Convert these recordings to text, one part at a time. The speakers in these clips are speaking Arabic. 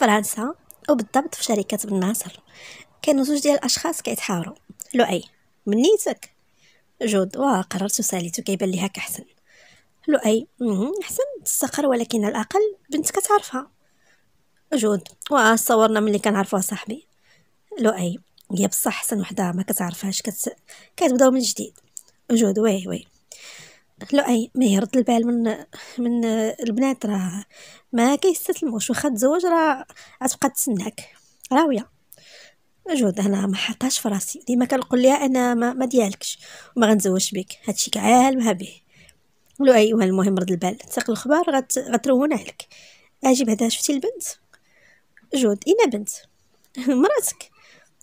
فرنسا وبالضبط في شركة بن ناصر كانوا زوج ديال الأشخاص كيتحاوروا لؤي منيتك جود وقررت ساليت كيبان ليها كحسن لؤي حسن تستقر ولكن على الأقل بنت كتعرفها جود وصورنا ملي كنعرفوها صاحبي لؤي هي بصح حسن وحده ما كتعرفهاش كت... كتبداو من جديد جود وي وي لؤي اي ما يرد البال من من البنات راه ما كيستسلموش واخا تزوج راه غتبقى تسناك راويه جود انا ما حطاش في راسي ديما كنقول ليها انا ما, ما ديالكش وما غنزوجش بك هادشي كعالمها به لؤي ايوا المهم رد البال تسق الخبر غت... غترون عليك اجي بعدا شفتي البنت جود اين بنت مراتك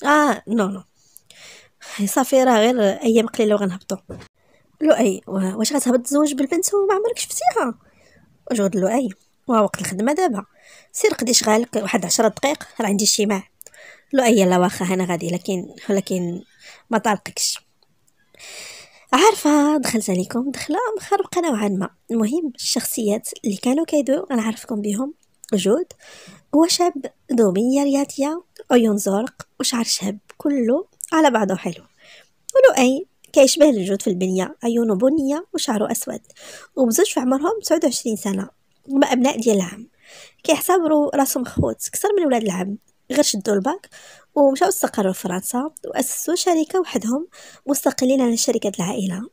اه نو نو صافي راه غير ايام قليله وغنهبطوا لؤي واش غتهبط تزوج بالبنت وما عمرك شفتيها جود لؤي واه وقت الخدمه دابا سير قدي شغالك واحد عشرة دقائق راه عندي اجتماع لؤي يلا واخا انا غادي لكن ولكن ما طالقكش عارفه دخلت عليكم دخله مخربقه نوعا ما المهم الشخصيات اللي كانوا كيدو انا عارفكم بهم جود هو شاب دومية رياضيه عيون زرق وشعر شاب كله على بعضه حلو ولؤي كيشبه الجود في البنية عيونه بنية وشعره أسود وبزوج في عمرهم تسعود وعشرين سنة هما أبناء ديال العم كيعتبروا راسهم خوت أكثر من ولاد العم غير شدوا الباك ومشاو استقروا في فرنسا وأسسوا شركة وحدهم مستقلين على شركة العائلة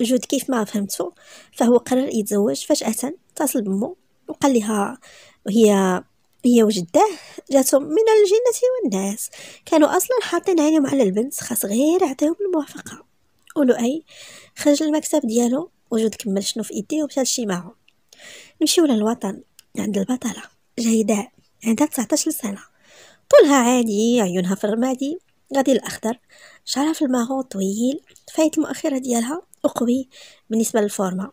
جود كيف ما فهمتو فهو قرر يتزوج فجأة اتصل بمو وقال لها هي هي وجده جاتهم من الجنة والناس كانوا أصلا حاطين عينهم على البنت خاص غير يعطيهم الموافقة اي خرج المكتب ديالو وجود كمل شنو في ايديه ومشى لشي معه نمشيو للوطن عند البطلة جيداء عندها 19 سنة طولها عادي عيونها في الرمادي غادي الأخضر شعرها في الماغو طويل فايت المؤخرة ديالها وقوي بالنسبة للفورما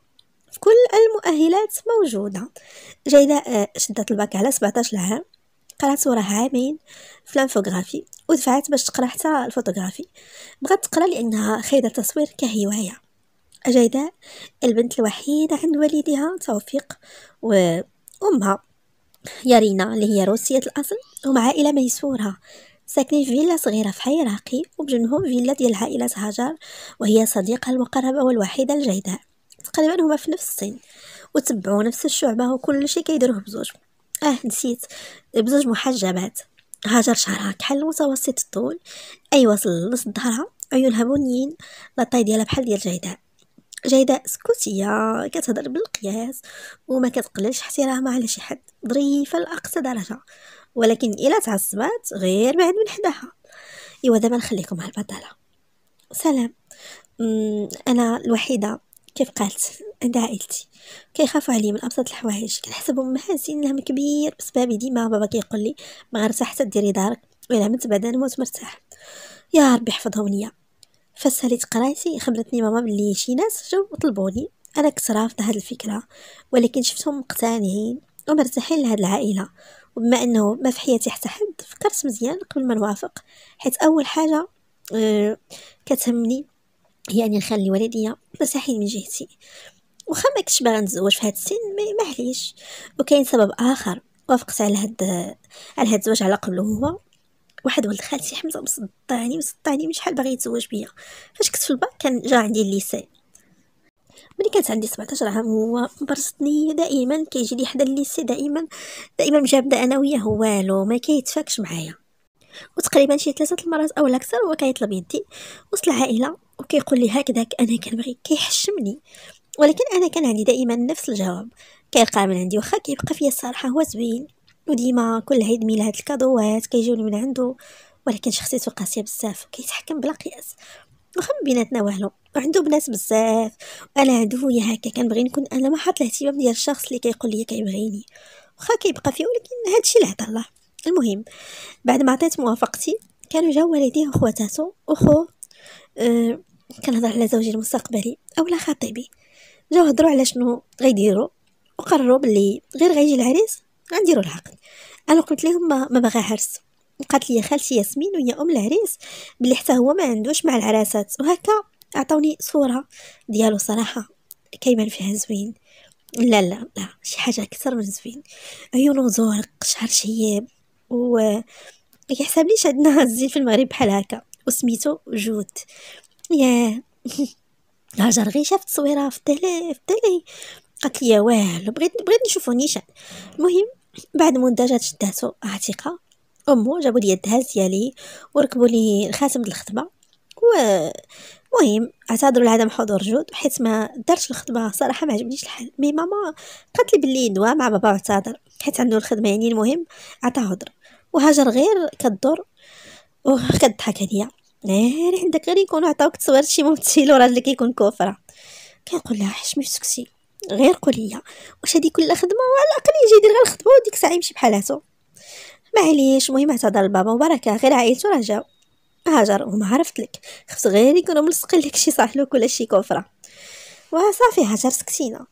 في كل المؤهلات موجودة جيداء آه، شدت الباك على 17 عام قرات وراه عامين في الانفوغرافي ودفعت باش تقرا حتى الفوتوغرافي بغات تقرا لانها خايده التصوير كهوايه جيداء البنت الوحيده عند والديها توفيق وامها يارينا اللي هي روسيه الاصل ومع عائله ميسوره ساكنين في فيلا صغيره في حي راقي وبجنهم فيلا ديال عائله هاجر وهي صديقها المقربه والوحيده لجيداء تقريبا هما في نفس السن وتبعوا نفس الشعبه وكل شيء كيديروه بزوج اه نسيت بزوج محجبات هاجر شعرها كحل متوسط الطول وصل نص ظهرها عيونها بنيين لاطاي ديالها بحال ديال جيداء جيداء سكوتية كتهضر بالقياس وما كتقللش احترامها على شي حد ظريفة لأقصى درجة ولكن إلا تعصبات غير بعد من حداها إيوا دابا نخليكم مع البطالة سلام أمم، أنا الوحيدة كيف قالت عند عائلتي كيخافوا عليا من ابسط الحوايج كنحسبهم محاسين لهم كبير بسبابي ديما بابا كيقول لي ما غيرتاح حتى ديري دارك ولا عملت بعدا نموت مرتاح يا ربي يحفظهم ليا فساليت قرايتي خبرتني ماما بلي شي ناس جاو طلبوني انا كنت رافضه هاد الفكره ولكن شفتهم مقتنعين ومرتاحين لهاد العائله وبما انه ما في حياتي حتى حد فكرت مزيان قبل ما نوافق حيت اول حاجه آه، كتهمني هي اني نخلي والديا مساحين من جهتي واخا ما كنتش باغا نتزوج في هاد السن ما معليش وكاين سبب اخر وافقت على هاد على هاد الزواج على قبل هو واحد ولد خالتي حمزه مصدعني مصدعني من شحال باغي يتزوج بيا فاش كنت في الباك كان جا عندي الليسي ملي كانت عندي 17 عام هو برصتني دائما كيجي لي حدا الليسي دائما دائما مجابده انا وياه والو ما كيتفاكش معايا وتقريبا شي ثلاثه المرات او اكثر هو كيطلب يدي وسط العائله وكيقول لي هكذاك انا كنبغي كيحشمني ولكن انا كان عندي دائما نفس الجواب كيلقى من عندي واخا كيبقى فيا الصراحه هو زوين وديما كل عيد ميلاد الكادوات كيجيوني من عنده ولكن شخصيته قاسيه بزاف وكيتحكم بلا قياس واخا بيناتنا والو وعنده بنات بزاف وانا عنده هي هكا كنبغي نكون انا ما حاط الاهتمام ديال الشخص اللي كيقول لي كيبغيني واخا كيبقى فيا ولكن هادشي اللي الله المهم بعد ما عطيت موافقتي كانوا جاو والديه وخواتاتو وخو أه كنهضر على زوجي المستقبلي اولا خطيبي جاو هضروا على شنو غيديروا وقرروا باللي غير غيجي العريس غنديروا العقد انا قلت لهم ما, ما باغا عرس قالت لي خالتي ياسمين وهي ام العريس بلي حتى هو ما عندوش مع العراسات وهكا عطاوني صوره ديالو صراحه كيبان فيها زوين لا لا لا شي حاجه اكثر من زوين عيونو زرق شعر شياب و ما كيحسبليش عندنا الزين في المغرب بحال هكا وسميتو جود ياه هاجر غير شافت التصويره في التلي في التلي قالت لي واه بغيت بغيت نشوفو نيشان المهم بعد مده جات شداتو عتيقه امو جابوا لي الدهاز ديالي وركبوا لي الخاتم د الخدمه و المهم اعتذروا لعدم حضور جود حيت ما دارش الخدمه صراحه ما عجبنيش الحال مي ماما قالت لي بلي ندوى مع بابا اعتذر حيت عنده الخدمه يعني المهم عطاه هضره وهاجر غير كدور وكتضحك عليا ناري عندك غير يكون عطاوك تصوير شي ممثل وراجل كيكون كفره كنقول لها حشمي سكسي غير قولي واش هادي كل خدمه وعلى الاقل يجي يدير غير الخدمه وديك الساعه يمشي بحال هاتو معليش المهم اعتذر لبابا وبركه غير عائلته راه جاو هاجر وما عرفت لك خفت غير يكونوا ملصقين لك شي صاحلو ولا شي كفره وصافي هاجر سكتينا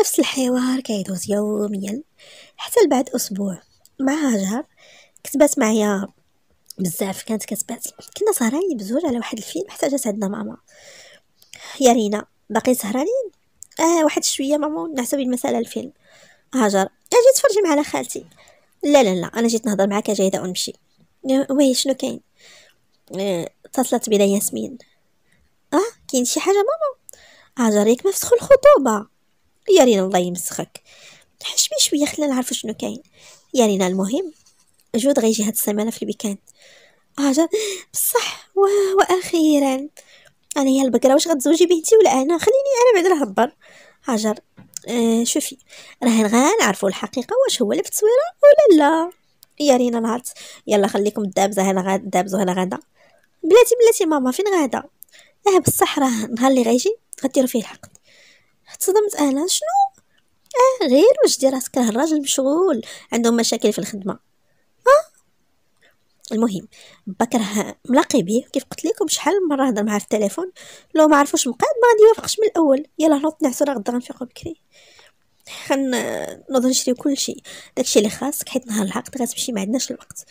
نفس الحوار كيدوز يوميا حتى لبعد اسبوع مع هاجر كتبات معايا بزاف كانت كتبات كنا سهرانين بزوج على واحد الفيلم حتى جات عندنا ماما يا رينا باقي سهرانين اه واحد شويه ماما نعتبر المساله الفيلم هاجر اجي آه، تفرجي مع خالتي لا لا لا انا جيت نهضر معاك جايده ونمشي آه، وي شنو كاين اتصلت آه، بنا ياسمين اه كاين شي حاجه ماما هاجر ياك ما الخطوبه يا رينا الله يمسخك حشمي شويه خلينا نعرف شنو كاين يا رينا المهم جود غيجي هاد السيمانه في الويكاند اه بصح واخيرا انا هي البقره واش غتزوجي بنتي ولا انا خليني انا بعد نهضر هاجر آه،, آه شوفي راه غنعرفوا الحقيقه واش هو اللي في التصويره ولا لا يا رينا نهارت يلا خليكم الدابزه هنا غاد دابزه هنا غادا بلاتي بلاتي ماما فين غادا اه بصح راه نهار اللي غيجي غديروا فيه الحقد تصدمت انا شنو اه غير واش دي راسك راه الراجل مشغول عندهم مشاكل في الخدمه المهم بكره ملاقي به كيف قلت لكم شحال من مره هضر معاه في التليفون لو ما عرفوش مقاد ما غادي يوافقش من الاول يلا نوض نعسو راه غدا غنفيقو بكري خن نوض نشري كلشي داكشي اللي خاصك حيت نهار العقد غتمشي ما عندناش الوقت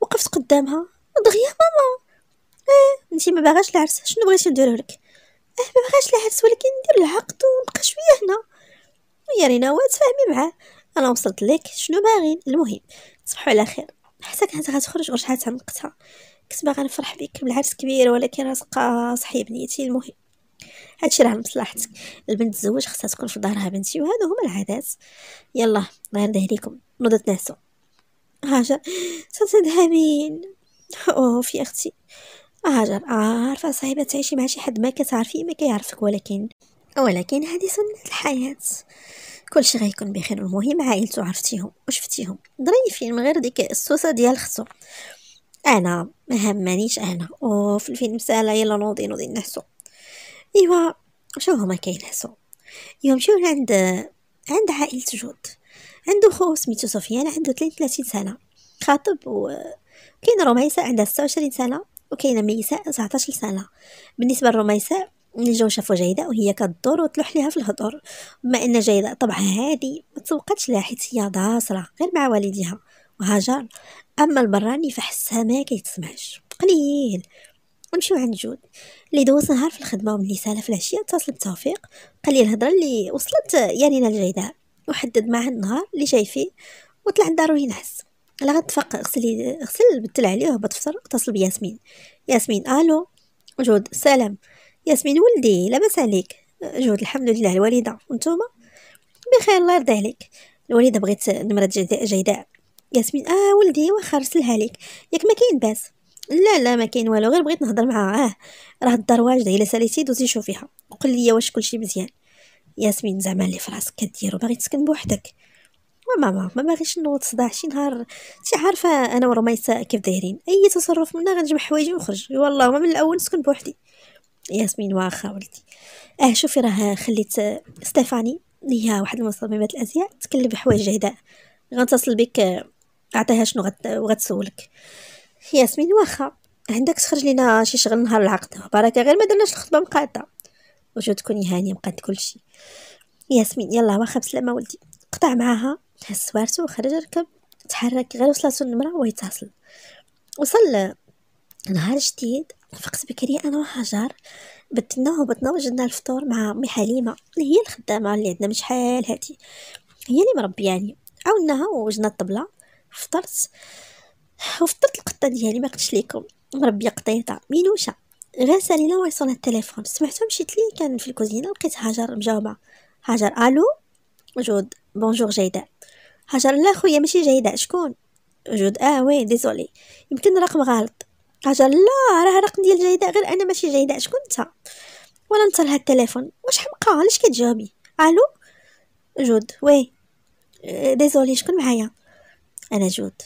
وقفت قدامها دغيا ماما اه انتي ما باغاش العرس شنو بغيتي نديرو لك اه ما باغاش العرس ولكن ندير العقد ونبقى شويه هنا يا رينا تفاهمي معاه انا وصلت لك شنو باغين المهم تصبحوا على خير حتى كانت غتخرج ورجعات عمقتها كنت باغا نفرح بك بالعرس كبير ولكن راسقة صحي بنيتي المهم هادشي راه لمصلحتك البنت تزوج خصها تكون في دارها بنتي وهادو هما العادات يلا غير دهريكم نوض تنعسو هاجر ستذهبين اوف يا اختي هاجر عارفه صعيبه تعيشي مع شي حد ما كتعرفيه ما كيعرفك ولكن ولكن هذه سنه الحياه كلشي غيكون بخير المهم عائلته عرفتيهم وشفتيهم ظريفين من غير ديك السوسه ديال خصو انا ما همانيش انا وفي الفيلم سالا يلا نوضي نوضي نحسو ايوا شو هما كينحسو يوم مشيو عند عند عائله جود عنده خو سميتو سفيان عنده 33 سنه خاطب و كاين رميساء عندها 26 سنه وكاينه ميساء 19 سنه بالنسبه لرميساء جاو شافو جيدة وهي كدور وتلوح ليها في الهضر بما ان جيدة طبعها هادي ما تسوقتش لها حيت هي ضاصرة غير مع والديها وهاجر اما البراني فحسها ما كيتسمعش قليل ونمشيو عند جود اللي دوز نهار في الخدمه وملي سالا في العشيه اتصل بتوفيق قال لي الهضره اللي وصلت يانينا لجيداء وحدد معها النهار اللي جاي فيه وطلع لدارو ينعس لا غتفق غسل غسل بدل عليه وهبط فطر اتصل بياسمين ياسمين الو جود سلام ياسمين ولدي لاباس عليك جود الحمد لله الوالده وانتوما بخير الله يرضي عليك الوالده بغيت نمره جيداء ياسمين اه ولدي واخا رسلها لك ياك ما كاين باس لا لا ما كاين والو غير بغيت نهضر معاها اه راه الدار واجده الا ساليتي دوزي شوفيها وقل لي واش كلشي مزيان ياسمين زعما اللي في راسك كدير وباغي تسكن بوحدك وماما ما باغيش نوض صداع شي نهار شي عارفه انا ورميسه كيف دايرين اي تصرف منا غنجمع حوايجي ونخرج والله ما من الاول نسكن بوحدي ياسمين واخا ولدي اه شوفي راه خليت ستيفاني هي واحد المصممات الازياء تكلم بحوايج جهداء غنتصل بك اعطيها شنو غت... وغتسولك ياسمين واخا عندك تخرج لينا شي شغل نهار العقد بركه غير ما درناش الخطبه مقاطه تكوني هانيه مقاد كلشي ياسمين يلا واخا بسلامه ولدي قطع معاها هز سوارتو وخرج ركب تحرك غير وصلاتو النمره ويتصل وصل نهار جديد فقت بكري انا وحجر بدلنا هبطنا وجدنا الفطور مع امي حليمه اللي هي الخدامه اللي عندنا من شحال هادي هي اللي مربياني يعني. عاوناها ووجدنا الطبله فطرت وفطرت القطه ديالي ما قلتش ليكم مربيه قطيطه مينوشه غير سالينا ويصل التليفون سمعتو مشيت ليه كان في الكوزينه لقيت هاجر مجاوبه هاجر الو جود بونجور جيداء هاجر لا خويا ماشي جيداء شكون جود اه وي ديزولي يمكن رقم غلط قالت لا راه الرقم ديال جيداء غير انا ماشي جيداء شكون انت وانا نتا لها التليفون واش حمقى علاش كتجاوبي الو جود وي آه، ديزولي شكون معايا انا جود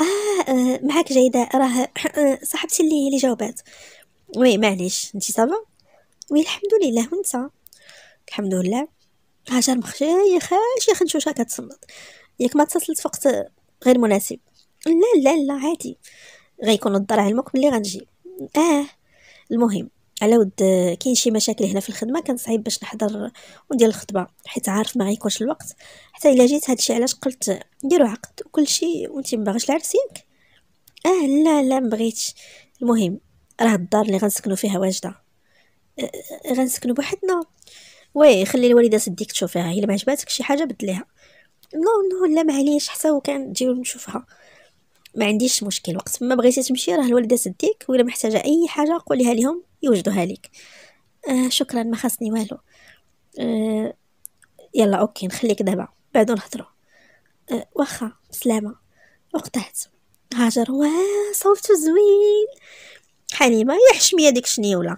اه, آه، معاك جيداء راه آه، صاحبتي اللي اللي جاوبات وي معليش انت صافا وي الحمد لله وانت الحمد لله هاجر مخشيه يا خنشوشه كتصمت ياك ما اتصلت فقط غير مناسب لا لا لا عادي غيكون الدار المكمل اللي غنجي اه المهم على ود كاين شي مشاكل هنا في الخدمه كان صعيب باش نحضر وندير الخطبه حيت عارف ما غيكونش الوقت حتى الا جيت هادشي علاش قلت نديرو عقد وكل شيء وانت ما باغيش العرسينك اه لا لا ما بغيتش المهم راه الدار اللي غنسكنو فيها واجده آه غنسكنو بوحدنا وي خلي الوالده سديك تشوفيها هي ما عجباتك شي حاجه بدليها نو نو لا معليش حتى كان تجيو نشوفها ما عنديش مشكل وقت ما بغيتي تمشي راه الوالده سديك ولا محتاجه اي حاجه قوليها لهم يوجدوها لك آه شكرا ما خاصني والو آه يلا اوكي نخليك دابا بعدو نهضروا آه واخا بسلامه وقطعت هاجر واه صوتو زوين حليمه يا حشميه ديك شنيوله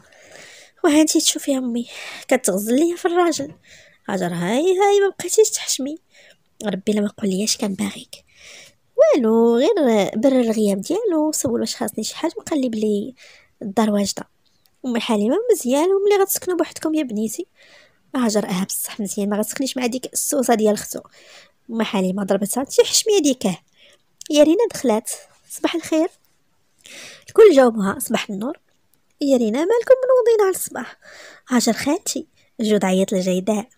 انت تشوفي امي كتغزل ليا في الراجل هاجر هاي هاي ما بقيتيش تحشمي ربي لما قول ليش كان باغيك والو غير برر الغياب ديالو سولو واش خاصني شي حاجه وقال لي بلي الدار واجده ام حليمه مزيان وملي غتسكنوا بوحدكم يا بنيتي هاجر اه بصح مزيان ما غتسكنيش مع ديك السوسه ديال ختو ام حليمه ضربتها شي حشميه ديك يا رينا دخلات صباح الخير الكل جاوبها صباح النور يا رينا مالكم منوضين على الصباح هاجر خالتي جود عيط لجيداء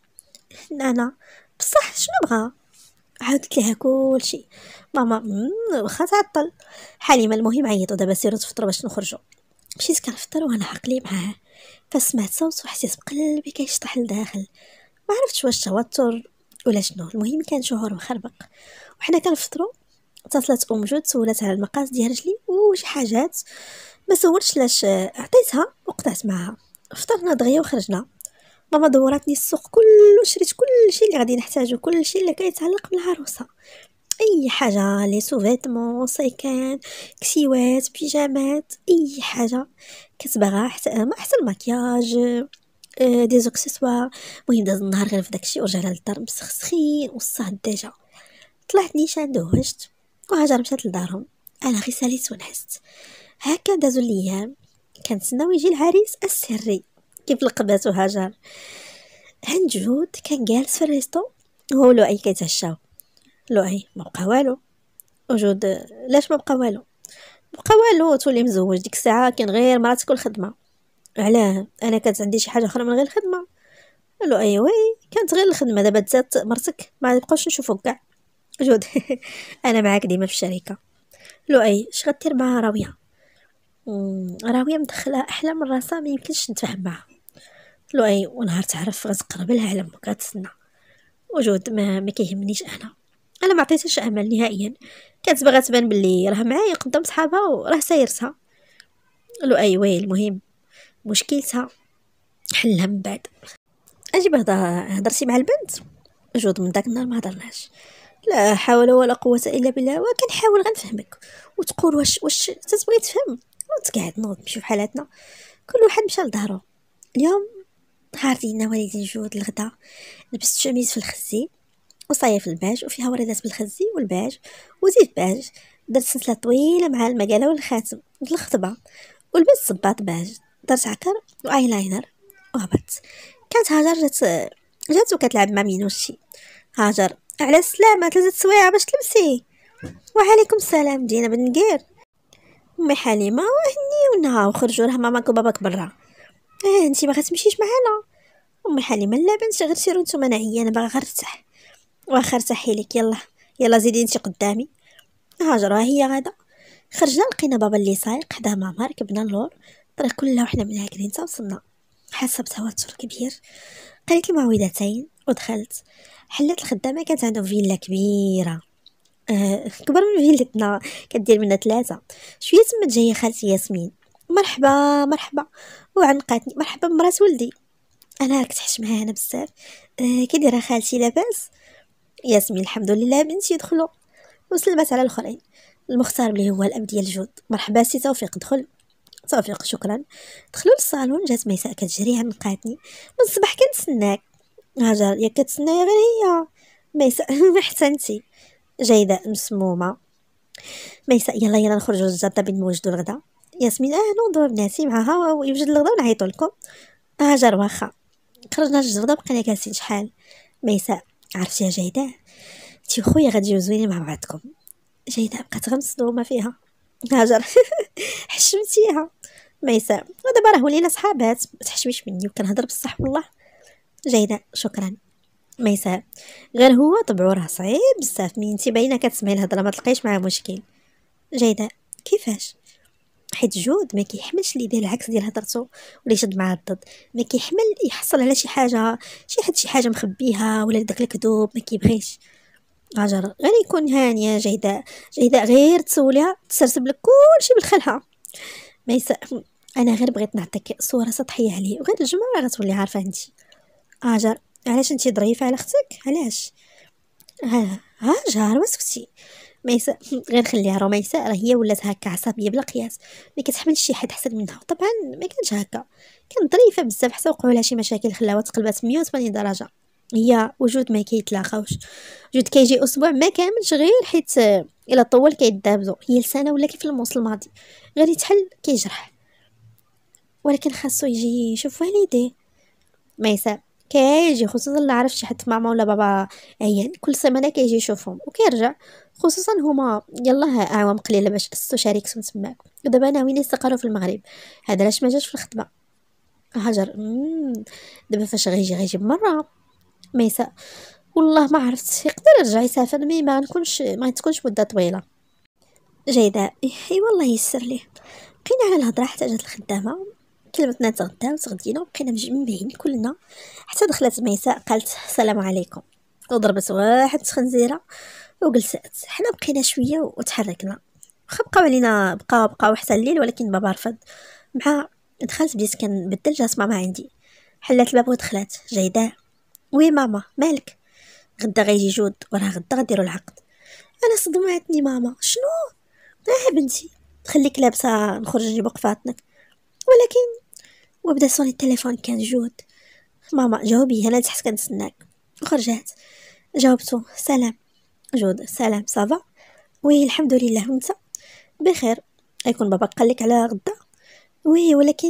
نانا بصح شنو بغا عاودت ليها كلشي ماما واخا تعطل حليمه المهم عيطو دابا سيرو تفطرو باش نخرجوا مشيت كنفطر وانا عقلي معاه فسمعت صوت وحسيت بقلبي كيشطح لداخل ما عرفتش واش توتر ولا شنو المهم كان شعور مخربق وحنا كنفطروا اتصلت ام جود سولات على المقاس ديال رجلي وشي حاجات ما سولتش لاش آه، عطيتها وقطعت معاها فطرنا دغيا وخرجنا ماما دوراتني السوق كله شريت كل شيء اللي غادي نحتاجه كل شيء اللي كيتعلق بالعروسه اي حاجه لي سوفيتمون سيكان كسيوات بيجامات اي حاجه كتبغى حتى ما حتى المكياج آه، دي زوكسيسوار المهم داز النهار غير في داكشي ورجعنا للدار مسخسخين والصهد الدجا طلعت نيشان دوشت وهاجر مشات لدارهم انا غير ساليت ونحست هكا دازو الايام كنتسناو يجي العريس السري كيف لقباتو هاجر عند جهود كان جالس في الريستو هو لؤي كيتعشاو لؤي ما بقى والو وجود لاش ما بقى والو بقى والو تولي مزوج ديك الساعه كان غير مراتك الخدمه علاه انا كانت عندي شي حاجه اخرى من غير الخدمه قالو وي كانت غير الخدمه دابا تزات مرتك ما نبقاوش نشوفوك كاع جود انا معاك ديما في الشركه لؤي اش غدير مع راويه راويه مدخله احلام من راسها ما يمكنش نتفاهم معها لؤي ونهار تعرف غتقرب لها على امك غتسنى وجود ما ما كيهمنيش انا انا ما عطيتهاش امل نهائيا كانت باغا تبان بلي راه معايا قدام صحابها وراه سايرتها لؤي وي المهم مشكلتها حلها من بعد اجي بعدا هضرتي مع البنت جود من داك النهار ما هضرناش لا حول ولا قوة إلا بالله وكنحاول غنفهمك وتقول واش واش تتبغي تفهم وتقعد نوض نمشيو حالاتنا كل واحد مشى لدارو اليوم عارفين والدي جود الغدا لبست شميز في الخزي وصايه في الباج وفيها وريدات بالخزي والباج وزيت باج درت سلسله طويله مع المقاله والخاتم الخطبه ولبست صباط باج درت عكر وايلاينر وهبط كانت هاجر جات جات وكتلعب مع مينوشي هاجر على السلامه ثلاثه سوايع باش تلبسي وعليكم السلام دينا بنقير امي حليمه وهنيونا وخرجوا راه ماماك وباباك برا اه انت ما غتمشيش معانا امي حالي من بنت غير سيروا نتوما انا عيانه باغا غير ارتاح واخا ارتاحي لك يلا يلا زيدي انت قدامي هاجرها هي غادا خرجنا لقينا بابا اللي سايق حدا ماما ركبنا اللور الطريق كلها وحنا من هاكلين تا وصلنا حاسه بتوتر كبير قريت المعوذتين ودخلت حلت الخدامه كانت عندهم فيلا كبيره أه كبر من فيلتنا كدير منها ثلاثه شويه تما جايه خالتي ياسمين مرحبا مرحبا وعنقاتني مرحبا بمرات ولدي انا راك تحشمها انا بزاف آه كي دايره خالتي لاباس ياسمين الحمد لله بنتي يدخلوا وسلمات على الاخرين المختار اللي هو الاب ديال جود مرحبا سي توفيق دخل توفيق شكرا دخلوا للصالون جات ميساء كتجري عنقاتني من الصباح كنتسناك هاجر يا كتسنايا غير هي ميساء احسنتي جيدة مسمومة ميساء يلا يلا نخرجوا للجدة بين موجدو الغدا ياسمين اه نوضو بناتي معاها ويوجد الغدا ونعيطو لكم هاجر آه، واخا خرجنا للجرده بقينا جالسين شحال ميساء عرفتي يا جيدة تي خويا غادي زوينين مع بعضكم جيدة بقات غمصدومه فيها هاجر آه، حشمتيها ميساء ودابا آه، راه ولينا صحابات ما تحشميش مني وكنهضر بصح والله جيدة شكرا ميساء غير هو طبعو راه صعيب بزاف مين انتي باينه كتسمعي الهضره ما معاه مشكل جيدة كيفاش حيت جود ما كيحملش اللي يدير العكس ديال هضرته ولا يشد معاه الضد ما كيحمل يحصل على شي حاجه شي حد شي حاجه مخبيها ولا داك الكذوب ما كيبغيش اجر غير يكون هانيه جيداء جيداء غير تسوليها تسرسب لك كلشي بالخلها ما يس... انا غير بغيت نعطيك صوره سطحيه عليه وغير الجمعه غتولي عارفه انت اجر علاش انت ظريفه على اختك علاش ها ها جار وسكتي ميساء غير خليها راه ميساء راه هي ولات هكا عصبيه بلا قياس ما كتحملش شي حد حسن منها طبعا ما كانتش هكا كانت ظريفه بزاف حتى وقعوا لها شي مشاكل خلاوها تقلبات 180 درجه هي وجود ما كيتلاقاوش وجود كيجي اسبوع ما كاملش غير حيت الا طول كيدابزو هي لسانه ولا كيف الموس الماضي غير يتحل كيجرح ولكن خاصو يجي يشوف والديه ميساء كيجي خصوصا اللي حد مع ماما ولا بابا عيان كل سيمانه كيجي يشوفهم وكيرجع خصوصا هما يلاه اعوام قليله باش اسسوا شركتهم تماك ودابا ناويين يستقروا في المغرب هذا علاش ما جاش في الخطبه هاجر دابا فاش غيجي غيجي مره ميساء والله ما عرفت يقدر يرجع يسافر مي ما نكونش ما تكونش مده طويله جيدة اي والله يسر ليه بقينا على الهضره حتى جات الخدامه كلمتنا تغدا وتغدينا وبقينا مجمعين كلنا حتى دخلت ميساء قالت السلام عليكم وضربت واحد خنزيره وجلسات حنا بقينا شويه وتحركنا واخا بقاو علينا بقاو بقاو حتى الليل ولكن بابا رفض مع دخلت بديت كنبدل جات ماما عندي حلات الباب ودخلت جايداه وي ماما مالك غدا غيجي جود وراه غدا غديروا العقد انا صدمتني ماما شنو اه بنتي خليك لابسه نخرج نجيبو قفاتنك ولكن وبدا صوني التليفون كان جود ماما جاوبي انا تحت كنتسناك خرجت جاوبتو سلام جود سلام صافا وي الحمد لله انت بخير يكون بابا قال لك على غدا وي ولكن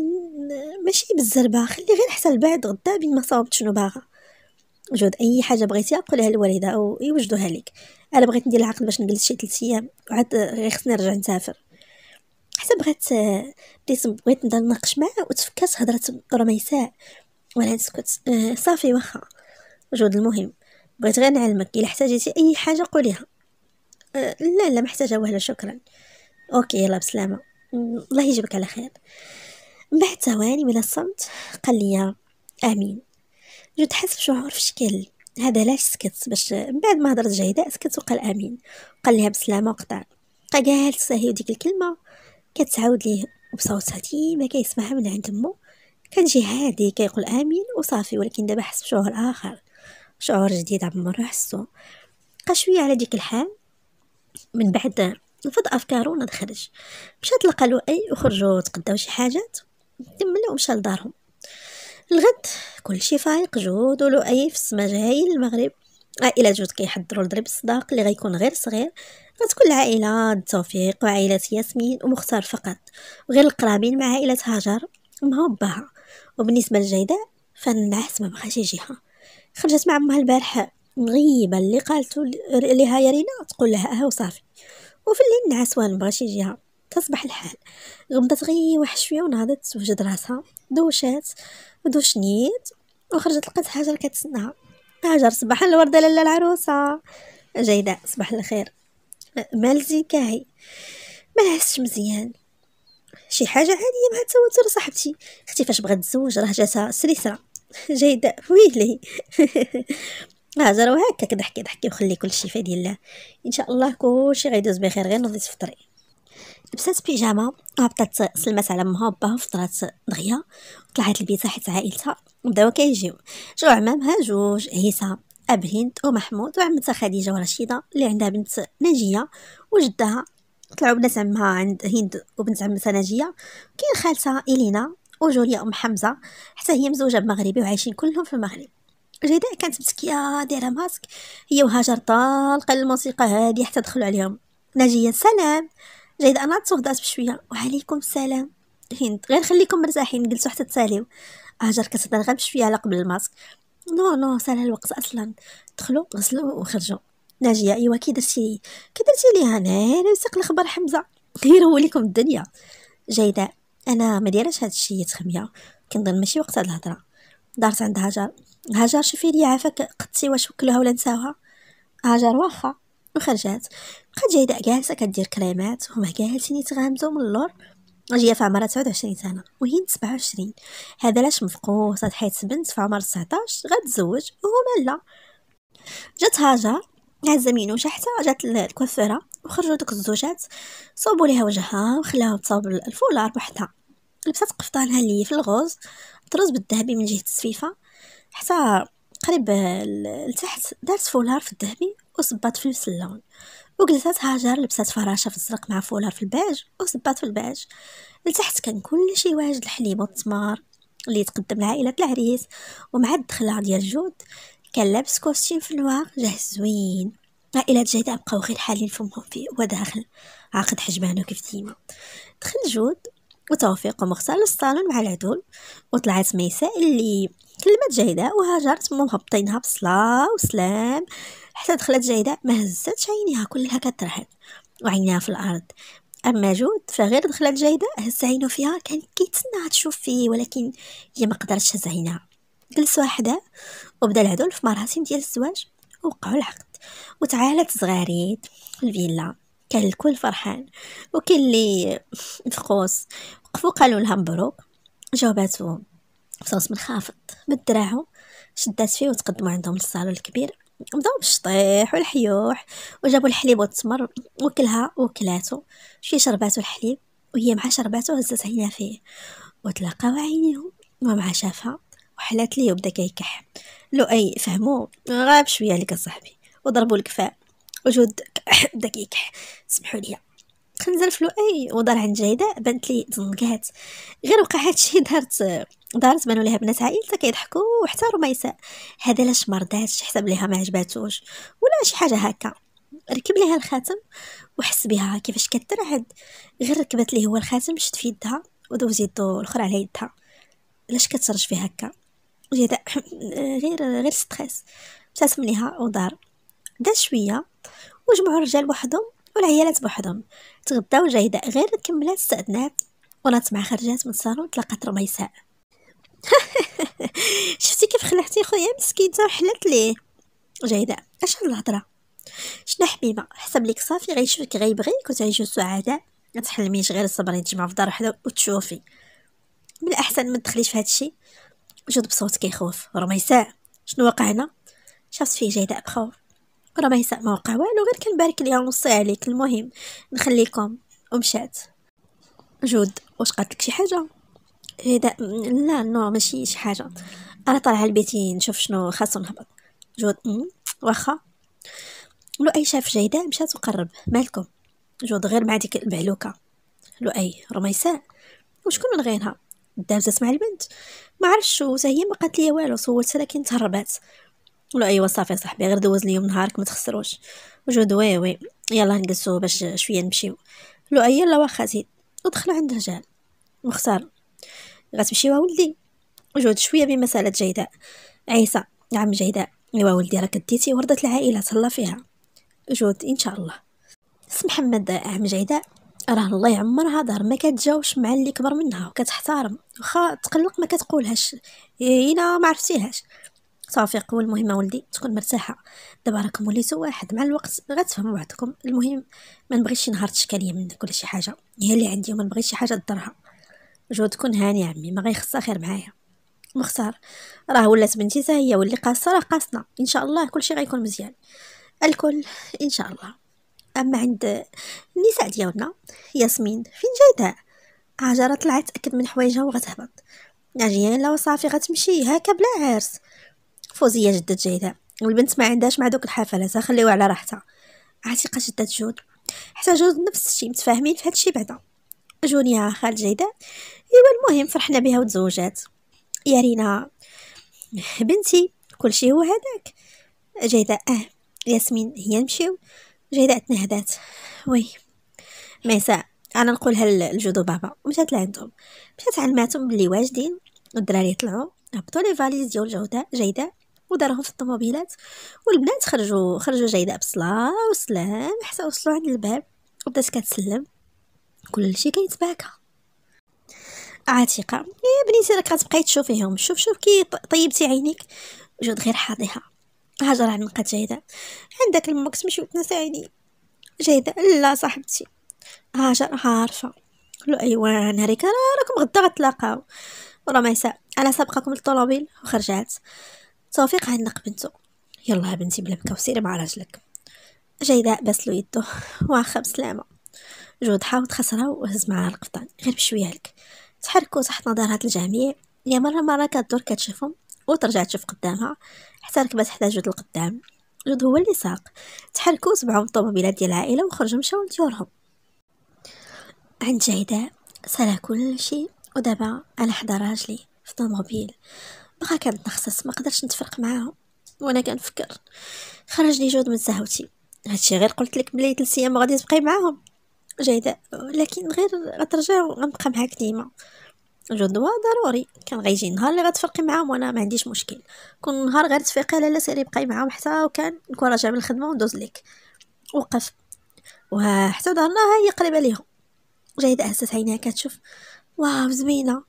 ماشي بالزربه خلي غير حتى بعد غدا بين ما صاوبت شنو باغا جود اي حاجه بغيتيها قولها للوالده ويوجدوها لك انا بغيت ندير العقد باش نجلس شي 3 ايام وعاد غير خصني نرجع نسافر حتى بغات بديت بغيت نبدا نناقش معاه وتفكات هضره رميساء وانا نسكت آه، صافي واخا جود المهم بغيت غير نعلمك الا احتاجتي اي حاجه قوليها آه، لا لا محتاجه والو شكرا اوكي يلا بسلامه الله يجيبك على خير من بعد ثواني من الصمت قال لي امين جد حس بشعور في شكل هذا علاش سكت باش من بعد ما هضرت جيدة سكت وقال امين قال لها بسلامه وقطع بقى قاعد ديك الكلمه كتعاود ليه بصوتها ديما كيسمعها من عند مو كان جي هادي كيقول امين وصافي ولكن دابا حس بشعور اخر شعور جديد عمرو حسو بقى شويه على ديك الحال من بعد نفض افكارو ونخرج مشات لقى لؤي وخرجوا تقداو شي حاجات كمل ومشى لدارهم الغد كلشي فايق جود ولؤي في السما جاي للمغرب عائله جود كيحضروا لضرب الصداق اللي غيكون غير صغير كتكون العائلة توفيق وعائلة ياسمين ومختار فقط وغير القرابين مع عائلة هاجر وباها وبالنسبة لجيداء فأنا العكس ما بغاش يجيها خرجت مع امها البارح مغيبة اللي قالت ليها يا رينا تقول لها اه وصافي وفي الليل نعسوان مبغاش يجيها تصبح الحال غمضت غي واحد شويه ونهضت وجد راسها دوشات ودوش نيت وخرجت لقات هاجر كتسناها هاجر صباح الورده لاله العروسه جيداء صباح الخير مال كاهي ما حسش مزيان شي حاجه عاديه مع التوتر صاحبتي اختي فاش بغات تزوج راه جاتها سريسره جايده ويلي هاجر وهكا كضحكي ضحكي وخلي كلشي في يد الله ان شاء الله كلشي غيدوز بخير غير نوضي تفطري لبسات بيجامه هبطت سلمات على امها وباها فطرات دغيا وطلعت البيت حيت عائلتها بداو كيجيو جاو عمامها جوج عيسى اب هند ومحمود وعمتها خديجه ورشيده اللي عندها بنت ناجيه وجدها طلعوا بنات عمها عند هند وبنت عمتها ناجيه كاين خالتها الينا وجوليا ام حمزه حتى هي مزوجه بمغربي وعايشين كلهم في المغرب جداء كانت مسكيه دايره ماسك هي وهاجر طالقه للموسيقى هادي حتى دخلوا عليهم ناجيه سلام جيدة انا تصهدات بشويه وعليكم السلام هند غير خليكم مرتاحين جلسوا حتى تساليو هاجر كتهضر غير بشويه على قبل الماسك نو نو سالها الوقت اصلا دخلوا غسلوا وخرجوا ناجيه ايوا كي درتي كي درتي ليها انا نسق الخبر حمزه غير لكم الدنيا جيدة انا ما دايرهش هذا الشيء تخميه كنظن ماشي وقت هاد الهضره دارت عند هاجر هاجر شوفي لي عافاك قدتي واش وكلوها ولا نساوها هاجر واخا وخرجات بقات جيدة جالسه كدير كريمات وهما جالسين يتغامزوا من اللور اجي في عمرها 29 سنة وهي 27 هذا لاش مفقوصة حيت بنت في عمر 19 غتزوج وهما لا جات هاجر هزة مينوشة حتى جات الكوافيرة وخرجوا دوك الزوجات صوبوا ليها وجهها وخلاها تصاوب الفولار بوحدها لبسات قفطانها اللي في الغوز طرز بالذهبي من جهة السفيفة حتى قريب لتحت دارت فولار في الذهبي وصبات فلوس اللون وجلست هاجر لبسات فراشه في الزرق مع فولار في الباج وصبات في الباج لتحت كان كلشي واجد الحليب والتمار اللي تقدم لعائلة العريس ومع الدخلة ديال جود كان لابس كوستيم في الواق جاهز زوين عائلة جيدة بقاو غير حالين فمهم فيه وداخل عقد حجبانه كيف ديما دخل جود وتوفيق ومغسل الصالون مع العدول وطلعت ميساء اللي كلمات جيدة وهاجرت مهبطينها بصلاة وسلام حتى دخلت جايدة ما هزتش عينيها كلها كترحل وعينيها في الأرض أما جود فغير دخلت جايدة هز عينو فيها كان كيتسناها تشوف فيه ولكن هي ما قدرتش هز عينها جلس وحده وبدا العدول في مراسم ديال الزواج وقعوا العقد وتعالت صغاريد الفيلا كان الكل فرحان وكاين اللي فقوس وقفوا قالوا لها مبروك جاوباتهم من منخفض بالدراعو شدات فيه وتقدموا عندهم للصالون الكبير بداو بالشطيح والحيوح وجابوا الحليب والتمر وكلها وكلاتو شي شرباتو الحليب وهي مع شرباتو هزت عينها فيه وتلاقاو عينيهم ومع شافها وحلات ليه وبدا كيكح لو اي فهمو غاب شويه لك صاحبي وضربوا الكفاء وجود بدا كيكح سمحوا لي فلو اي ودار عند جيده بانت لي زنقات غير وقع هادشي دارت دارت بانوا ليها بنات عائلتها كيضحكوا وحتى رميساء هذا لاش مرضاتش حسب ليها ما عجباتوش ولا شي حاجه هكا ركب ليها الخاتم وحس بها كيفاش كترعد غير ركبت ليه هو الخاتم شد في يدها ودوز يدو الاخرى على يدها لاش كترج في هكا جيداء غير غير ستريس ابتسم ليها ودار دا شويه وجمعوا الرجال وحدهم والعيالات بوحدهم تغداو جايده غير كملات استأذنات ونات مع خرجات من الصالون تلاقات رميساء شفتي كيف خلعتي خويا مسكين تا وحلت ليه جايده اش هاد الهضره شنا حبيبه حسب ليك صافي غيشوفك غيبغيك وتعيشو سعداء ما تحلميش غير الصبر يتجمع في دار وحده وتشوفي من الاحسن ما تدخليش في الشيء وجد بصوت كيخوف رميساء شنو وقعنا شافت فيه جايده بخوف راه ما يسع ما وقع والو غير كنبارك ليها ونصي عليك المهم نخليكم ومشات جود واش قالت لك شي حاجه هذا إيه، لا نو ماشي شي حاجه انا طالعه لبيتي نشوف شنو خاصو نهبط جود واخا لؤي شاف جيدة مشات وقرب مالكم جود غير مع ديك المعلوكة لؤي رميساء وشكون من غيرها دازت مع البنت ما عرفتش وتا هي ما قالت لي والو صورت لكن تهربات ولا ايوا صافي صاحبي غير دوز ليوم نهارك ما تخسروش وي وي يلا نجلسو باش شويه نمشيو لؤي لا واخا زيد ودخل عند رجال مختار وا ولدي وجود شويه بمساله جيداء عيسى عم جيداء ايوا ولدي راك ديتي وردة العائله تهلا فيها جود ان شاء الله سي محمد عم جيداء راه الله يعمرها دار ما كتجاوش مع اللي كبر منها وكتحتارم واخا تقلق ما كتقولهاش انا ما عرفتيهاش صافي قوة المهمة ولدي تكون مرتاحة دابا راكم وليتو واحد مع الوقت غتفهموا بعضكم المهم ما نبغيش شي نهار تشكالية منك ولا شي حاجة هي اللي عندي وما نبغيش شي حاجة تضرها تكون هاني عمي ما غيخصها خير معايا مختار راه ولات بنتي حتى هي واللي قاصه راه قاصنا ان شاء الله كلشي غيكون مزيان الكل ان شاء الله اما عند النساء ديالنا ياسمين فين جايده عجرة طلعت تاكد من حوايجها وغتهبط عجيانه وصافي غتمشي هكا بلا عرس فوزيه جدت جيده والبنت ما عندهاش مع دوك الحفلات خليوها على راحتها عتيقه جدت جود حتى جود نفس الشيء متفاهمين في الشيء بعدا جونيا خال جيده ايوا المهم فرحنا بها وتزوجات يا رينا بنتي كلشي هو هذاك جيده اه ياسمين هي نمشيو جيده تنهدات وي ميساء انا نقولها لجدو بابا مشات لعندهم مشات علماتهم بلي واجدين الدراري طلعوا هبطوا لي فاليز ديال جوده جيده ودارهم في الطوموبيلات والبنات خرجوا خرجوا جايدة بصلاة وسلام حتى وصلوا عند الباب وبدات كتسلم كلشي كيتباكا عاتقة يا بنيتي راك غتبقاي تشوفيهم شوف شوف كي طيبتي عينيك جود غير حاضيها هاجر قد جيدة عندك الموكس تمشي وتنسى عيني جايدة لا صاحبتي هاجر عارفة قلو ايوان هريكا راكم غدا غتلاقاو ورا انا سابقاكم للطوموبيل وخرجات توفيق عنق بنتو يلا بنتي بلا بكا وسيري مع راجلك جيداء بس له يدو واخا بسلامه جود حاوط خسرها وهز معاها القفطان غير بشويه لك تحركوا تحت نظرات الجميع يا مره مره كدور كتشوفهم وترجع تشوف قدامها حتى ركبت حدا جود القدام جود هو اللي ساق تحركوا تبعهم الطوموبيلات ديال العائله وخرجوا مشاو لديورهم عند جيداء سالا كل شيء ودابا انا حدا راجلي في الطوموبيل كانت كنتنخصص ما قدرش نتفرق معاهم وانا كنفكر خرجني جود من زهوتي هادشي غير قلت لك بلي ثلاث ايام غادي تبقاي معاهم جيدة لكن غير غترجع وغنبقى معاك ديما جدوى ضروري كان غيجي نهار اللي غتفرقي معاهم وانا ما عنديش مشكل كون نهار غير تفيقي لا لا سيري بقاي معاهم حتى وكان نكون راجع من الخدمه وندوز ليك وقف وحتى ظهرناها هي قريبه ليهم جيدة هزت عينيها كتشوف واو زوينه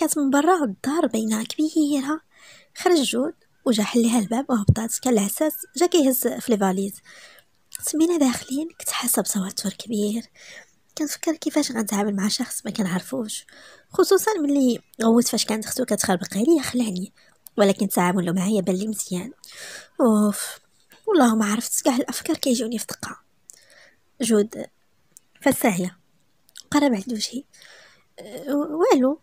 كانت من برا الدار باينه كبيره خرج جود وجا حل لها الباب وهبطات كان العساس جا كيهز في لي سمينا داخلين كنت حاسه بتوتر كبير كنفكر كيفاش غنتعامل مع شخص ما كنعرفوش خصوصا ملي غوت فاش كانت اختو كتخربق عليا خلعني ولكن تعامله معايا بان لي مزيان اوف والله ما عرفت كاع الافكار كيجوني في دقه جود فساهيه قرب عند وجهي أه، والو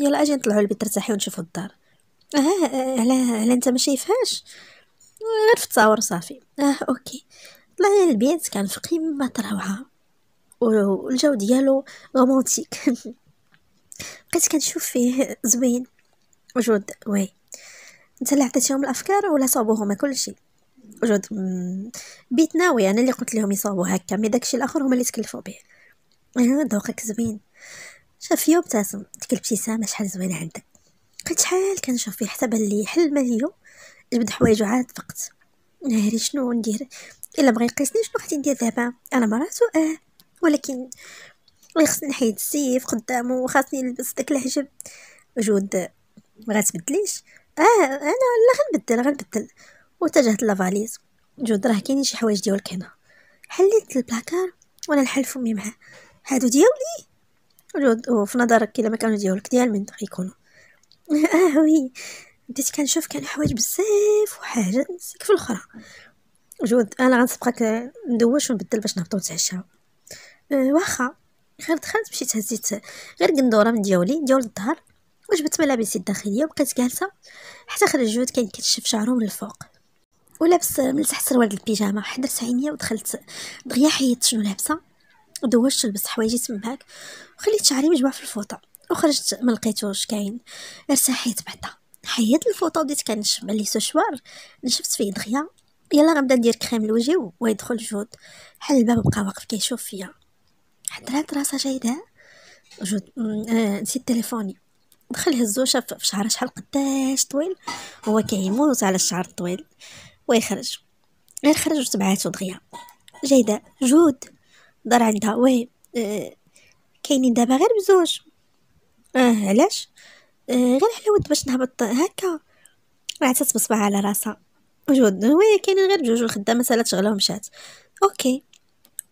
يلا اجي نطلعوا البيت ترتاحي ونشوفوا الدار اه, آه، على علاه انت ما شايفهاش غير في التصاور صافي اه اوكي طلعنا البيت كان في قمه روعه والجو ديالو رومانتيك بقيت كنشوف فيه زوين وجود وي انت اللي عطيتيهم الافكار ولا كل كلشي وجود بيت ناوي انا اللي قلت لهم يصابوا هكا مي داكشي الاخر هما اللي تكلفوا به دوقك آه، زوين شاف يوم ابتسم ديك الابتسامه شحال زوينه عندك قلت شحال كنشوف فيه حتى بلي حل ماليو جبد حوايجو عاد فقت ناري شنو ندير الا بغى يقيسني شنو غادي ندير دابا انا مرات اه ولكن خصني نحيد السيف قدامه وخاصني نلبس داك الحجب وجود ما تبدليش اه انا لا غنبدل غنبدل واتجهت لافاليز جود راه كاينين شي حوايج ديالك هنا حليت البلاكار وانا نحل فمي معاه هادو ديالي وفي نظرك كي لما كانوا يديهولك ديال من راح يكونوا اه وي بديت كنشوف كان حوايج بزاف وحاجه نسيك في الاخرى جود انا غنسبقك ندوش ونبدل باش نهبطو نتعشاو أه واخا غير دخلت مشيت هزيت غير قندوره من ديولي ديال الظهر وجبت ملابسي الداخليه وبقيت جالسه حتى خرج جود كان كتشف شعرو من الفوق ولابس من تحت سروال البيجامه حدرت عينيا ودخلت دغيا حيدت شنو لابسه ودوزت نلبس حوايجي تماك وخليت شعري مجموع في الفوطه وخرجت ما لقيتوش كاين ارتحيت بعدا حيدت الفوطه وبديت كنشمع لي سوشوار نشفت فيه دغيا يلا غنبدا ندير كريم لوجهي ويدخل جود حل الباب بقى واقف كيشوف فيا حضرات راسها جايده جود آه، نسيت تليفوني دخل هزو شاف في شعره شحال قداش طويل هو كيموت على الشعر الطويل ويخرج غير خرج وتبعاتو دغيا جايده جود دار عندها وي كاينين دابا غير بزوج اه علاش آه غير ود باش نهبط هكا عطات بصبعها على راسها جود وي كاينين غير بجوج الخدامه سالات شغلها مشات اوكي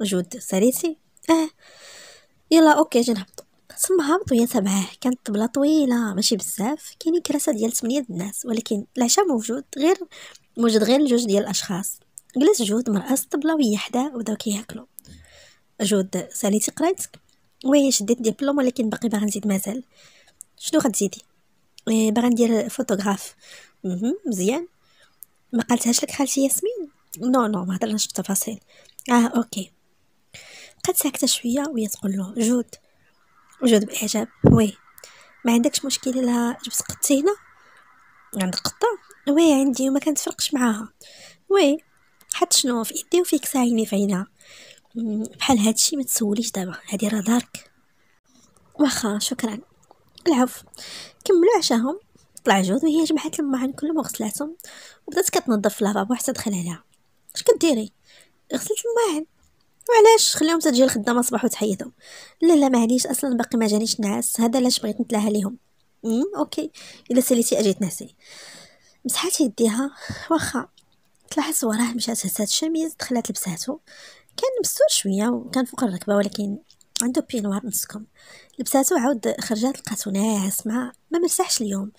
جود ساليتي اه يلا اوكي جي نهبطو تما هبط ويا تبعه كانت طبله طويله ماشي بزاف كاينين كراسه ديال 8 الناس ولكن العشاء موجود غير موجود غير لجوج ديال الاشخاص جلس جود مرأس طبله وهي حدا وبداو كياكلو جود ساليتي قرايتك وي شديت ديبلوم ولكن باقي باغا نزيد مازال شنو غتزيدي إيه، باغا ندير فوتوغراف مزيان ما قالتهاش لك خالتي ياسمين نو نو ما هضرناش بالتفاصيل اه اوكي بقات ساكته شويه وهي تقول له جود جود باعجاب وي ما عندكش مشكل الا جبت قطه هنا عندك قطه وي عندي وما فرقش معاها وي حط شنو في يدي وفيك عيني في عينها بحال هادشي ما تسوليش دابا هادي راه دارك واخا شكرا العفو كملوا عشاهم طلع جود وهي جمعت الماعن كلهم وغسلاتهم وبدات كتنظف في لافابو حتى دخل عليها اش كديري غسلت الماعن وعلاش خليهم تجي الخدامه صباح وتحيدهم لا لا معليش اصلا باقي ما جانيش النعاس هذا علاش بغيت نتلاها ليهم امم اوكي الا ساليتي اجيت نعسي مسحات يديها واخا طلعت وراه مشات هزات الشميز دخلت لبساتو كان مسور شويه وكان فوق الركبه ولكن عنده بينوار نسكم لبساتو عاود خرجات لقاتو ناعس ما ما مرتاحش اليوم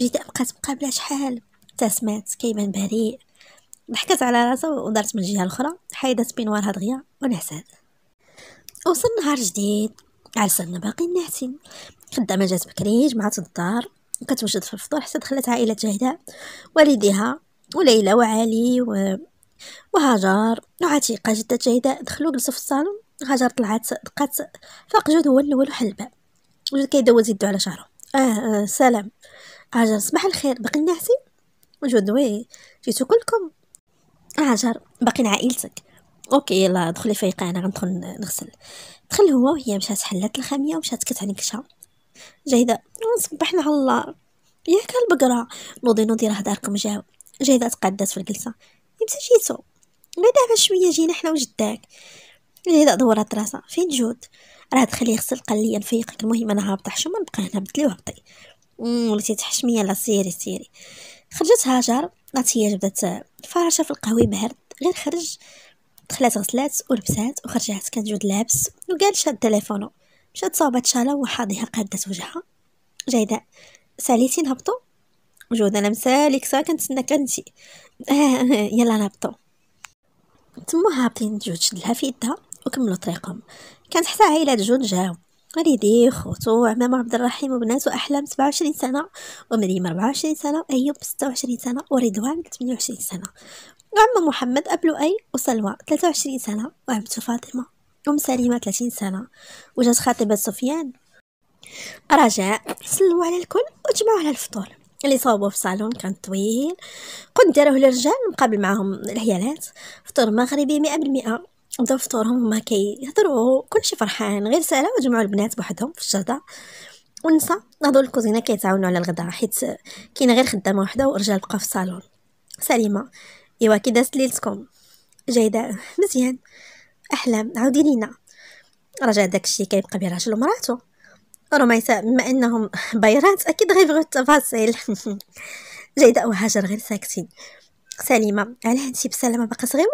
جيت بقات مقابله شحال تاسمات كيبان بريء ضحكت على راسها ودارت من الجهه الاخرى حيدت بينوارها دغيا ونعسات وصل نهار جديد عرسنا باقي ناعسين خدامه جات بكري جمعات الدار وكتوجد في الفطور حتى دخلت عائله جاهده والديها وليلى وعلي و وهاجر وعتيقة جدة جيدة دخلوا جلسوا في الصالون هاجر طلعت دقات فاق جود هو الأول وحل الباب وجد كيدوز يدو على شعره آه, آه سلام هاجر صباح الخير باقي ناعسي وجود وي جيتو كلكم هاجر باقي عائلتك اوكي يلا دخلي فيقي انا غندخل نغسل دخل هو وهي مشات حلات الخاميه ومشات كتعنكشها جيده صبحنا على الله ياك البقره نوضي نوضي راه داركم جاو جيده تقدات في الجلسه جيتو غير دابا شويه جينا حنا وجداك هذا دورة راسها فين جود راه تخليه يغسل قال لي نفيقك المهم انا هابطه حشومه نبقى هنا بدلي وهبطي وليتي تحشميه لا سيري سيري خرجت هاجر عرفت هي جبدت الفراشه في القهوي بارد غير خرج دخلات غسلات ولبسات وخرجات كانت جود لابس وقال شاد تليفونو مشات صوبات شالا وحاضيها قادت وجهها جايده ساليتي نهبطو وجهد انا مساليك ساعه كنتسنى كنتي يلا نهبطو تما هابطين جوج شدلها في يدها وكملوا طريقهم كانت حتى عائله جوج جاو والديه خوتو عمام عبد الرحيم وبناتو احلام 27 سنه ومريم 24 سنه ايوب 26 سنه ورضوان 28 سنه وعم محمد اب لؤي وسلوى 23 سنه وعمته فاطمه ام سليمه 30 سنه وجات خطيبه سفيان رجاء سلوا على الكل وجمعوا على الفطور اللي صوبوا في صالون كان طويل كنت داروه للرجال مقابل معاهم العيالات فطور مغربي مئة بالمئة بداو فطورهم هما يهضروا كلشي فرحان غير سالا وجمعوا البنات بوحدهم في الجردة ونسا هادو الكوزينة كيتعاونوا على الغداء حيت كاينه غير خدامه وحده والرجال بقى في الصالون سليمه ايوا كي دازت ليلتكم جيده مزيان احلام عاودي لينا رجع داكشي كيبقى بيه راجل ومراتو رميساء بما أنهم بيرات أكيد غيبغيو التفاصيل جيدة وهاجر غير ساكتين سليمة علاه انتي بسلامة باقا صغيرة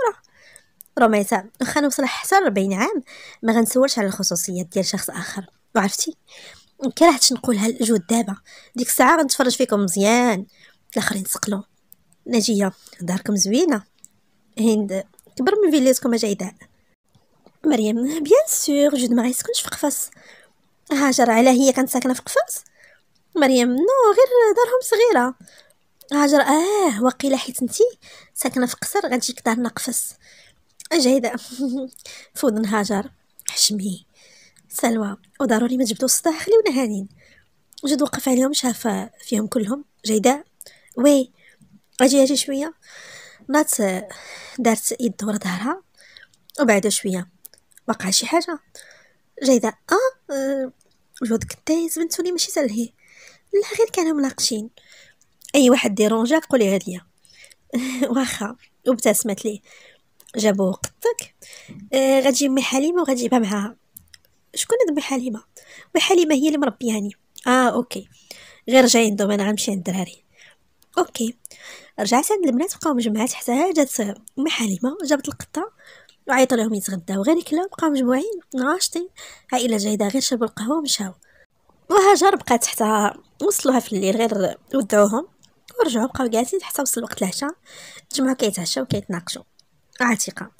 رميساء واخا نوصل حتى 40 عام ما غنسولش على الخصوصيات ديال شخص آخر وعرفتي كرهتش نقولها للجود دابا ديك الساعة غنتفرج فيكم مزيان الاخرين سقلو ناجية داركم زوينة هند كبر من فيليتكم جيداء مريم بيان سور جود ما غيسكنش في قفص هاجر على هي كانت ساكنه في قفاص مريم نو غير دارهم صغيره هاجر اه وقيلا حيت انتي ساكنه في قصر غتجيك دارنا قفص جيدة في ودن هاجر حشمي سلوى وضروري ما تجبدوا الصداع خليونا هانين جد وقف عليهم شاف فيهم كلهم جيدة وي اجي اجي شوية نات دارت يد ورا ظهرها وبعد شوية وقع شي حاجة جايدة اه, آه جود كنتايز بنتوني ماشي سالهي لا غير كانوا مناقشين اي واحد ديرونجاك قولي هاد واخا وابتسمت ليه جابو قطك آه غتجي امي حليمه وغتجيبها معاها شكون هاد امي حليمه امي حليمه هي اللي مربياني اه اوكي غير جايين دوم انا غنمشي عند الدراري اوكي رجعت عند البنات بقاو مجمعات حتى جات امي حليمه جابت القطه وعيطوا لهم يتغداو غير كلا بقاو مجموعين ناشطين عائله جيده غير شربوا القهوه ومشاو وهاجر بقات تحتها وصلوها في الليل غير ودعوهم ورجعوا بقاو جالسين حتى وصل وقت العشاء تجمعوا كيتعشاو وكيتناقشوا عتيقه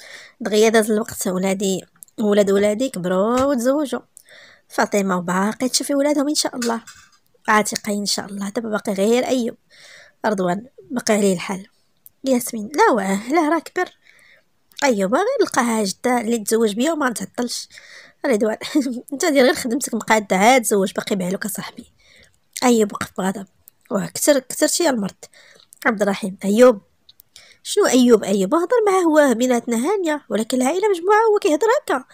دغيا داز الوقت ولادي ولاد ولادي كبروا وتزوجوا فاطمه وباقي تشوفي ولادهم ان شاء الله عاتقه ان شاء الله دابا باقي غير ايوب رضوان باقي عليه الحال ياسمين لا واه لا راه كبر ايوا باغي نلقاها جده اللي تزوج بيا وما نتعطلش رضوان انت دير غير خدمتك مقاده عاد تزوج باقي بحالك اصاحبي ايوب وقف بغضب واه كثر كثرتي المرض عبد الرحيم ايوب شنو ايوب ايوب هضر معاه هو بيناتنا هانيه ولكن العائله مجموعه هو كيهضر هكا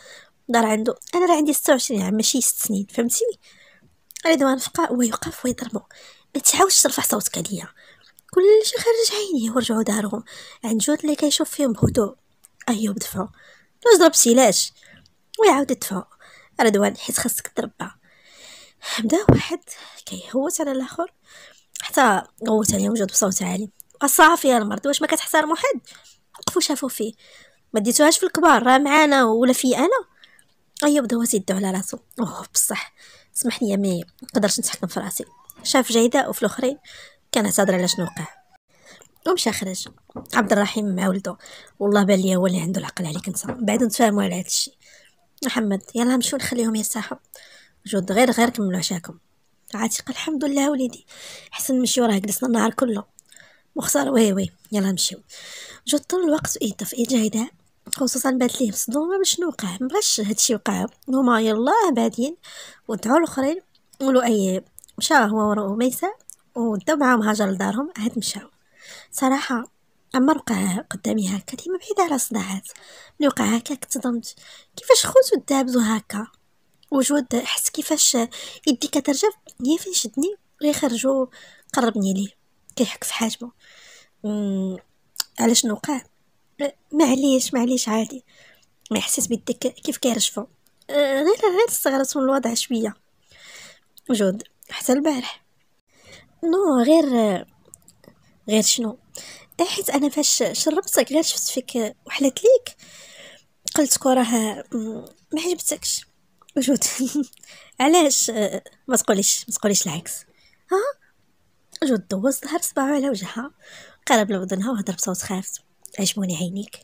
دار عنده انا راه عندي 26 عام ماشي 6 سنين فهمتي رضوان فقا ويوقف ويضربو ما تحاولش ترفع صوتك عليا كلشي خرج عيني ورجعوا دارهم عن جود اللي كيشوف فيهم بهدوء ايوب أه، دفعو واش ضربتي لاش ويعاود يدفعو رضوان حيت خاصك تربى بدا واحد كيهوت على الاخر حتى غوت عليه وجد بصوت عالي صافي يا المرض واش ما كتحترمو حد وقفوا شافو فيه ما ديتوهاش في الكبار راه معانا ولا في انا ايوب أه، بداو يدو على راسو اوه بصح سمح لي ما قدرتش نتحكم في راسي شاف جيده وفي الاخرين كان على شنو وقع ومشى خرج عبد الرحيم مع ولده والله بان ليا هو اللي عنده العقل عليك انت بعد نتفاهموا على هذا الشيء محمد يلا نمشيو نخليهم يرتاحوا جود غير غير كملوا عشاكم عاتق الحمد لله وليدي حسن نمشيو راه جلسنا النهار كله مختار وي وي يلا نمشيو جود طول الوقت ايده في ايده خصوصا بات ليه مصدومه باش شنو وقع مبغاش هادشي وقع هما يلاه بادين ودعوا الاخرين ولو اي مشى هو وميسه وداو معاهم هاجر لدارهم عاد مشاو صراحة أما وقع قدامي هكا ديما بعيدة على الصداعات ملي وقع هكا كتضمت كيفاش خوتو دابزو هكا وجود حس كيفاش يدي كترجف هي فين شدني غير خرجو قربني ليه كيحك في حجمه علاش نوقع أه، معليش معليش عادي ما يحسس بيدك كيف كيرجفو أه، غير غير استغربت من الوضع شويه وجود حتى البارح نو غير غير شنو حيت انا فاش شربتك غير شفت فيك وحلت ليك قلت راه ما عجبتكش وجود علاش ما تقوليش ما تقوليش العكس ها جود دوز ظهر صباعو على وجهها قرب لودنها وهضر بصوت خافت عجبوني عينيك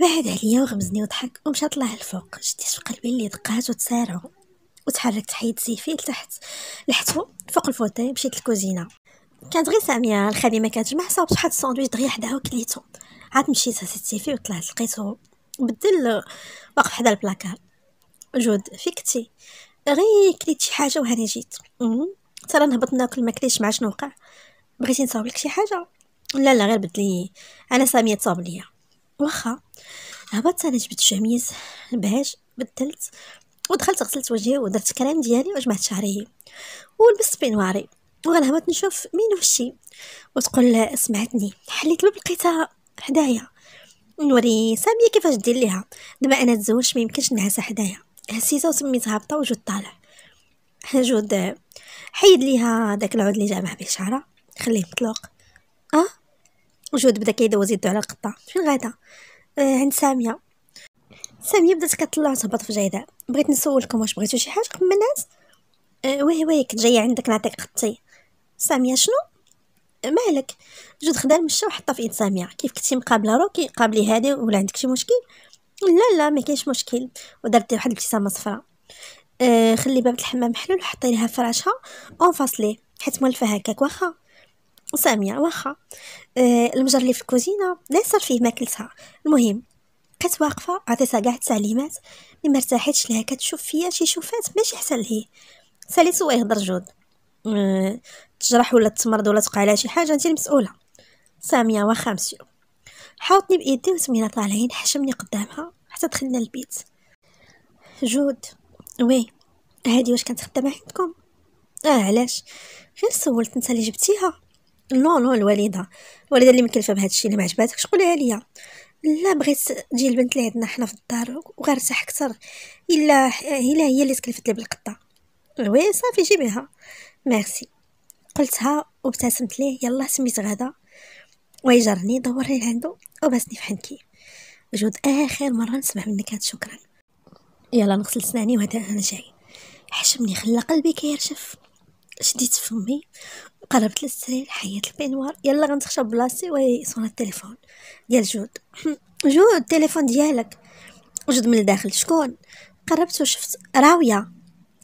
بعد عليا وغمزني وضحك ومشى طلع الفوق شديت في قلبي اللي دقات وتسارع وتحركت حيد سيفي لتحت لحتو فوق الفوتاي مشيت للكوزينه كانت غير ساميه الخادمة كتجمع صاوبت واحد الساندويتش دغيا حداها وكليتو عاد مشيت هزت التيفي وطلعت لقيتو بدل واقف حدا البلاكار جود فيكتي غير كليت شي حاجه وهاني جيت ترى نهبط ناكل ما كليتش مع شنو وقع بغيتي نصاوب لك شي حاجه لا لا غير بدلي انا ساميه تصاوب ليا واخا هبطت انا جبت الشميز باش بدلت ودخلت غسلت وجهي ودرت كريم ديالي وجمعت شعري ولبست بينواري وغنهبط نشوف مين وشي وتقول سمعتني حليت باب لقيتها حدايا نوري سامية كيفاش دير ليها دابا انا تزوجت ما يمكنش نعس حدايا هسيتها وسميتها هابطه وجود طالع جود حيد ليها داك العود اللي جامع به شعره خليه مطلوق اه وجود بدا كيدوز يدو على القطه فين غادا آه عند ساميه ساميه بدات كتطلع تهبط في جيده بغيت نسولكم واش بغيتو شي حاجه قبل ما نعس آه وي وي كنت جايه عندك نعطيك قطي ساميه شنو مالك جود خدا مشى وحطها في يد ساميه كيف كنتي مقابله روكي قابلي هادي ولا عندك شي مشكل لا لا ما كاينش مشكل ودرتي واحد الابتسامه صفراء أه خلي باب الحمام محلول وحطي لها فراشها اون ليه حيت مولفه هكاك واخا ساميه واخا أه المجر اللي في الكوزينه لا صار فيه ماكلتها المهم بقيت واقفه عطيتها كاع التعليمات مي مرتاحتش لها كتشوف فيا شي شوفات ماشي حسن ليه ساليت هو يهضر جود آه، تجرح ولا تمرض ولا تقع على شي حاجه انت المسؤوله ساميه واخا مسيو حاطني بايدي وسمينا طالعين حشمني قدامها حتى دخلنا البيت جود وي هادي واش كانت خدامه عندكم اه علاش غير سولت انت اللي جبتيها نو نو الوالده الوالده اللي مكلفه بهذا الشيء اللي ما عجباتكش قوليها ليا لا بغيت تجي البنت اللي عندنا حنا في الدار وغارتها اكثر الا الا هي اللي تكلفت لي بالقطه وي صافي جيبيها ميرسي قلتها وابتسمت ليه يلا سميت غدا ويجرني دورني لعندو وبسني في حنكي جود اخر مره نسمع منك هاد شكرا يلا نغسل سناني وهدا انا جاي حشمني خلى قلبي كيرشف شديت فمي قربت للسرير حيت البينوار يلا غنتخشى بلاصتي ويصون التليفون ديال جود جود التليفون ديالك وجود من الداخل شكون قربت وشفت راويه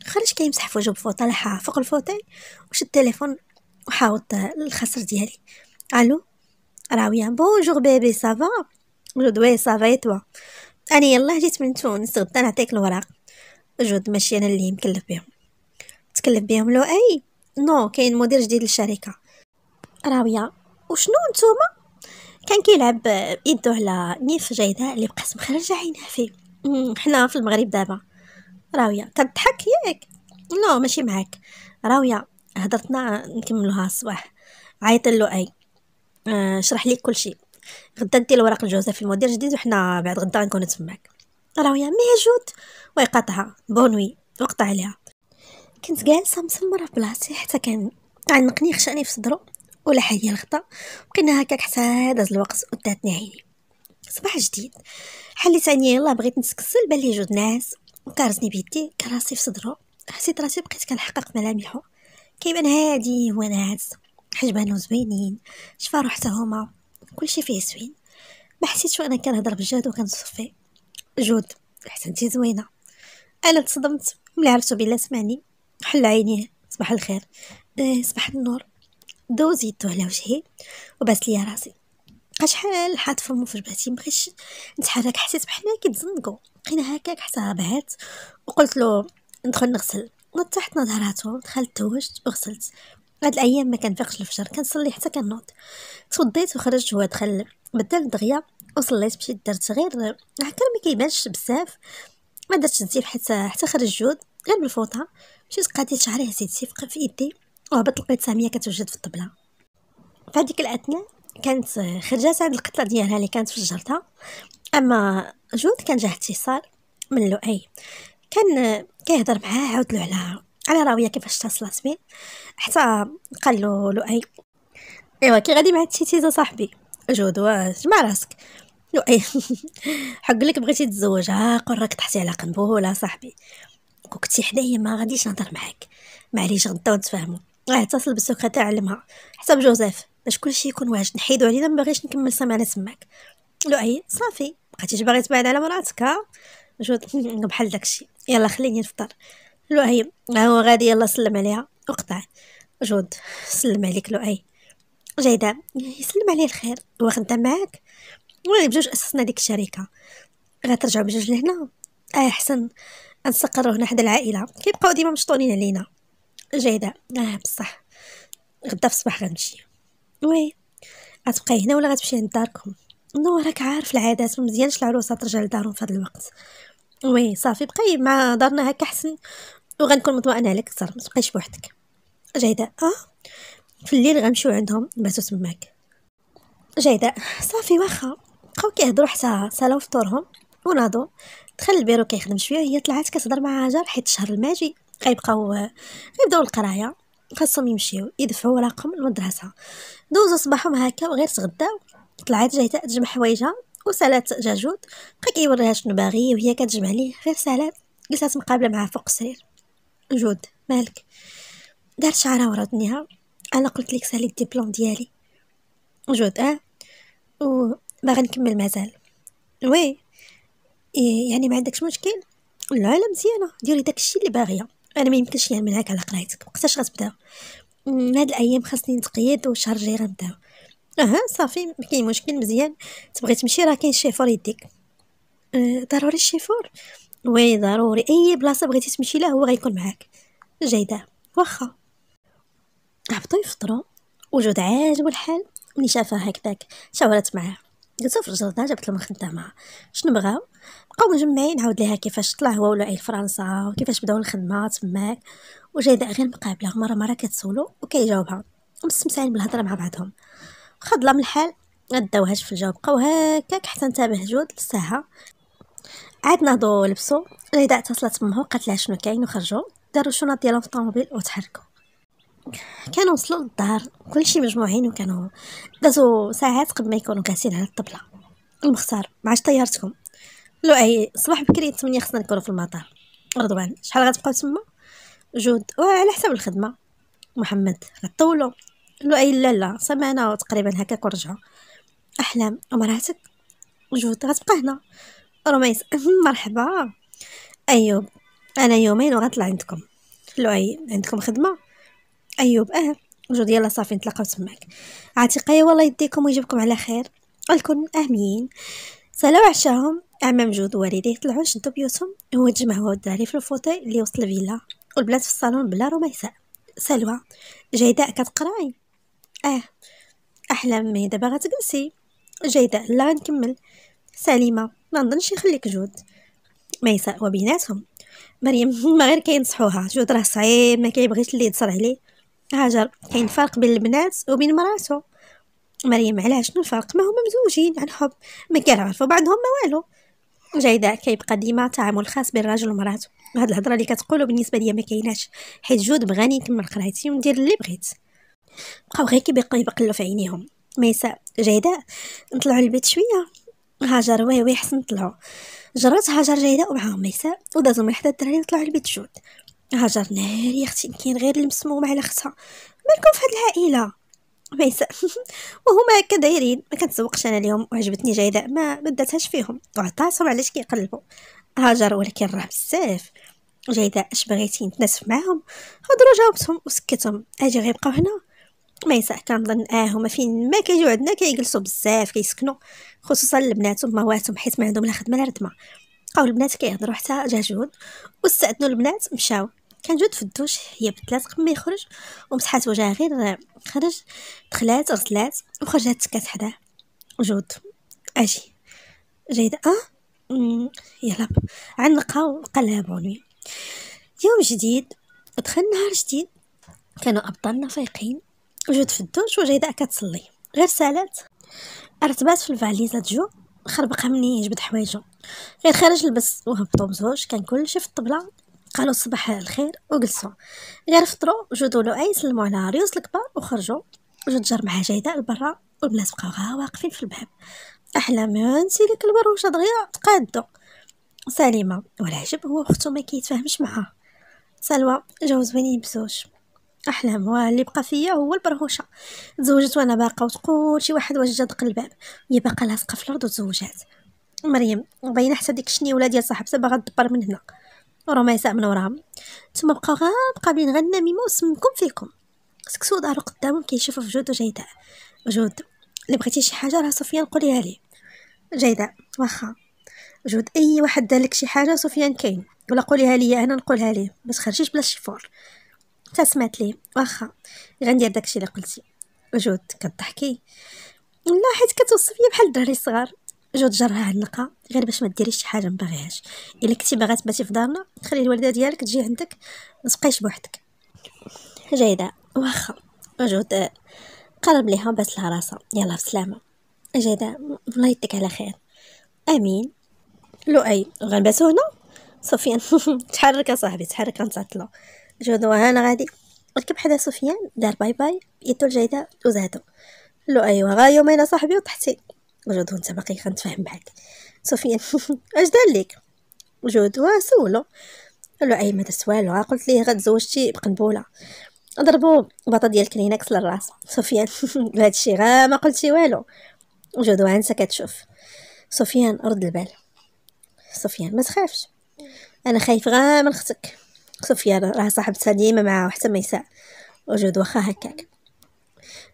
خرج كيمسح في وجهه بفوطه لحا فوق الفوطي وشد التليفون وحاوط الخصر ديالي الو راويا بونجور بيبي سافا جود وي سافا يتوا انا يلا جيت من تونس غدا نعطيك الوراق جود ماشي انا اللي مكلف بهم تكلف بهم لو اي نو كاين مدير جديد للشركه راويا وشنو نتوما كان كيلعب بيدو على نيف جيدة اللي بقات مخرجة عينها فيه حنا في المغرب دابا راويا كتضحك ياك نو ماشي معاك راويا هضرتنا نكملوها الصباح عيط لؤي آه شرح لي كل شيء غدا ندي الورق لجوزيف المدير الجديد وحنا بعد غدا نكون تماك راه ويا موجود ويقاطعها بونوي وقطع عليها كنت جالسه مسمره في بلاصتي حتى كان عنقني خشاني في صدرو ولا حي الغطا بقينا هكاك حتى داز الوقت وداتني عيني صباح جديد حليت عيني يلا بغيت نتكسل بان لي جوج ناس وكارزني بيدي كراسي في صدرو حسيت راسي بقيت كنحقق ملامحه كيبان هادي وناعس حجبانو زوينين شفارو حتى هما كلشي فيه زوين ما حسيتش وانا كنهضر بجد وكنصفي جود حسنتي زوينه انا تصدمت ملي عرفتو بلا سمعني حل عينيه صباح الخير اه صباح النور دوز يدو على وجهي وباس ليا راسي بقى شحال حاط فمو في جبهتي مبغيتش نتحرك حسيت بحال كيتزنقو بقينا هكاك حتى بعت وقلت له ندخل نغسل نطحت نظهر دخلت توجت وغسلت هاد الايام ما كنفيقش الفجر كنصلي حتى كنوض توضيت وخرجت هو دخل بدل دغيا وصليت مشيت درت غير هكا ما كيبانش بزاف ما درتش الزيف حتى حتى خرج جود غير بالفوطه مشيت قاديت شعري هزيت سيفقه في يدي وهبط لقيت ساميه كتوجد في الطبله فهاديك الاثناء كانت خرجات عند القطله ديالها اللي كانت الجرطه اما جود كان جاه اتصال من لؤي كان كيهضر عاود عاودلو على على راويه كيفاش تصلات بيه حتى قال له لؤي ايوا كي غادي مع هادشي تيزا صاحبي جود واش مع راسك لؤي حق لك بغيتي تزوج ها راك طحتي على قنبوله صاحبي كنتي حدايا ما غاديش نهضر معاك معليش غدا ونتفاهموا راه اتصل بالسكرتير تعلمها حتى بجوزيف باش كلشي يكون واجد نحيدو علينا ما باغيش نكمل سمانه تماك لؤي صافي بقيتيش باغي تبعد على مراتك ها جود بحال داكشي يلا خليني نفطر لؤي هو غادي يلا سلم عليها وقطع جود سلم عليك لؤي جيدة يسلم عليه الخير هو خدام معاك وي بجوج اسسنا ديك الشركة غترجعو بجوج لهنا اه حسن نستقرو هنا حدا العائلة كيبقاو ديما مشطونين علينا جيدة اه بصح غدا في الصباح غنمشي وي غتبقاي هنا ولا غتمشي عند داركم نو راك عارف العادات مزيانش العروسه ترجع لدارهم في هذا الوقت وي صافي بقاي مع دارنا هكا حسن وغنكون مطمئنه عليك صار ما تبقايش بوحدك جيدة اه في الليل غنمشيو عندهم نباتو تماك جيدة صافي واخا بقاو كيهضروا حتى سالاو فطورهم وناضوا دخل البيرو كيخدم شويه هي طلعت كتهضر مع هاجر حيت الشهر الماجي غيبقاو غيبداو القرايه خاصهم يمشيو يدفعوا وراقهم للمدرسه دوزو صباحهم هكا وغير تغداو طلعت جيدة تجمع حوايجها وسالات جاجود بقى كيوريها شنو باغي وهي كتجمع ليه غير سالات جلسات مقابله معاه فوق السرير جود مالك دارت شعرها وردنيها انا قلت لك سالي الدبلوم ديالي جود اه و باغي نكمل مازال وي يعني ما عندكش مشكل لا لا مزيانه ديري داكشي اللي باغيه انا ما يمكنش نعمل يعني هكا على قرايتك وقتاش غتبدا هاد الايام خاصني نتقيد وشهر جاي غنبداو اها صافي ما كاين مشكل مزيان تبغي تمشي راه كاين الشيفور يديك أه ضروري الشيفور وي ضروري اي بلاصه بغيتي تمشي لها هو غيكون معاك جيده واخا هبطوا يفطروا وجود عاجبو الحال ملي شافها هكذاك شاورت معاه جلسوا في الجردة جابت لهم الخدامة شنو بغاو بقاو مجمعين عاود ليها كيفاش طلع هو ولا عيل فرنسا وكيفاش بداو الخدمة تماك وجايدة غير مقابلة مرة مرة كتسولو وكيجاوبها ومستمتعين بالهضرة مع بعضهم خد لهم الحال داوهاش في الجو بقاو هكاك حتى انتبه جود لساعه عاد نهضوا ولبسوا رضا اتصلت امه قالت لها شنو كاين وخرجوا داروا الشنط ديالهم في الطوموبيل وتحركوا كانوا وصلوا للدار كلشي مجموعين وكانوا دازوا ساعات قبل ما يكونوا كاسين على الطبله المختار ما طيارتكم لو اي صباح بكري 8 خصنا نكونوا في المطار رضوان شحال غتبقاو تما جود وعلى حساب الخدمه محمد غطولوا قال له اي لا لا سمعنا تقريبا هكاك ورجع احلام مراتك جود غتبقى هنا رميس مرحبا ايوب انا يومين وغنطلع عندكم لؤي اي عندكم خدمه ايوب اه جود يلا صافي نتلاقاو تماك عتيقه والله يديكم ويجيبكم على خير الكون امين سلام عشاهم امام جود والديه طلعوا شدوا بيوتهم هو تجمع هو الدراري في الفوتي اللي وسط الفيلا والبلاد في الصالون بلا رميساء سلوى جيداء كتقراي اه احلام مي دابا غتجلسي جيدة لا غنكمل سليمة ما نظنش يخليك جود ميساء وبيناتهم مريم ما غير كينصحوها جود راه صعيب ما كيبغيش اللي يتصر عليه هاجر كاين فرق بين البنات وبين مراته مريم علاش شنو الفرق ما هما مزوجين عن حب ما كيعرفوا بعضهم ما والو جيدة كيبقى ديما تعامل خاص بين الراجل ومراته هاد الهضره اللي كتقولوا بالنسبه ليا ما كايناش حيت جود بغاني نكمل قرايتي وندير اللي بغيت بقاو غير كيبقاو يبقلو في عينيهم ميساء جيداء نطلعوا للبيت شويه هاجر وي وي حسن طلعوا جرات هاجر جيداء ومعاهم ميساء ودازوا من حدا الدراري وطلعوا للبيت جود هاجر ناري اختي كاين غير المسموم على اختها مالكم في هاد العائله ميساء وهما هكا دايرين ما كنتسوقش انا اليوم وعجبتني جيداء ما بداتهاش فيهم وعطاتهم علاش كيقلبوا هاجر ولكن راه بزاف جيداء اش بغيتي نتناسف معاهم هضروا جاوبتهم وسكتهم اجي غيبقاو هنا ما يصح كنظن اه هما فين ما كيجيو عندنا كيجلسوا بزاف كيسكنوا خصوصا البنات ومواتهم حيت ما عندهم لا خدمه لا ردمه بقاو البنات كيهضروا حتى جا جاجود واستعدنوا البنات مشاو كان جود في الدوش هي بدلات قبل ما يخرج ومسحات وجهها غير خرج دخلات غسلات وخرجت تكات حداه جود اجي جيدة اه يلا عنقها وقالها بونوي يوم جديد دخل نهار جديد كانوا أبطالنا فايقين جوت في الدوش وجايده كتصلي غير سالات رتبات في الفاليزة جو خربقها مني جبد حوايجو غير خرج لبس وهبطو مزوج كان كلشي في الطبلة قالوا صباح الخير وجلسوا غير فطروا جود اي سلموا على ريوس الكبار وخرجوا جود جار معها جايده لبرا والبنات بقاو غا واقفين في الباب احلى من سيلك البروشه دغيا تقادو سليمه والعجب هو اختو ما كيتفاهمش معها سلوى جاو زوينين بزوج احلام واه اللي بقى فيا هو البرهوشه تزوجت وانا باقه وتقول شي واحد واش جات دق الباب هي باقا لاصقه في الارض وتزوجات مريم باينه حتى ديك شني ولا ديال صاحبتها باغا تدبر من هنا رميساء من وراهم ثم بقاو غاب قابلين غنى النميمه وسمكم فيكم سكسو دارو قدامهم كيشوفوا في جود وجيداء جود اللي بغيتي شي حاجه راه سفيان قوليها لي جيداء واخا جود اي واحد دالك شي حاجه سفيان كاين ولا قوليها لي انا نقولها ليه ما تخرجيش بلا شي فور ابتسمت لي واخا غندير داكشي اللي قلتي وجود كضحكي لا حيت كتوصفي بحال الدراري الصغار جود جرها علقه غير باش ما ديريش شي حاجه ما باغيهاش الا كنتي باغا تباتي في دارنا خلي الوالده ديالك تجي عندك ما تبقايش بوحدك جيده واخا وجود قرب ليها بس لها راسها يلا بسلامه جيده الله يديك على خير امين لؤي غنباتو هنا صوفيان تحرك صاحبي تحرك غنتعطلو جودوها هانا غادي ركب حدا سفيان دار باي باي يدو الجيدة وزهدو لو ايوا غا يومين صاحبي وطحتي جودو انت باقي غنتفاهم معاك سفيان اش دار ليك جودو سولو قالو اي ما درت والو قلت ليه غتزوجتي بقنبوله ضربو بطا ديال كلينكس للراس سفيان بهذا الشيء غا ما قلتي والو جودو انت كتشوف سفيان رد البال سفيان ما تخافش انا خايف غا من اختك سفيان راه صاحبتها ديما معاها حتى ما وجود واخا هكاك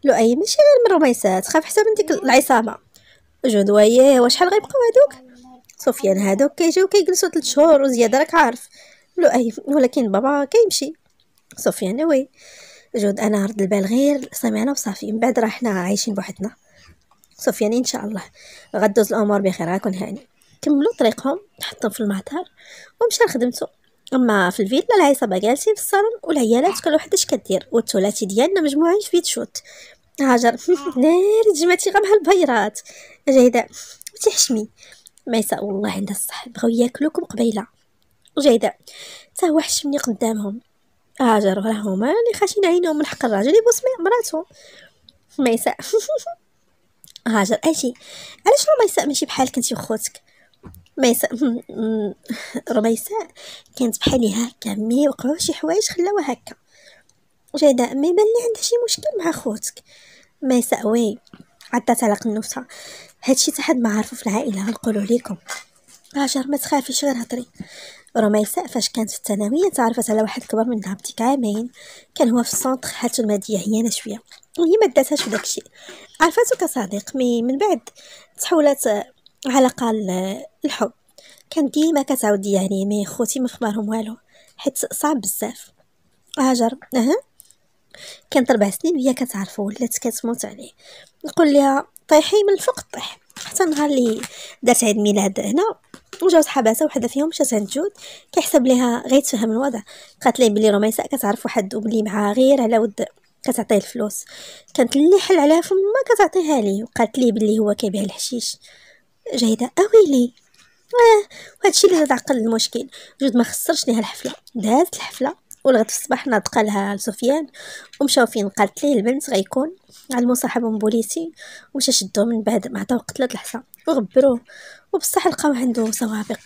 لؤي ماشي غير من رميسات تخاف حتى من ديك العصابه وجود وياه وشحال غيبقاو هادوك سفيان هادوك كيجيو كيجلسوا 3 شهور وزياده راك عارف لؤي ولكن بابا كيمشي سفيان وي جود انا رد البال غير سمعنا وصافي من بعد راه حنا عايشين بوحدنا سفيان ان شاء الله غدوز الامور بخير غنكون هاني كملوا طريقهم تحطم في المطار ومشى لخدمته اما في الفيلا العصابه جالسين في الصالون والعيالات كل وحده اش آه. كدير والثلاثي ديالنا مجموعين في تشوت هاجر آه. ناري جمعتي غا مع البيرات جايده وتحشمي ميساء والله عندها الصح بغاو ياكلوكم قبيله وجايده حتى هو حشمني قدامهم هاجر راه هما اللي يعني خاشين عينهم من حق الراجل يبوس مراتو ميساء هاجر اجي علاش راه ميساء ماشي بحالك انت وخوتك رميساء رميساء كانت بحالي هكا مي وقعوا شي حوايج خلاوها هكا جاده ما يبان لي عندها شي مشكل مع خوتك ميساء وي عطات على قنوسها هادشي تحد ما عارفو في العائله نقولوا ليكم هاجر ما تخافيش غير هضري رميساء فاش كانت في الثانويه تعرفت على واحد كبر منها بديك عامين كان هو في السونتر حالته الماديه عيانه شويه وهي ما داتهاش في داكشي عرفاتو كصديق مي من بعد تحولات على قال آه، الحب كان ديما كتعاود يعني مي خوتي ما خبرهم والو حيت صعب بزاف هاجر آه، اها كانت ربع سنين وهي كتعرفو ولات كتموت عليه نقول ليها طيحي من الفوق طيح حتى النهار اللي دارت عيد ميلاد هنا وجاو صحاباتها وحده فيهم مشات عند جود كيحسب ليها غيتفهم الوضع قالت ليه بلي رميساء كتعرف واحد وبلي معاها غير على ود كتعطيه الفلوس كانت اللي حل عليها فما كتعطيها ليه وقالت ليه بلي هو كيبيع الحشيش جيده اويلي آه،, اه وهادشي اللي هز عقل المشكل جود ما خسرش ليها الحفله دازت الحفله والغد في الصباح ناطقه لها لسفيان ومشاو فين قالت ليه البنت غيكون على من بوليسي ومشى شدوه من بعد ما عطاو قتله الحصى وغبروه وبصح لقاو عنده سوابق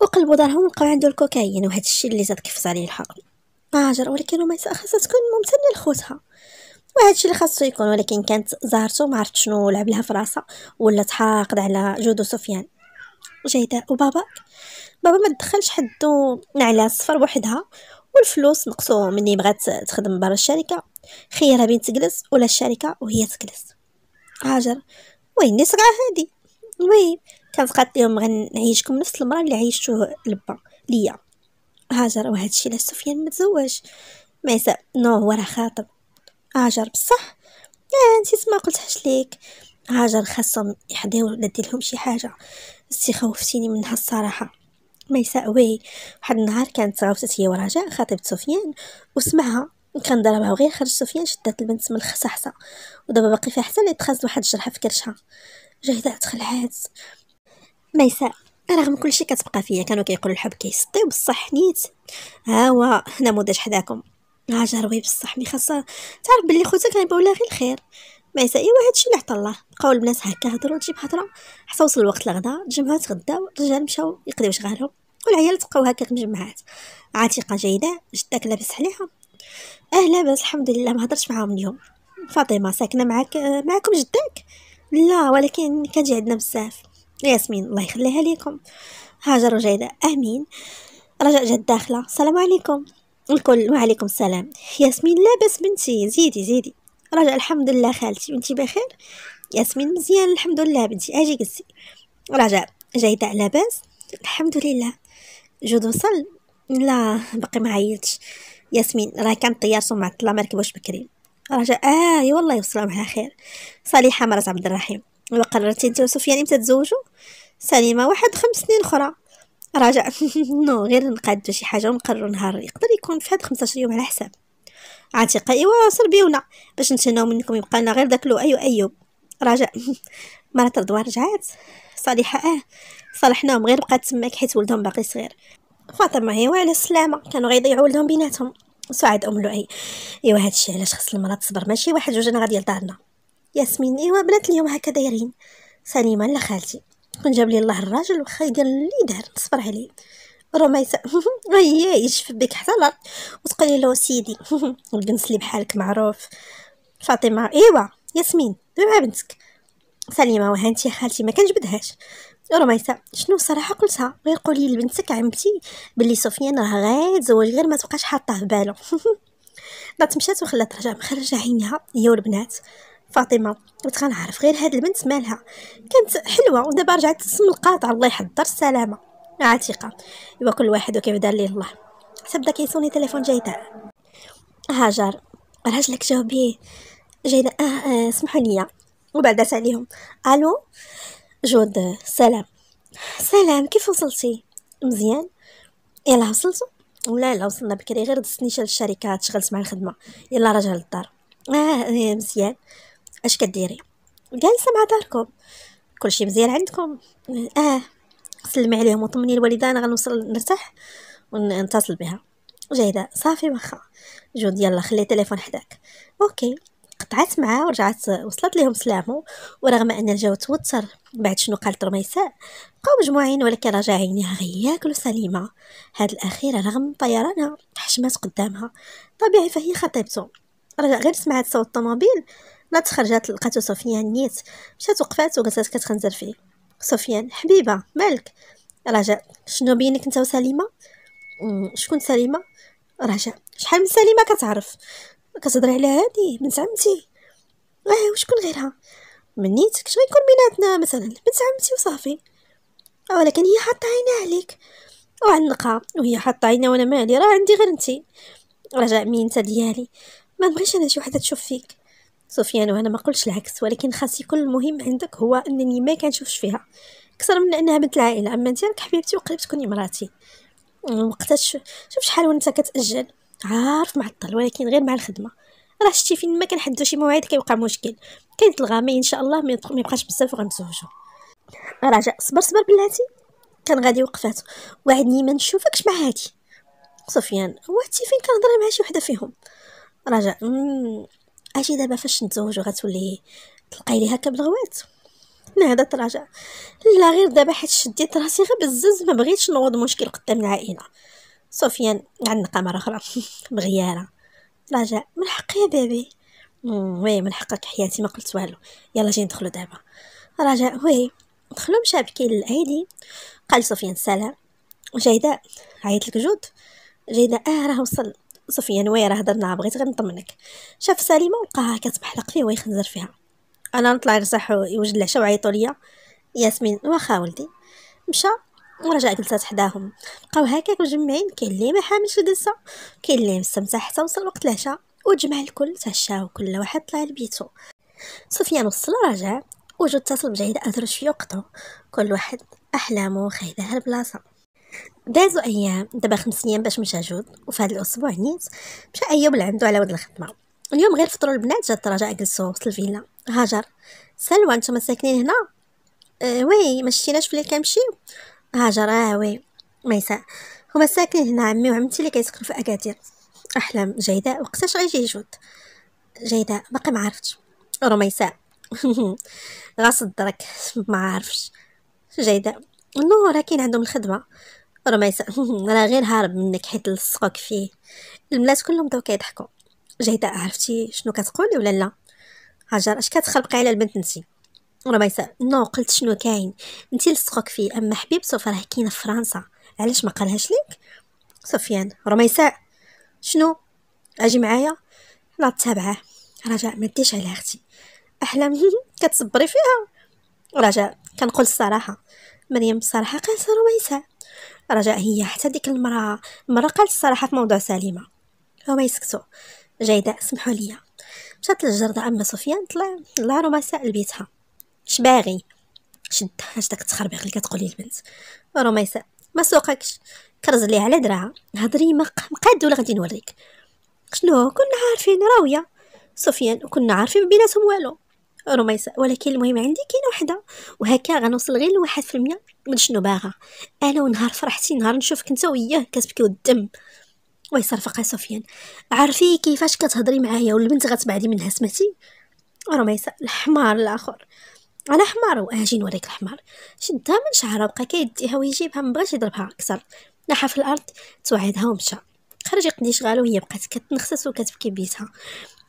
وقلبوا دارهم لقاو عنده الكوكايين وهذا الشيء اللي زاد كيفز عليه الحق اجر ولكن ما خاصها تكون ممتنه لخوتها وهادشي اللي خاصو يكون ولكن كانت زهرته معرفت شنو لعب لها في ولا تحاقد على جودو سفيان جيدة وباباك بابا ما تدخلش حدو على صفر وحدها والفلوس نقصو مني بغات تخدم برا الشركة خيرها بين تجلس ولا الشركة وهي تجلس هاجر ويني صقعة هادي وي كانت قالت لهم غنعيشكم نفس المرأة اللي عيشتو لبا ليا هاجر وهادشي الشيء سفيان متزوج ما يسأل نو هو راه خاطب هاجر بصح آه نسيت قلت حش ليك هاجر خاصهم يحضيو ولا لهم شي حاجه سي خوفتيني منها الصراحه ميساء وي واحد النهار كانت غوتت هي وراجع خطيبة سفيان وسمعها كان ضربها وغير خرج سفيان شدات البنت من الخصحصة ودابا باقي فيها حتى اللي تخز واحد الجرحه في كرشها جهدة خلعات ميساء رغم كل شيء كتبقى فيا كانوا كيقولوا الحب كيسطي بصح نيت ها هو نموذج حداكم هاجر وي بصح مي خاصها تعرف بلي خوتك غيبغيو لها غير الخير ما سائوا هادشي اللي عطا الله بقاو البنات هكا هضروا تجيب هضره حتى وصل الوقت الغدا الجمعه تغداو الرجال مشاو يقضيو شغالهم والعيال تبقاو هكا مجمعات عتيقه جيده جداك لابس عليها اه لاباس الحمد لله ما هضرتش معاهم اليوم فاطمه ساكنه معاك معاكم جداك لا ولكن كتجي عندنا بزاف ياسمين الله يخليها ليكم هاجر وجيده امين رجاء جات داخله السلام عليكم الكل وعليكم السلام ياسمين لاباس بنتي زيدي زيدي رجاء الحمد لله خالتي وانتي بخير ياسمين مزيان الحمد لله بنتي اجي قصي رجاء جيدة على باس الحمد لله جود وصل لا باقي ما عيطش ياسمين راه كان طيار معطله ما ركبوش بكري رجاء اه والله يوصلهم معها خير صالحه مرات عبد الرحيم وقررتي انت وسفيان امتى تزوجوا سليمه واحد خمس سنين اخرى راجع نو غير نقادو شي حاجه ونقرروا نهار يقدر يكون في هاد 15 يوم على حساب عتيقه ايوا صربيونا باش نتهناو منكم يبقى لنا غير داك لو ايو ايوب راجع مرات رضوى رجعات صالحه اه صالحناهم غير بقات تماك حيت ولدهم باقي صغير فاطمه هي وعلى السلامه كانوا غيضيعوا ولدهم بيناتهم سعاد ام لؤي ايوا هادشي علاش خص المراه تصبر ماشي واحد جوج انا غادي لدارنا ياسمين ايوا بنات اليوم هكا دايرين سليمه لا خالتي كون جاب لي الله الراجل واخا قال لي دار نصبر عليه رميسة هي يشف بك حتى الارض وتقولي له سيدي الجنس اللي بحالك معروف فاطمه ايوا ياسمين دابا مع بنتك سليمه وهانتي خالتي ما كنجبدهاش رميسة شنو صراحه قلتها غير قولي لبنتك عمتي بلي سفيان راه غيتزوج غير ما تبقاش حاطاه في بالو دات مشات وخلات رجع مخرجه عينيها هي والبنات فاطمه كنت غنعرف غير هاد البنت مالها كانت حلوه ودابا رجعت تسم القاطع الله يحضر السلامه عاتقه ايوا كل واحد وكيف دار ليه الله حتى بدا كيصوني تليفون تاع هاجر راجلك لك جاوبي جيدة اه, آه سمحوا لي وبعد عليهم الو جود سلام سلام كيف وصلتي مزيان يلا وصلت ولا لا وصلنا بكري غير دزتني الشركه تشغلت مع الخدمه يلا راجع للدار اه, آه، مزيان اش كديري جالسه مع داركم كلشي مزيان عندكم اه سلمي عليهم وطمني الوالده انا غنوصل نرتاح ونتصل بها جيده صافي واخا جود يلا خلي التليفون حداك اوكي قطعت معاه ورجعت وصلت لهم سلامه ورغم ان الجو توتر بعد شنو قالت رميساء بقاو مجموعين ولكن رجع عينيها غير سليمه هاد الاخيره رغم طيرانها حشمات قدامها طبيعي فهي خطيبته رجع غير سمعت صوت الطوموبيل ما تخرجات لقاتو سفيان نيت مشات وقفات وقالت كتخنزر فيه سفيان حبيبه مالك رجاء شنو بينك انت وسليمه شكون سليمه رجاء شحال من سليمه كتعرف كتهضري على هادي بنت عمتي اه وشكون غيرها منيتك اش غيكون بيناتنا مثلا بنت عمتي وصافي ولكن هي حاطه عينها عليك وعنقها وهي حاطه عينها وانا مالي راه عندي غير انت رجاء مين انت ديالي ما نبغيش انا شي وحده تشوف فيك سفيان وهنا ما قلتش العكس ولكن خاص يكون المهم عندك هو انني ما كنشوفش فيها اكثر من انها بنت العائله اما انت راك حبيبتي وقريب تكوني مراتي وقتاش شوف شحال وانت كتاجل عارف معطل ولكن غير مع الخدمه راه شتي فين ما كنحدو شي موعد كيوقع مشكل كيتلغى مي ان شاء الله ما يبقاش بزاف وغنتزوجوا رجاء صبر صبر بلاتي كان غادي وقفات وعدني ما نشوفكش مع هادي سفيان وانت فين كنهضر مع شي وحده فيهم رجاء اجي دابا فاش نتزوج وغتولي تلقاي هكا بالغوات لا هذا تراجع لا غير دابا حيت شديت راسي غير بزز ما بغيتش نوض مشكل قدام العائله سفيان عندنا قمره اخرى بغياره رجاء من حقي يا بيبي وي من حقك حياتي ما قلت والو يلا جي ندخلو دابا رجاء وي دخلوا مشابكين للايدي قال سفيان سلام جيدة عيط لك جود جيدة اه راه وصل صافي انا وايره هضرنا بغيت غير نطمنك شاف سليمه ولقاها كتبحلق فيه ويخنزر فيها انا نطلع نرتاح يوجد العشاء وعيطوا ليا ياسمين واخا ولدي مشى ورجع جلسات حداهم بقاو هكاك مجمعين كاين اللي ما حاملش الجلسه كاين اللي مستمتع حتى وصل وقت العشاء وجمع الكل تعشاو كل واحد طلع لبيتو سفيان وصل رجع وجو اتصل بجهيد اثر شويه وقته كل واحد احلامه خايدة هالبلاصه دازو ايام دابا خمس ايام باش مشى جود وفي هذا الاسبوع نيت مشى ايوب لعندو على ود الخدمه اليوم غير فطروا البنات جات رجاء جلسوا وسط الفيلا هاجر سلوى نتوما ساكنين هنا اه وي ما شتيناش فين كنمشيو هاجر اه وي ميساء هما ساكنين هنا عمي وعمتي اللي كيسكنوا في اكادير احلام جيداء وقتاش غيجي جود جيداء باقي ما عرفتش رميساء غاص الدرك ما عارفش جيداء النور كاين عندهم الخدمه رميسة انا غير هارب منك حيت لصقوك فيه البنات كلهم بداو كيضحكوا جهداء عرفتي شنو كتقولي ولا لا هاجر اش كتخلقي على البنت نتي رميسة نو قلت شنو كاين نتي لصقوك فيه اما سوف راه كاينه في فرنسا علاش ما قالهاش ليك سفيان رميساء شنو اجي معايا لا تتابعه رجاء ما ديش على اختي احلام كتصبري فيها رجاء كنقول الصراحه مريم الصراحه قاسه رميساء رجاء هي حتى ديك المراه المراه قالت الصراحه في موضوع سليمه هما يسكتوا جيده سمحوا ليا مشات للجردة أما سفيان طلع لا سال لبيتها اش باغي شد اش داك التخربيق اللي كتقولي البنت رميسه ما سوقكش كرز ليها على درعها هضري مقاد ولا غادي نوريك شنو كنا عارفين راوية سفيان وكنا عارفين بيناتهم والو رميسه ولكن المهم عندي كاينه وحده وهكا غنوصل غير لواحد في المية من شنو باغا انا ونهار فرحتي نهار نشوفك انت وياه كتبكيو الدم ويصرفق سفيان عارفي كيفاش كتهضري معايا والبنت غتبعدي منها سمعتي رميسة الحمار الاخر انا حمار واجي نوريك الحمار شدها من شعرها بقى كيديها ويجيبها مبغاش يضربها اكثر نحى في الارض توعدها ومشى خرج يقضي شغالو وهي بقات كتنخسس وكتبكي بيتها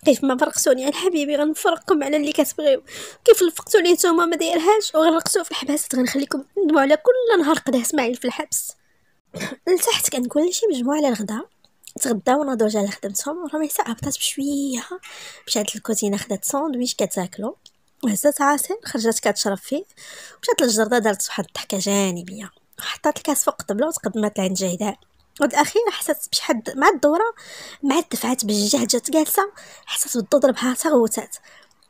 كيف ما فرقتوني على حبيبي غنفرقكم على اللي كتبغيو كيف لفقتو ليه نتوما ما دايرهاش وغنرقصوا في الحبس غنخليكم تندموا على كل نهار قداه اسماعيل في الحبس لتحت كان كلشي مجموعه على الغدا تغداو ناضوا على خدمتهم رميسة هبطات بشويه مشات للكوزينه خدات ساندويتش كتاكلو وهزات عصير خرجات كتشرب فيه مشات للجردة دارت واحد الضحكه جانبيه حطات الكاس فوق الطبله وتقدمات لعند جهيدان الاخير حسات بشحد مع الدوره مع الدفعات بالجهد جات جالسه حسات بالضو ضربها تغوتات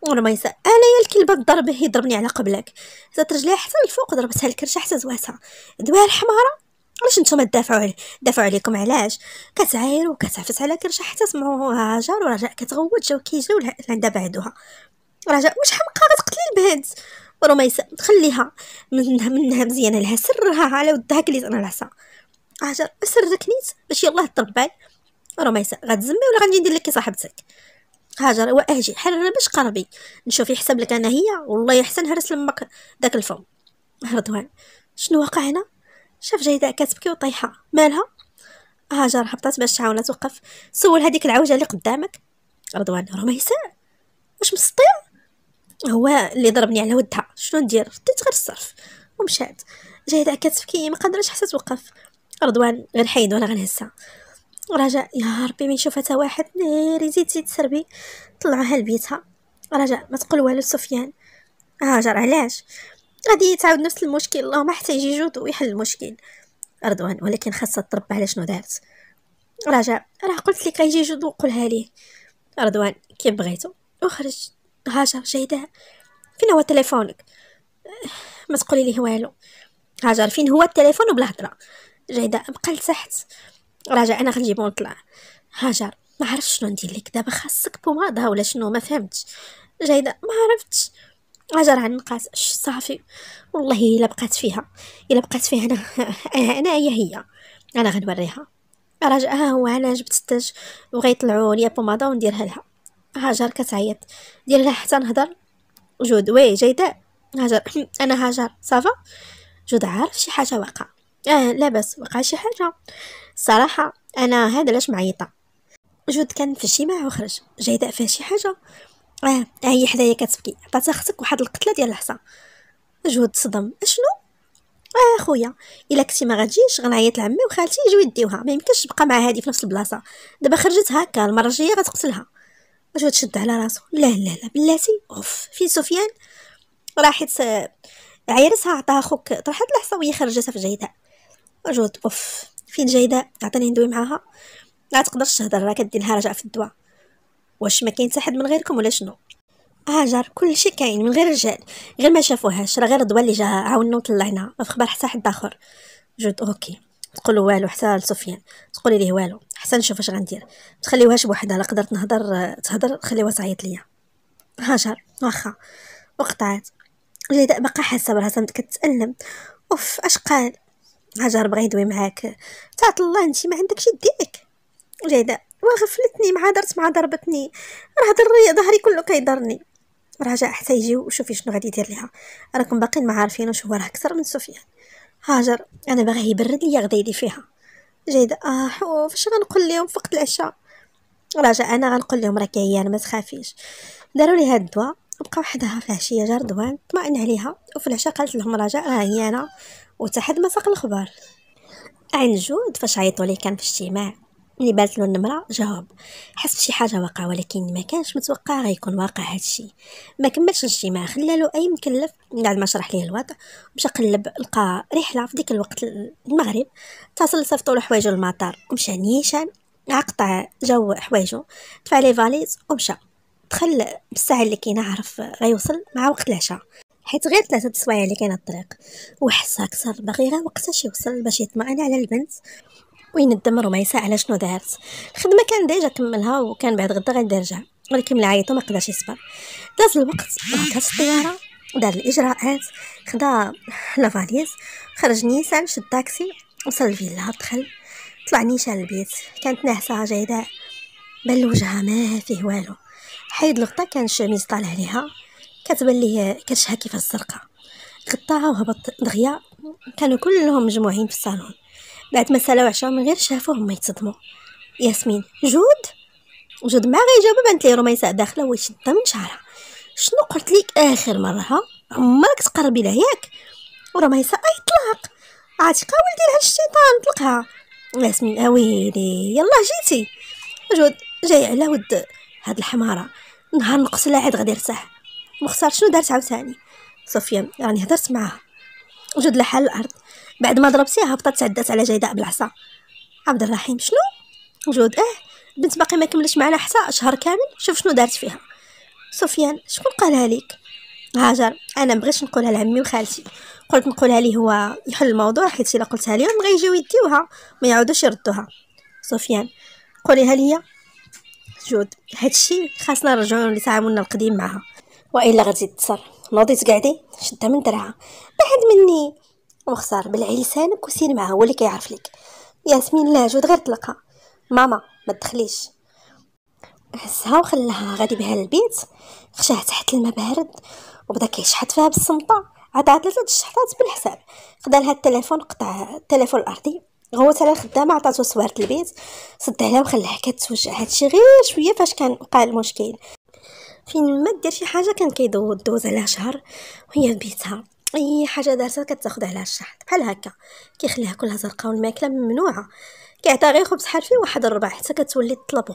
انا يا الكلبه الضرب هي ضربني على قبلك زات رجليها حتى الفوق ضربتها الكرشه حتى زواتها دواها الحماره علاش نتوما تدافعوا عليه دافعوا عليكم علاش كتعاير وكتعفس على كرشه حتى سمعوها هاجر ورجاء كتغوت جاو كيجيو لعندها بعدوها رجاء واش حمقى غتقتلي البنت رميسة تخليها منها منها مزيانه لها سرها على ودها كليت انا العصا هاجر اسرك نيت باش يلاه تربعي رميسة غتزمي ولا غنجي ندير لك صاحبتك هاجر واجي حرر باش قربي نشوف يحسب لك انا هي والله يحسن هرس لمك داك الفم رضوان شنو وقع هنا شاف جيدة كتبكي وطايحه مالها هاجر هبطت باش تعاونها توقف سول هذيك العوجه اللي قدامك رضوان رميساء واش مسطيه هو اللي ضربني على ودها شنو ندير رديت غير الصرف ومشات جيدة كتبكي ما قدرتش حتى توقف رضوان غنحيد وانا غنهسها رجاء يا ربي من نشوف حتى واحد ناري زيد زيد سربي طلعها لبيتها رجاء ما تقول والو لسفيان هاجر علاش غادي تعاود نفس المشكل اللهم حتى يجي جود ويحل المشكل رضوان ولكن خاصها تربى على شنو دارت رجاء راه قلت لك غيجي جود وقولها ليه رضوان كي بغيتو وخرج هاجر جيدة فين هو تليفونك ما تقولي ليه والو هاجر فين هو التليفون وبلا هضره جايده ابقى لتحت راجع انا غنجيبو ونطلع هاجر ما عرفتش شنو ندير لك دابا خاصك بوماده ولا شنو ما فهمتش جايده ما عرفتش هاجر عن النقاس صافي والله الا بقات فيها الا بقات فيها انا انا هي هي انا غنوريها راجع ها هو انا جبت التاج وغيطلعوا ليا بوماده ونديرها لها هاجر كتعيط دير لها حتى نهضر جود وي جايده هاجر انا هاجر صافا جود عارف شي حاجه واقعه اه لا بس وقع شي حاجه الصراحه انا هذا علاش معيطه جود كان في اجتماع وخرج جايداء فيها شي حاجه آه،, اه هي حدايا كتبكي عطاتها اختك واحد القتله ديال الحصى جود صدم اشنو اه خويا الا كنتي ما غاتجيش غنعيط لعمي وخالتي يجيو يديوها ما يمكنش تبقى مع هادي في نفس البلاصه دابا خرجت هكا المره الجايه غتقتلها جود شد على راسو لا لا لا بلاتي اوف فين سفيان راحت آه، عيرسها عطاها خوك طرحت الحصه وهي خرجتها في جيداء وجود اوف فين جايده عطاني ندوي معاها لا تقدرش تهضر راه كدير لها رجع في الدواء واش ما كاين حد من غيركم ولا شنو هاجر آه، كلشي كاين من غير رجال غير ما شافوهاش راه غير الدواء اللي جا عاونو طلعنا ما في خبر حتى حد اخر جود اوكي تقولوا والو حتى لسفيان تقولي ليه والو حتى نشوف اش غندير تخليوهاش بوحدها لا قدرت نهضر تهضر خليوها تعيط ليا هاجر آه، واخا وقطعت جيدة بقى حاسة براسها كتتألم اوف اش قال هاجر بغا يدوي معاك تعطل الله انت ما عندكش يديك جيدة وغفلتني مع درت مع ضربتني راه ضري ظهري كله كيضرني رجاء حتى يجي وشوفي شنو غادي يدير ليها راكم باقيين ما عارفين واش هو راه اكثر من سفيان هاجر انا باغي يبرد ليا غدا يدي فيها جيدة اه فاش غنقول لهم في العشاء رجاء انا غنقول لهم راكي عيانه ما تخافيش داروا لي هاد الدواء بقى وحدها في العشيه جا رضوان طمأن عليها وفي العشاء قالت لهم رجاء راه هي انا وتحد ما ساق الخبر عين جود فاش عيطوا ليه كان في الاجتماع ملي بانت له النمره جاوب حس بشي حاجه واقع ولكن ما كانش متوقع غيكون واقع هادشي ما كملش الاجتماع خلى له اي مكلف من بعد ما شرح ليه الوضع مشى قلب لقى رحله في ديك الوقت المغرب اتصل صيفطوا له حوايجو للمطار ومشى نيشان عقطع جو حوايجو دفع ليه فاليز ومشى دخل بالساعه اللي كاينه عرف غيوصل مع وقت العشاء حيت غير ثلاثة السوايع اللي كاينه الطريق وحس اكثر باغي غير وقتاش يوصل باش يطمئن على البنت ويندم رميسة على شنو دارت الخدمه كان ديجا كملها وكان بعد غدا غادي يرجع ولكن العيط ما قدرش يصبر داز الوقت ركبت الطياره دار الاجراءات خدا لافاليز خرج نيسان شد طاكسي وصل الفيلا دخل طلع نيشان البيت كانت ناعسه جايده بل وجهها ما فيه والو حيد الغطا كان الشميس طالع عليها كتبان ليه كتشها كيفاش الزرقاء غطاها وهبط دغيا كانوا كلهم مجموعين في الصالون بعد ما سالاو عشا من غير شافوهم ما يتصدموا ياسمين جود جود ما غيجاوب بانت لي رميساء داخله وشدها من شعرها شنو قلت ليك اخر مره عمرك تقربي لها ياك ورميساء طلاق عاتقه ولدي لها الشيطان طلقها ياسمين اويلي يلا جيتي جود جاي على ود هاد الحماره نهار نقص عاد غادي يرتاح مختار شنو دارت عاوتاني سفيان راني هدرت معاها وجد لها حل الارض بعد ما ضربتيها هبطت تعدات على جيداء بالعصا عبد الرحيم شنو وجود اه بنت باقي ما كملش معنا حتى شهر كامل شوف شنو دارت فيها سفيان شكون قالها ليك هاجر انا مبغيتش نقولها لعمي وخالتي قلت نقولها ليه هو يحل الموضوع حيت الا قلتها ليهم غيجيو يديوها ما يعودوش يردوها سفيان قوليها ليا جود هادشي خاصنا نرجعو لتعاملنا القديم معها والا غتزيد تصر نوضي تقعدي شدها من درعها بعد مني وخسر بالعي لسانك وسير معاه هو اللي كيعرف لك ياسمين لا جود غير طلقها ماما ما تدخليش هزها وخلاها غادي بها للبيت خشاها تحت الماء بارد وبدا كيشحط فيها بالصمطه عاد عاد ثلاثه الشحطات بالحساب خدا لها التليفون قطع التليفون الارضي غوت على الخدامه عطاتو سوارة البيت صد عليها وخلاها كتوجع هادشي غير شويه فاش كان وقع المشكل فين ما دير شي حاجه كان كيدوز دوز عليها شهر وهي في بيتها اي حاجه دارتها كتاخد عليها الشحط بحال هكا كيخليها كلها زرقاء والماكله ممنوعه كيعطيها غير خبز حرفي واحد الربع حتى كتولي تطلبو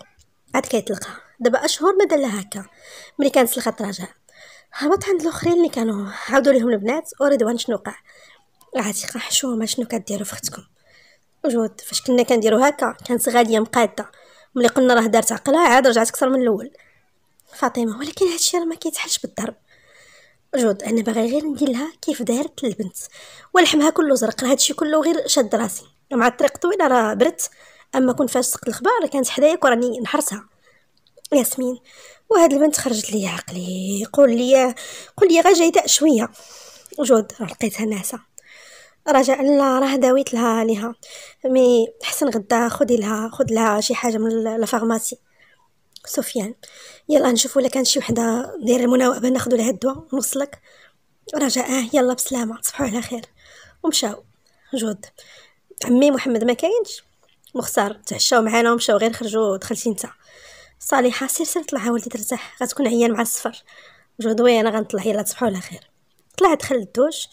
عاد كيطلقها دابا اشهر ما دار هكا ملي كانت الخط راجع هبط عند الاخرين اللي كانوا عاودوا ليهم البنات ورضوان شنو وقع عاد يقحشوا ما شنو كديروا في اختكم جهد فاش كنا كنديرو هكا كانت غاديه مقاده ملي قلنا راه دارت عقلها عاد رجعت اكثر من الاول فاطمه ولكن هادشي راه ما كيتحلش بالضرب جود انا باغي غير ندير لها كيف دارت للبنت ولحمها كله زرق راه هادشي كله غير شاد راسي مع الطريق طويله راه برت اما كون فاش سقت الخبار كانت حدايا وراني نحرسها ياسمين وهاد البنت خرجت لي عقلي قول لي قول لي غا جايده شويه جود راه لقيتها ناعسه رجاء لا راه داويت لها عليها مي حسن غدا خدي لها خد لها شي حاجه من الفارماسي سفيان يلا نشوفوا الا كان شي وحده دايره المناوبه ناخذ لها الدواء نوصلك رجاء آه، يلا بسلامه تصبحوا على خير ومشاو جود عمي محمد ما كاينش مختار تعشاو معانا ومشاو غير خرجوا دخلتي انت صالحه سير سير طلع ولدي ترتاح غتكون عيان مع السفر جود وين انا غنطلع يلا تصبحوا على خير طلع دخل الدوش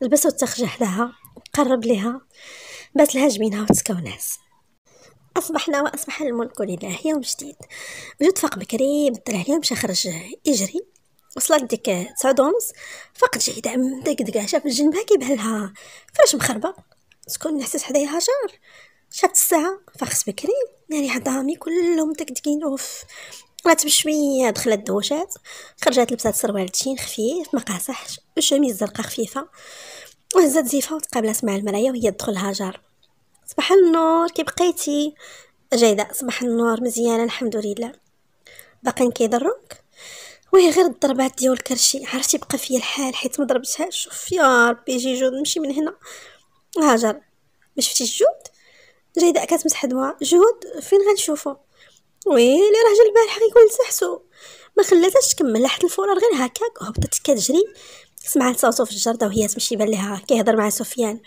لبس وتخجح لها قرب لها بات لها جبينها ناس أصبحنا وأصبح الملك لله يوم جديد وجد فاق بكري بالدراه اليوم مشى خرج يجري وصلت ديك تسعة ونص فقد جاي دعم داك دقا شاف الجنبة كيبهلها فاش مخربة تكون نحسس حدايا هاجر شافت الساعة فخس بكري ناري هضامي كلهم دكين اوف طلعت بشويه دخلت دوشات خرجت لبسات سروال تشين خفيف ما قاصحش وشميز زرقاء خفيفه وهزت زيفه وتقابلت مع المرايا وهي تدخل هاجر صباح النور كي بقيتي جيده صباح النور مزيانه الحمد لله باقين كيضروك وهي غير الضربات ديال الكرشي عرفتي بقى فيا الحال حيت ما ضربتهاش شوف يا ربي جي جود نمشي من هنا هاجر ما شفتيش جود جيده كتمسح دموع جود فين غنشوفو ويلي راجل البارح غيكون لسحسو ما خلاتهاش تكمل حتى الفورار غير هكاك هبطت كتجري سمعت صوتو في الجرده وهي تمشي بان ليها كيهضر مع سفيان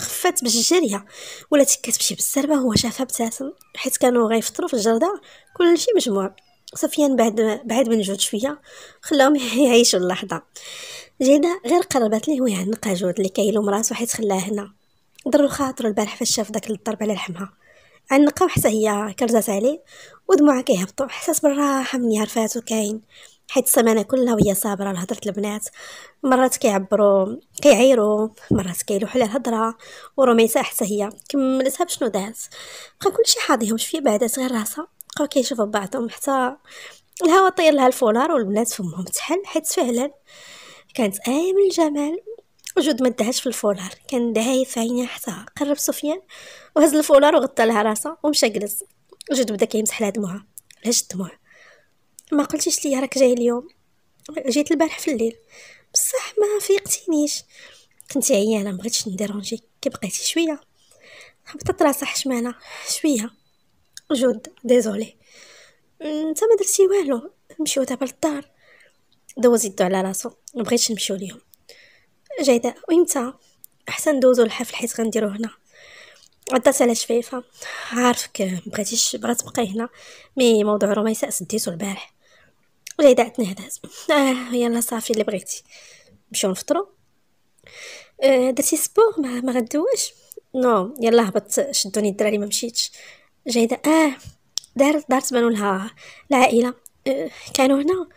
خفات باش ولات كتمشي بالسربه هو شافها ابتسم حيت كانوا غيفطروا في الجرده كلشي مجموع سفيان بعد بعد من جود شويه خلاهم يعيشوا اللحظه جينا غير قربت ليه ويعنق جود اللي كيلوم راسو حيت خلاه هنا ضروا خاطرو البارح فاش شاف داك الضرب على لحمها عنقه وحتى هي كرزات عليه ودموعها كيهبطوا حسات بالراحه مني عرفاتو كاين حيت السمانه كلها وهي صابره لهضره البنات مرات كيعبروا كيعيروا مرات كيلوحوا على الهضره ورميسه حتى هي كملتها بشنو دات بقى كلشي حاضيهم شويه بعدات غير راسها بقاو كيشوفوا بعضهم حتى الهوا طير لها الفولار والبنات فمهم تحل حيت فعلا كانت ايه من الجمال وجود ما دهاش في الفولار كان دهاي في عينيها حتى قرب سفيان وهز الفولار وغطى لها راسها ومشى جلس وجود بدا كيمسح لها دموعها علاش الدموع ما قلتيش ليا راك جاي اليوم جيت البارح في الليل بصح ما فيقتينيش كنت عيانه ما بغيتش نديرونجي كي بقيتي شويه هبطت راسها حشمانه شويه جود ديزولي انت ما درتي والو نمشيو دابا للدار دوز يدو على راسو مبغيتش نمشيو اليوم جيدة ويمتى احسن ندوزو الحفل حيت غنديرو هنا عضات على شفيفة عارفك مبغيتيش بغات تبقاي هنا مي موضوع رميساء سديتو البارح جيدة عندنا هدات آه يلا صافي اللي بغيتي نمشيو نفطرو آه درتي سبور ما, ما غدواش نو يلا هبط شدوني الدراري ما مشيتش جيدة اه دارت دارت بانوا لها العائلة آه كانوا هنا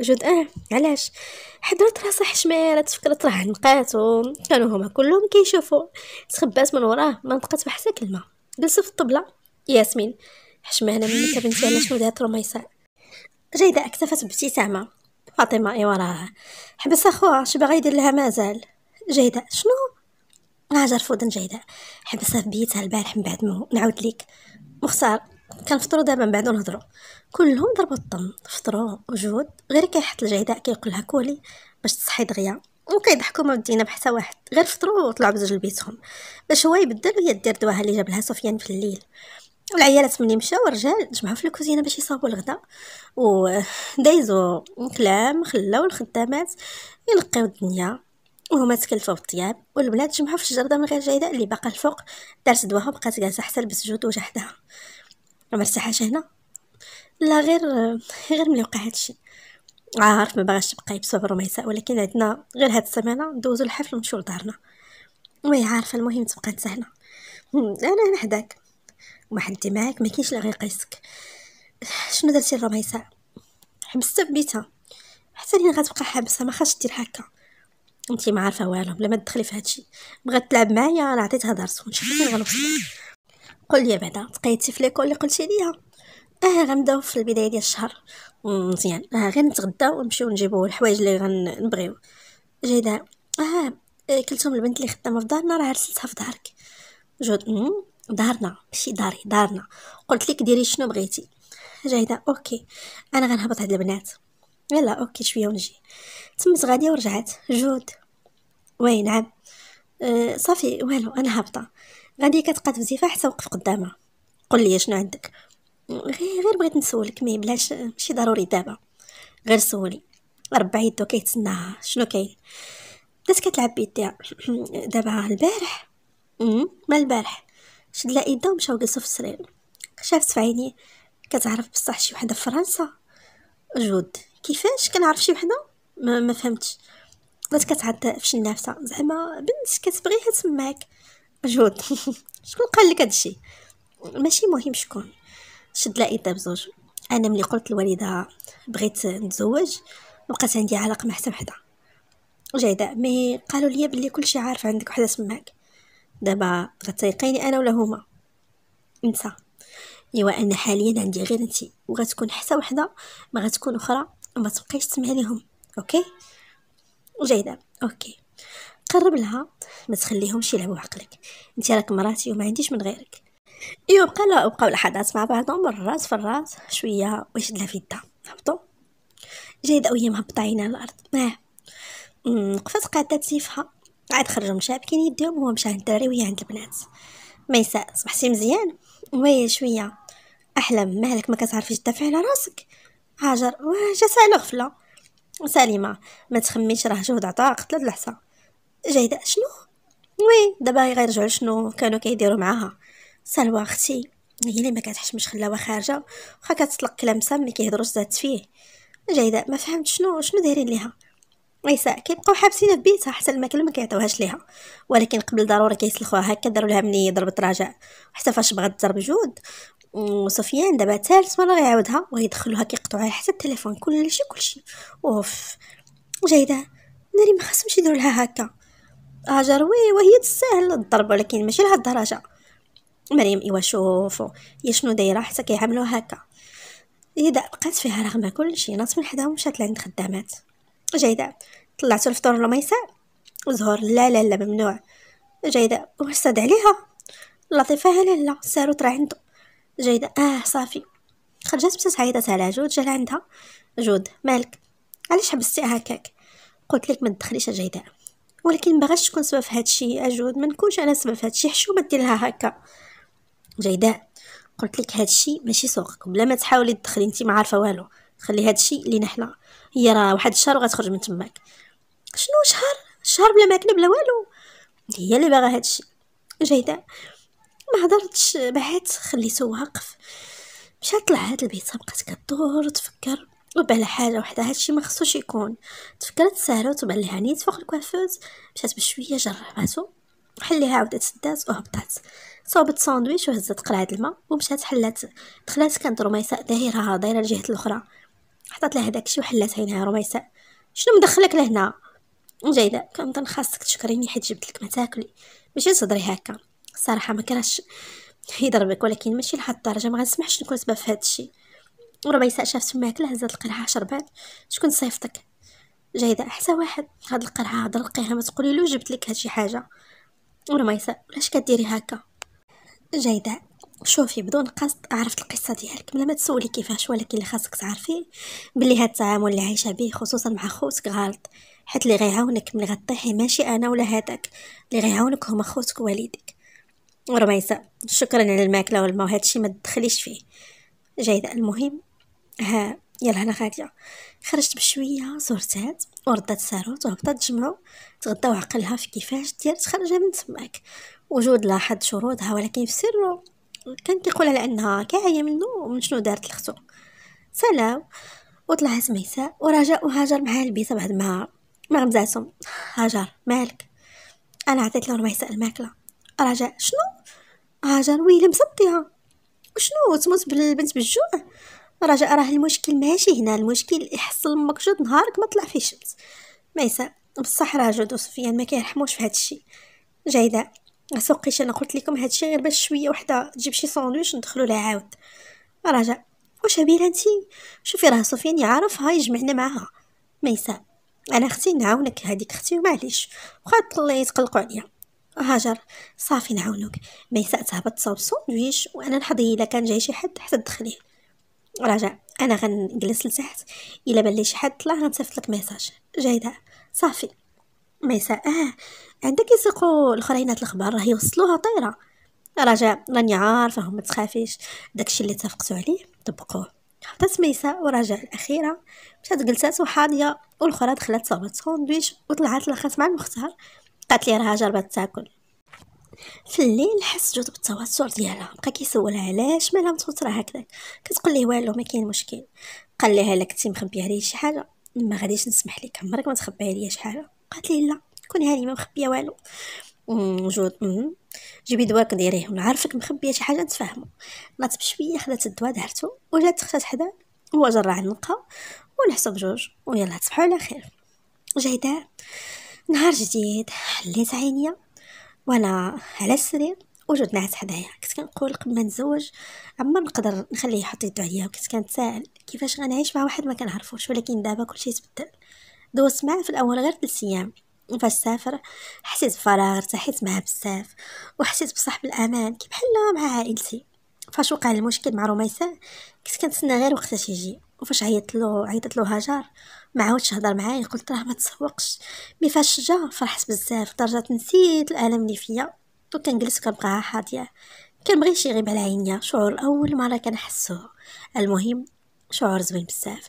جد اه علاش حضرت راسها حشميرة تفكرت راه نقاتو كانوا هما كلهم كيشوفوا تخبات من وراه ما نطقت بحتى كلمه جلس في الطبله ياسمين حشمانه منك بنتي على شنو دارت رميساء جيدة اكتفت بابتسامة فاطمة ايوا راه حبس اخوها اش باغي يدير لها مازال جيدة شنو هاجر فودن جيدة حبسها في بيتها البارح من بعد ما نعاود ليك مختار كنفطروا دابا من بعد نهضروا كلهم ضربوا الطم فطروا وجود غير كيحط الجعداء كيقولها كولي باش تصحي دغيا وكيضحكوا ما بدينا بحتى واحد غير فطروا وطلعوا بزوج لبيتهم باش هو يبدل وهي دير دواها اللي جاب لها سفيان في الليل العيالات ملي مشاو الرجال جمعوا في الكوزينه باش يصاوبوا الغدا ودايزو كلام خلاو الخدامات ينقيو الدنيا وهما تكلفوا بالطياب والبنات جمعوا في الجرده من غير جيده اللي باقا الفوق دارت دواها وبقات جالسه حتى لبس جود وجه حداها حاجه هنا لا غير غير ملي وقع هادشي عارف ما باغاش تبقاي بصبر رميساء ولكن عندنا غير هاد السمانه ندوزو الحفل ونمشيو لدارنا وي عارفه المهم تبقى انت هنا انا هنا حداك وما حدي معاك ما كاينش اللي غيقيسك شنو درتي لرميساء حبستها بيتها حتى لين غتبقى حابسه ما خاصش دير هكا انت ما عارفه والو بلا ما تدخلي في هادشي بغات تلعب معايا راه عطيتها درس ونشوف فين غنوصل قول لي بعدا تقيتي في ليكول اللي قلتي ليا اه غنبداو في البدايه ديال الشهر مزيان اه غير نتغداو ونمشيو نجيبو الحوايج اللي غنبغيو جيدا آه،, اه كلتهم البنت اللي خدامه في دارنا راه عرسلتها في دارك جود دارنا ماشي داري دارنا قلت لك ديري شنو بغيتي جيدا اوكي انا غنهبط هاد البنات يلا اوكي شويه ونجي تمت غاديه ورجعت جود وي نعم أه صافي والو انا هابطه غادي كتبقى تبزيفه حتى وقف قدامها قل لي شنو عندك غير بغيت نسولك مي بلاش ماشي ضروري دابا غير سولي ربع يدو كيتسناها شنو كاين بدات كتلعب بيديها دابا البارح ما البارح شد لها يدها ومشاو جلسوا في السرير شافت في عيني كتعرف بصح شي وحده في فرنسا جود كيفاش كنعرف شي وحده ما, فهمتش بدات كتعدى في شنافسه نافسه زعما بنت كتبغيها تماك مجهود شكون قال لك هادشي ماشي مهم شكون شد لقيتها بزوج انا ملي قلت للوالده بغيت نتزوج بقات عندي علاقه مع حتى وحده جيده مي قالوا لي بلي كلشي عارف عندك وحده سماك دابا غتيقيني انا ولا هما انسى ايوا انا حاليا عندي غير انت وغتكون حتى وحده ما غتكون اخرى وما تبقايش تسمع ليهم اوكي جيده اوكي قرب لها ما تخليهمش يلعبوا عقلك انت راك مراتي وما عنديش من غيرك ايوا بقى بقاو لحظات مع بعضهم الراس في الراس شويه واش لها في يدها هبطوا جاي داوية مهبطة عينها الأرض ما وقفت قاعده سيفها عاد خرجوا مشابكين يديهم وهو مشى عند الدراري وهي عند البنات ميساء صبحتي مزيان ويا شوية أحلم مالك ما كتعرفيش تدافعي على راسك هاجر واش سالة غفلة سليمة ما تخميش راه جهد عطاه قتلت الحصه جايده شنو وي دابا غيرجعوا شنو كانوا كيديروا معاها سلوى اختي هي اللي ما كتحشمش خلاوه خارجه واخا كتطلق كلام سام ما كيهضروش الزات فيه جايده ما فهمت شنو شنو دايرين ليها عيسى كيبقاو حابسينها في بيتها حتى الماكله ما كيعطيوهاش ليها ولكن قبل ضروري كيسلخوها هكا داروا لها مني ضربه رجاء حتى فاش بغات تضرب جود وسفيان دابا ثالث مره غيعاودها ويدخلوها كيقطعوها حتى التليفون كلشي كلشي اوف جايده ناري ما خاصهمش يديروا لها هكا هاجر وي وهي تستاهل الضرب ولكن ماشي لهاد الدرجه مريم ايوا شوفو هي شنو دايره حتى كيعاملوها هكا دا بقات فيها رغم كلشي نات من حداهم مشات لعند خدامات جيده طلعتو الفطور لميساء زهور لا لا لا ممنوع جيده وحسد عليها لطيفه لا لا سارو ترى عنده جيده اه صافي خرجت بس عيطت على جود جا عندها جود مالك علاش حبستي هكاك قلت لك ما تدخليش جيده ولكن مبغاتش تكون سبب في هادشي اجود ما نكونش انا سبب في هادشي حشومه ديرها هكا جيداء قلت لك هادشي ماشي سوقك بلا ما تحاولي تدخلي انت ما عارفه والو خلي هادشي لينا حنا هي راه واحد الشهر وغتخرج من تماك شنو شهر شهر بلا ماكله بلا والو هي اللي باغا هادشي جيدة ما هضرتش بعد خليته واقف مشات لعاد البيت بقات كدور تفكر وبعد على حاجه وحده هادشي ما خصوش يكون تفكرت ساره وتبع ليها نيت فوق الكوافوز مشات بشويه جرباتو حليها عاودت سدات وهبطات صوبت ساندويش وهزت قلعه الماء ومشات حلات دخلات كانت رميساء دايرها دايره الجهه الاخرى حطات لها داكشي وحلات عينها رميساء شنو مدخلك لهنا جيدة كنظن خاصك تشكريني حيت جبت لك ما تاكلي ماشي تهضري هكا الصراحه ما كرهتش يضربك ولكن ماشي لهاد الدرجه ما غنسمحش نكون سبب في هادشي ورميساء شافت ماكله هزات القرعه شربات شكون صيفطك جايده أحسن واحد هاد القرعه هاد القرعة ما تقولي له جبت لك هادشي حاجه ورميساء علاش كديري هكا جايده شوفي بدون قصد عرفت القصه ديالك بلا ما تسولي كيفاش ولكن اللي خاصك تعرفي بلي هاد التعامل اللي عايشه به خصوصا مع خوتك غلط حيت اللي غيعاونك ملي غطيحي ماشي انا ولا هذاك اللي غيعاونك هما خوتك ووالديك رميسه شكرا على الماكله والماء وهادشي ما تدخليش فيه جيدة المهم ها يلا هنا غادية خرجت بشوية زرتات وردات ساروت وهبطت جمرو تغداو عقلها في كيفاش دير تخرجها من تماك وجود لاحظ شروطها ولكن في سرو كان كيقول على انها كاعية منو ومن شنو دارت لختو سلام وطلعت ميساء ورجاء وهاجر معها البيت بعد ما ما غمزاتهم هاجر مالك انا عطيت لهم ميساء الماكله رجاء شنو هاجر ويلي مصديها وشنو تموت بالبنت بالجوع رجاء راه المشكل ماشي هنا المشكل يحصل امك جد نهارك ما طلع فيه الشمس ميساء بصح راه جود وسفيان ما كيرحموش في هادشي جايده سوقيش انا قلت لكم هادشي غير باش شويه وحده تجيب شي ساندويش ندخلو لها عاود رجاء واش هبيله انتي شوفي راه سفيان يعرفها يجمعنا معاها ميساء انا اختي نعاونك هذيك اختي ومعليش واخا يتقلقوا عليا هاجر صافي نعاونك ميساء تهبط تصاوب ساندويتش وانا نحضيه الا كان جاي شي حد حتى تدخليه رجاء انا غنجلس لتحت الا بان لي شي حد طلع غنصيفط لك ميساج جايده صافي ميسا اه عندك يسيقوا الاخرينات الاخبار راه يوصلوها طايره رجاء راني عارفه هما تخافيش داكشي اللي اتفقتوا عليه طبقوه حطت ميسا ورجاء الاخيره مشات جلسات وحاضيه والاخرى دخلت صوبت ساندويتش وطلعت لقات مع المختار قالت لي راها جربت تاكل في الليل حس جود بالتوتر ديالها بقى كيسولها علاش مالها متوتره هكذاك كتقول ليه والو ما كاين مشكل قال ليها لا كنتي مخبيه عليا شي حاجه ما غاديش نسمح لك عمرك ما تخبي عليا شي حاجه قالت ليه لا كوني هاني ما مخبيه والو جود جيبي دواك ديريه ونعرفك مخبيه شي حاجه نتفاهموا نات بشويه خدات الدواء دهرتو وجات تختات حدا هو جرع النقه ونحسب جوج ويلا تصبحوا على خير جايده نهار جديد حليت عينيا وانا على السرير وجود نعس حدايا كنت كنقول قبل ما نتزوج عمر نقدر نخليه يحط يدو عليا وكنت كنتساءل كيفاش غنعيش مع واحد ما كنعرفوش ولكن دابا كلشي تبدل دوزت معاه في الاول غير ثلاث ايام فاش سافر حسيت بفراغ ارتحيت معاه بزاف وحسيت بصح بالامان كي بحال مع عائلتي فاش وقع المشكل مع رميسة كنت كنتسنى غير وقتاش يجي وفاش عيطت له عيطت له هاجر ما عاودش هضر معايا قلت راه ما تسوقش مي فاش جا فرحت بزاف لدرجه نسيت الالم اللي فيا تو كنجلس كنبقى حاضيه كنبغيش يغيب على عينيا شعور اول مره كنحسوه المهم شعور زوين بزاف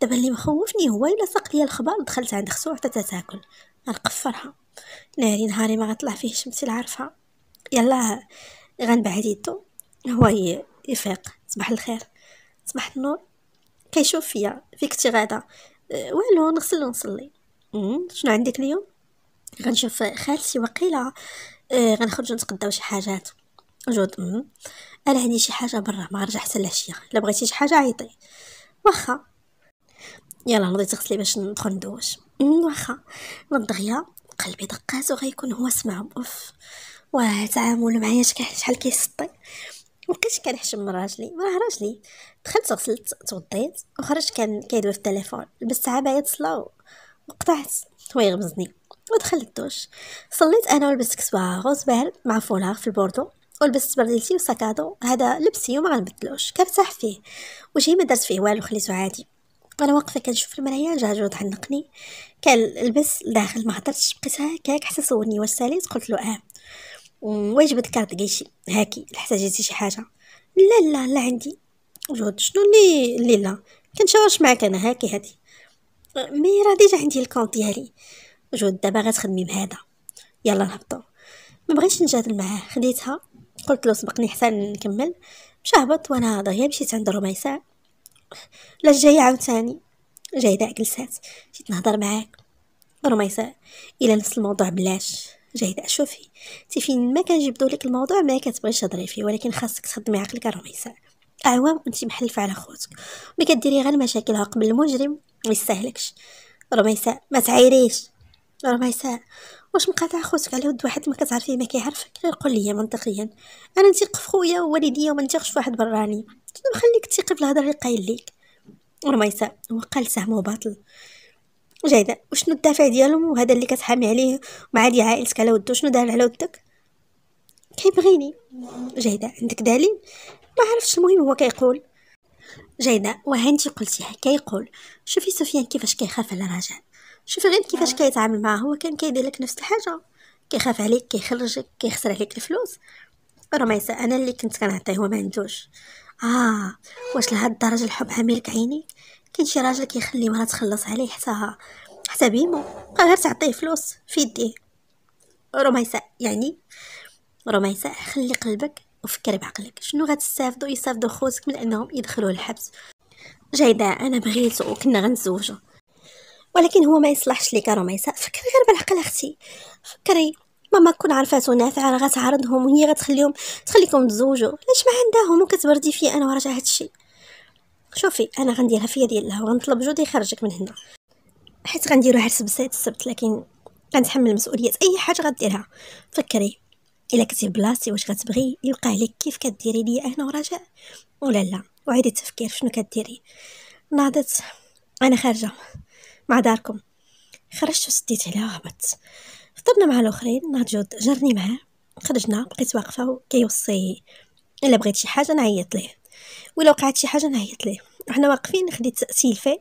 دابا اللي مخوفني هو الا ساق ليا الخبر دخلت عند خصو حتى تاكل غنقفرها ناري نهاري ما غطلع فيه شمسي العارفه يلا غنبعد يدو هو يفيق صباح الخير صباح النور كيشوف فيا فيك تي غادا أه، والو نغسل ونصلي شنو عندك اليوم غنشوف خالتي وقيله آه غنخرجوا نتقداو شي حاجات جود مم. انا عندي شي حاجه برا ما رجع حتى العشيه الا بغيتي شي حاجه عيطي واخا يلا نوضي تغسلي باش ندخل ندوش واخا من دغيا قلبي دقات وغيكون هو سمعهم اوف واه معايا شحال كيسطي مبقيتش كنحشم من راجلي ما راجلي دخلت غسلت توضيت وخرجت كان كيدوي في التليفون لبست عباية صلاة وقطعت هو يغمزني ودخلت الدوش صليت انا ولبست كسوة غوز بهل مع فولاغ في البوردو ولبست برديلتي وساكادو هذا لبسي وما غنبدلوش كنرتاح فيه وجهي ما درت فيه والو خليته عادي وانا واقفه كنشوف المرايا جا جو تحنقني كان لبس لداخل ما هضرتش بقيت هكاك حتى سولني واش ساليت قلت له اه وجبت الكارت قايشي هاكي لحتاجيتي شي حاجه لا لا لا عندي جهد شنو لي لي لا كنشاورش معاك انا هاكي هادي مي راه ديجا عندي الكونت ديالي جهد دابا غتخدمي بهذا يلا نهبطو ما بغيتش نجادل معاه خديتها قلت له سبقني حتى نكمل مشى هبط وانا ضاغيه مشيت عند رميساء لا جايه عاوتاني داك جلسات جيت نهضر معاك رميساء الى نفس الموضوع بلاش جيدة شوفي تي فين ما كنجبدو لك الموضوع ما كتبغيش تهضري فيه ولكن خاصك تخدمي عقلك على ساعة عوام وانت محلفة على خوتك ما كديري غير مشاكلها قبل المجرم ما يستاهلكش رميساء ما تعيريش رميساء واش مقاطع خوتك على ود واحد ما كتعرفيه ما كيعرفك غير قول لي منطقيا انا نثيق في خويا ووالديا وما نثيقش في واحد براني شنو مخليك تثيقي في الهضره اللي قايل ليك رميساء هو قال سهمه باطل وجايده وشنو الدافع ديالهم وهذا اللي كتحامي عليه مع دي عائلتك على ودو شنو دار على ودك كيبغيني جايده عندك دليل ما عرفتش المهم هو كيقول جايده وهانتي قلتيها كيقول شوفي سفيان كيفاش كيخاف على رجاء شوفي غير كيفاش آه. كيتعامل معاه هو كان كيدير لك نفس الحاجه كيخاف عليك كيخرجك كيخسر عليك الفلوس رميسة انا اللي كنت كنعطيه ما عندوش اه واش لهاد الدرجه الحب عاملك عينيك كاين شي راجل كيخلي مرا تخلص عليه حتى حتى بيمو بقى غير تعطيه فلوس في يديه رميساء يعني رميساء خلي قلبك وفكر بعقلك شنو غتستافدو يستافدو خوتك من انهم يدخلوا الحبس جيدة انا بغيت وكنا غنتزوجو ولكن هو ما يصلحش ليك رميساء فكري غير بالعقل اختي فكري ماما كون عرفاتو نافعه راه غتعرضهم وهي غتخليهم تخليكم تزوجوا علاش ما عندهم وكتبردي فيا انا ورا هادشي شوفي انا غنديرها في يدي الله وغنطلب جودي يخرجك من هنا حيت غنديرو عرس بسيط السبت لكن غنتحمل مسؤوليه اي حاجه غديرها فكري الا كنتي بلاصتي واش غتبغي يوقع لك كيف كديري ليا انا ورجاء ولا لا وعيدي التفكير شنو كديري ناضت انا خارجه مع داركم خرجت وسديت عليها وهبطت فطرنا مع الاخرين ناض جود جرني معاه خرجنا بقيت واقفه وكيوصي الا بغيت شي حاجه نعيط ليه ولا وقعت شي حاجه نعيط ليه وحنا واقفين خديت سيلفي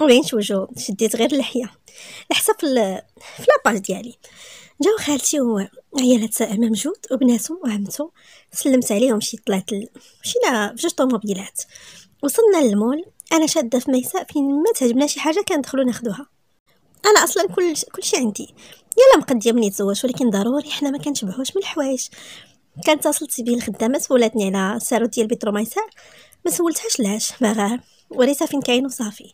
وبعدين وجهو شديت غير اللحيه لحسب في في لاباج ديالي جاو خالتي هو عيالات امام مجود وبناتو وعمتو سلمت عليهم شي طلعت ل... مشينا جوج طوموبيلات وصلنا للمول انا شاده في ميساء فين ما تعجبنا شي حاجه كندخلو ناخدوها انا اصلا كل كلشي عندي يلا مقديه مني تزوج ولكن ضروري حنا ما كنشبعوش من الحوايج كانت اتصلت به الخدامه سولتني على السعر ديال بيترو مايسار ما سولتهاش لهاش باغا وريتها فين كاين وصافي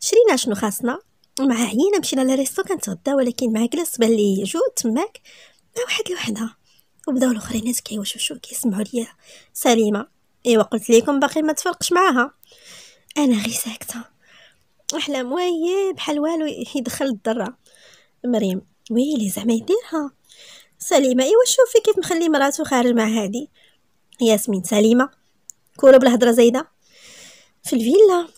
شرينا شنو خاصنا مع عينا مشينا لريستو كنتغدا ولكن مع جلس بان لي جو تماك مع واحد لوحده وبداو الاخرين كيوشوشو كيسمعوا ليا سليمه ايوا قلت لكم باقي ما تفرقش معاها انا غير ساكته احلام ويه بحال والو يدخل الدره مريم ويلي زعما يديرها سليمه ايوا شوفي كيف مخلي مراتو خارج مع هادي ياسمين سليمه كوره بالهضره زايده في الفيلا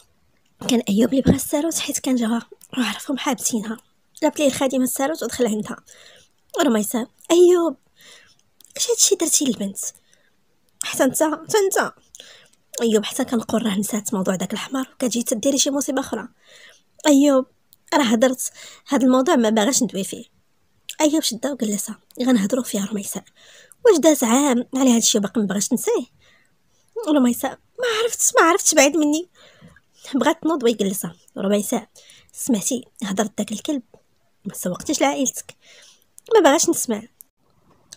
كان ايوب اللي بغا الساروت حيت كان جاها وعرفهم حابسينها لعبت ليه الخادمه الساروت ودخل عندها رميسه ايوب اش هادشي درتي للبنت حتى انت حتى نتا ايوب حتى كنقول راه نسات موضوع داك الحمار وكتجي تديري شي مصيبه اخرى ايوب راه هدرت هاد الموضوع ما باغاش ندوي فيه ايا بشده وقال لها غنهضروا فيها رميساء واش داز عام على هذا الشيء باقي مبغاش نساه رميساء ما عرفتش ما عرفتش بعيد مني بغات تنوض ويجلسها رميساء سمعتي هضرت داك الكلب ما سوقتيش لعائلتك ما بغاش نسمع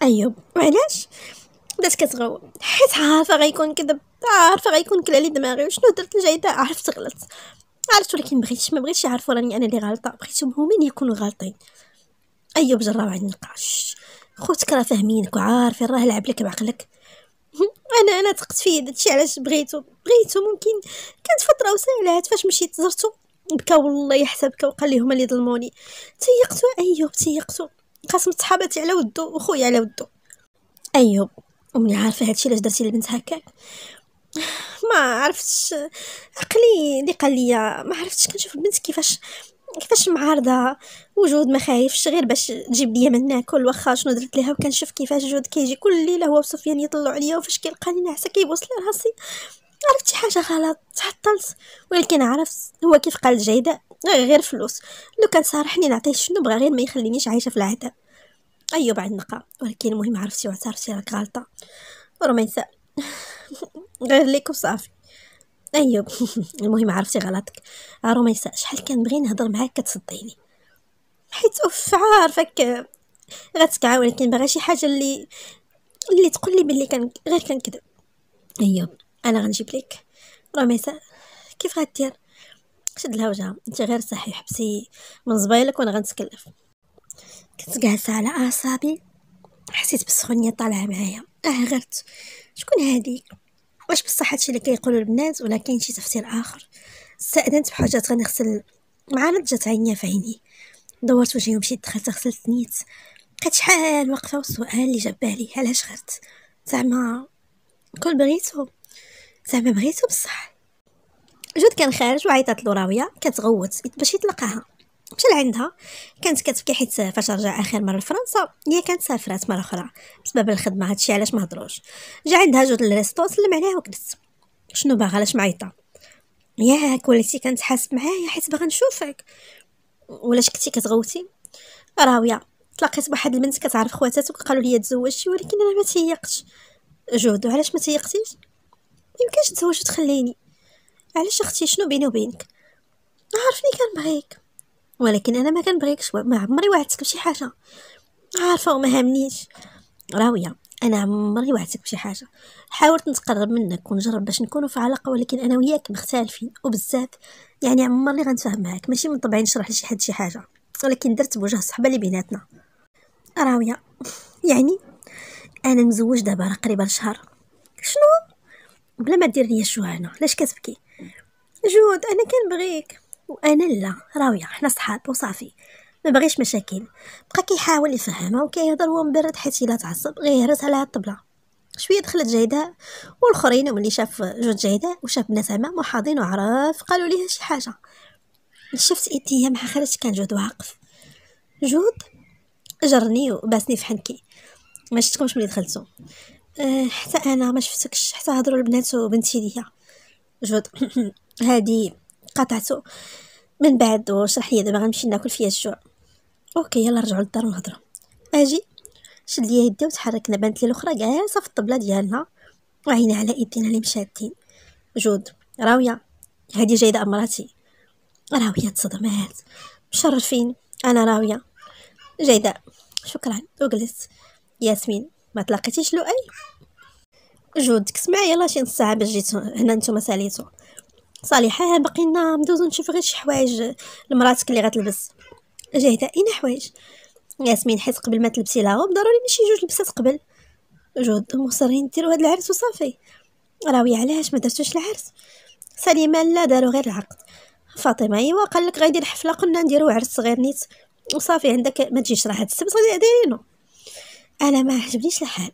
ايوب وعلاش بدات كتغوى حيت عارفه غيكون كذب عارفه غيكون لي دماغي وشنو درت الجايده عرفت غلط عرفت ولكن مبغيتش مبغيتش يعرفوا راني انا اللي غلطه بغيتهم هما اللي يكونوا غالطين أيوب جراو واحد النقاش خوتك راه فاهمينك وعارفين راه لعب لك بعقلك انا انا تقت فيه داكشي علاش بغيتو بغيتو ممكن كانت فتره وسالات فاش مشيت زرتو بكا والله حتى بكا وقال لي هما اللي ظلموني تيقتو ايوب تيقتو قسمت صحاباتي على ودو وخويا على ودو ايوب امي عارفه هادشي علاش درتي البنت هكاك ما عرفتش عقلي اللي قال لي ما عرفتش كنشوف البنت كيفاش كيفاش معارضه وجود ما خايفش غير باش تجيب ليا من ناكل واخا شنو درت ليها وكنشوف كيفاش جود كيجي كل ليله هو وسفيان يطلعوا عليا وفاش كيلقاني نعسه كيبوس راسي عرفت شي حاجه غلط تحطلت ولكن عرفت هو كيف قال جيدة آه، غير فلوس لو كان صارحني نعطيه شنو بغى غير ما يخلينيش عايشه في العذاب ايوا بعد نقا ولكن المهم عرفتي واعترفتي راك غلطه ورميسه غير ليك وصافي ايوه المهم عرفتي غلطك رميسة شحال كنبغي نهضر معاك كتصديني حيت اوف عارفك غتكعى ولكن شي حاجه اللي اللي تقول لي باللي كان غير كنكذب ايوب انا غنجيب لك رميسا كيف غدير شد لها وجهها انت غير صحي حبسي من زبايلك وانا غنتكلف كنت جالسه على اعصابي حسيت بالسخونيه طالعه معايا اه غرت شكون هذيك واش بصح هادشي اللي كيقولوا البنات ولا كاين شي تفسير اخر استأذنت بحاجات غنغسل معرض جات عينيا في عيني دورت وجهي ومشيت دخلت غسلت نيت بقيت شحال واقفه والسؤال اللي جاب بالي علاش غرت زعما كل بغيتو زعما بغيتو بصح جود كان خارج وعيطات له راويه كتغوت باش يتلقاها مشى لعندها كانت كتبكي حيت فاش رجع اخر مره لفرنسا هي كانت سافرات مره اخرى بسبب الخدمه هادشي علاش ما هضروش جا عندها جوج الريستو سلم عليها وكدت شنو باغا علاش معيطه ياك وليتي كنتحاسب معايا حيت باغا نشوفك ولاش شكتي كتغوتي راويه تلاقيت بواحد البنت كتعرف خواتاتك قالوا لي تزوجتي ولكن انا ما تيقتش جهدو علاش ما تيقتيش يمكنش تزوج وتخليني علاش اختي شنو بيني وبينك عارفني كنبغيك ولكن انا ما كنبغيكش ما عمري وعدتك بشي حاجه عارفه وما همنيش راويه انا عمري وعدتك بشي حاجه حاولت نتقرب منك ونجرب باش نكونوا في علاقه ولكن انا وياك مختلفين وبزاف يعني عمرني غنتفاهم معاك ماشي من طبعي نشرح لشي حد شي حاجه ولكن درت بوجه الصحبه اللي بيناتنا راويه يعني انا مزوج دابا راه قريبه لشهر شنو بلا ما دير ليا الشوهانه علاش كتبكي جود انا كنبغيك وانا لا راويه حنا صحاب وصافي ما بغيش مشاكل بقى كيحاول يفهمها وكيهضر هو مبرد حيت الا تعصب غير يهرس على الطبله شويه دخلت جيدة والاخرين ملي شاف جوج جيدة وشاف نسمه محاضين وعرف قالوا ليها شي حاجه شفت ايديا مع خرج كان جود واقف جود جرني وباسني في حنكي ما شفتكمش ملي دخلتو أه حتى انا ما شفتكش حتى هضروا البنات وبنتي ليا جود هادي قطعته من بعد وشرح ليا دابا غنمشي ناكل فيا الجوع اوكي يلا نرجعوا للدار ونهضروا اجي شد ليا يدي وتحركنا بانت لي الاخرى جالسه في الطبله ديالنا وعينا على يدينا اللي مشادين جود راويه هادي جايده امراتي راويه تصدمات مشرفين انا راويه جيدة شكرا وجلست ياسمين ما تلاقيتيش لؤي جود كسمعي معايا يلا شي نص ساعه باش جيت هنا نتوما ساليتو صالحه بقينا ندوزو نشوف غير شي حوايج لمراتك اللي غتلبس جاهده اين حوايج ياسمين حيت قبل ما تلبسي لها ضروري ماشي جوج لبسات قبل جود مصرين ديروا هاد العرس وصافي راوي علاش ما درتوش العرس سليمه لا داروا غير العقد فاطمه ايوا قال لك غيدير حفله قلنا نديرو عرس صغير نيت وصافي عندك ما تجيش راه هاد السبت غادي دايرينو انا ما عجبنيش الحال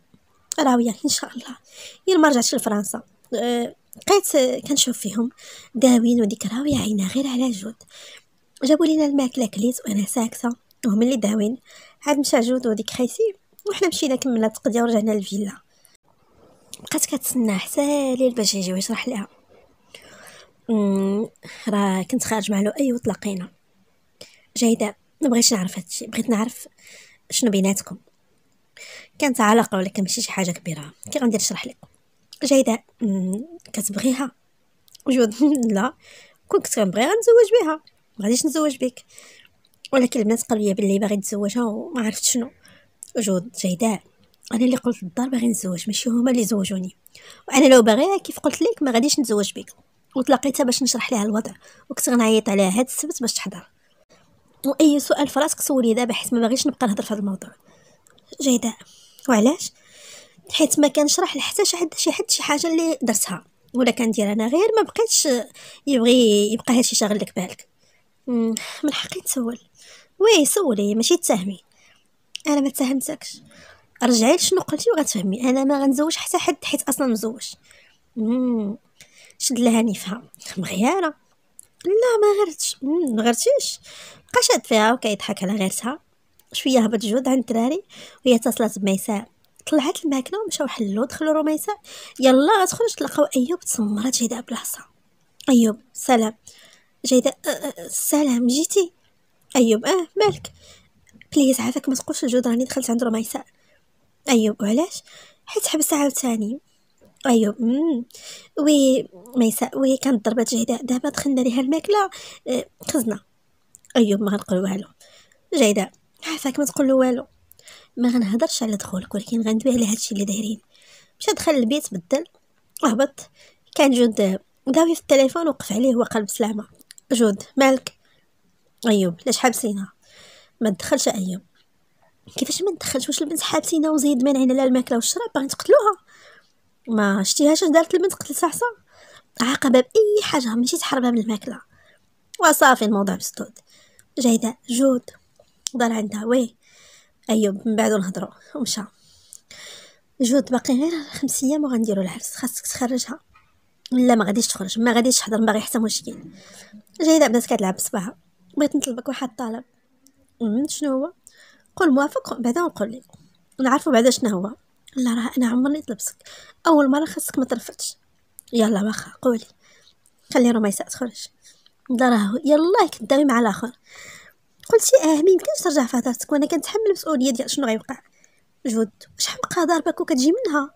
راويه ان شاء الله يلا ما رجعتش لفرنسا بقيت آه، آه، كنشوف فيهم داوين وذكرى يا عينا غير على جود جابوا لينا الماكله كليت وانا ساكته وهم اللي داوين عاد مشى جود وديك خيسي وحنا مشينا كملنا التقضيه ورجعنا للفيلا بقات كتسنى حتى ليل باش يجي ويشرح لها راه كنت خارج مع لؤي وطلقينا جيدة ما بغيتش نعرف هادشي بغيت نعرف شنو بيناتكم كانت علاقه ولكن ماشي شي حاجه كبيره كي غندير نشرح لكم جايده كتبغيها جود لا كون كنت كنبغيها غنتزوج بها ما غاديش نتزوج بك ولكن البنات قالوا لي باللي باغي تزوجها وما عرفت شنو جود جيدة انا اللي قلت للدار باغي نتزوج ماشي هما اللي زوجوني وانا لو باغيها كيف قلت لك ما غاديش نتزوج بك وتلاقيتها باش نشرح لها الوضع وكنت غنعيط عليها هاد السبت باش تحضر واي سؤال فراسك سولي دابا حيت ما باغيش نبقى نهضر في هذا الموضوع جيدة وعلاش حيت ما كنشرح لحتى شي حد شي حد شي حاجه اللي درتها ولا كندير انا غير ما بقيتش يبغي يبقى هادشي شاغل لك بالك من حقي نسول وي سولي ماشي تتهمي انا ما تساهمتكش رجعي شنو قلتي وغتفهمي انا ما غنزوج حتى حد حيت اصلا مزوج شد لها نيفها مغياره لا ما غرتش ما غرتيش بقى شاد فيها وكيضحك على غيرتها شويه هبط جود عند الدراري وهي اتصلت بميساء طلعت الماكله ومشاو حلو دخلوا رميساء يلا غتخرج تلقاو ايوب تسمرات جيدة بلاصه ايوب سلام جيدة أه سلام جيتي ايوب اه مالك بليز عافاك ما تقولش الجود راني دخلت عند رميساء ايوب وعلاش حيت حبس عاوتاني ايوب مم. وي ميساء وي كانت ضربات جيده دابا دخلنا ليها الماكله خزنا ايوب ما غنقول والو جيده عافاك ما تقول والو ما غنهضرش على دخولك ولكن غندوي على هادشي اللي دايرين مشى دخل البيت بدل وهبط كان جود داوي في التليفون وقف عليه وقال بسلامه جود مالك ايوب لاش حابسينها ما تدخلش ايوب كيفاش ما تدخلش واش البنت حابسينها وزيد مانعين على الماكله والشراب باغي تقتلوها ما شتيهاش اش دارت البنت قتل صحصه عاقبه باي حاجه ماشي تحربها من الماكله وصافي الموضوع بسطود جايده جود دار عندها وي ايوب من بعدو نهضرو ومشى جود باقي غير خمس ايام وغنديرو العرس خاصك تخرجها لا ما غاديش تخرج ما غاديش تحضر ما غير حتى مشكل جايدة بدات كتلعب بصباعها بغيت نطلبك واحد الطلب شنو هو قول موافق بعدا نقول لك نعرفو بعدا شنو هو لا راه انا عمرني طلبتك اول مره خاصك ما ترفضش يلا واخا قولي خلي رميساء تخرج لا راه يلاه كدامي مع الاخر قلتي اه ما يمكنش ترجع في وانا كنتحمل المسؤوليه ديال شنو غيوقع جود واش حمقها ضربك وكتجي منها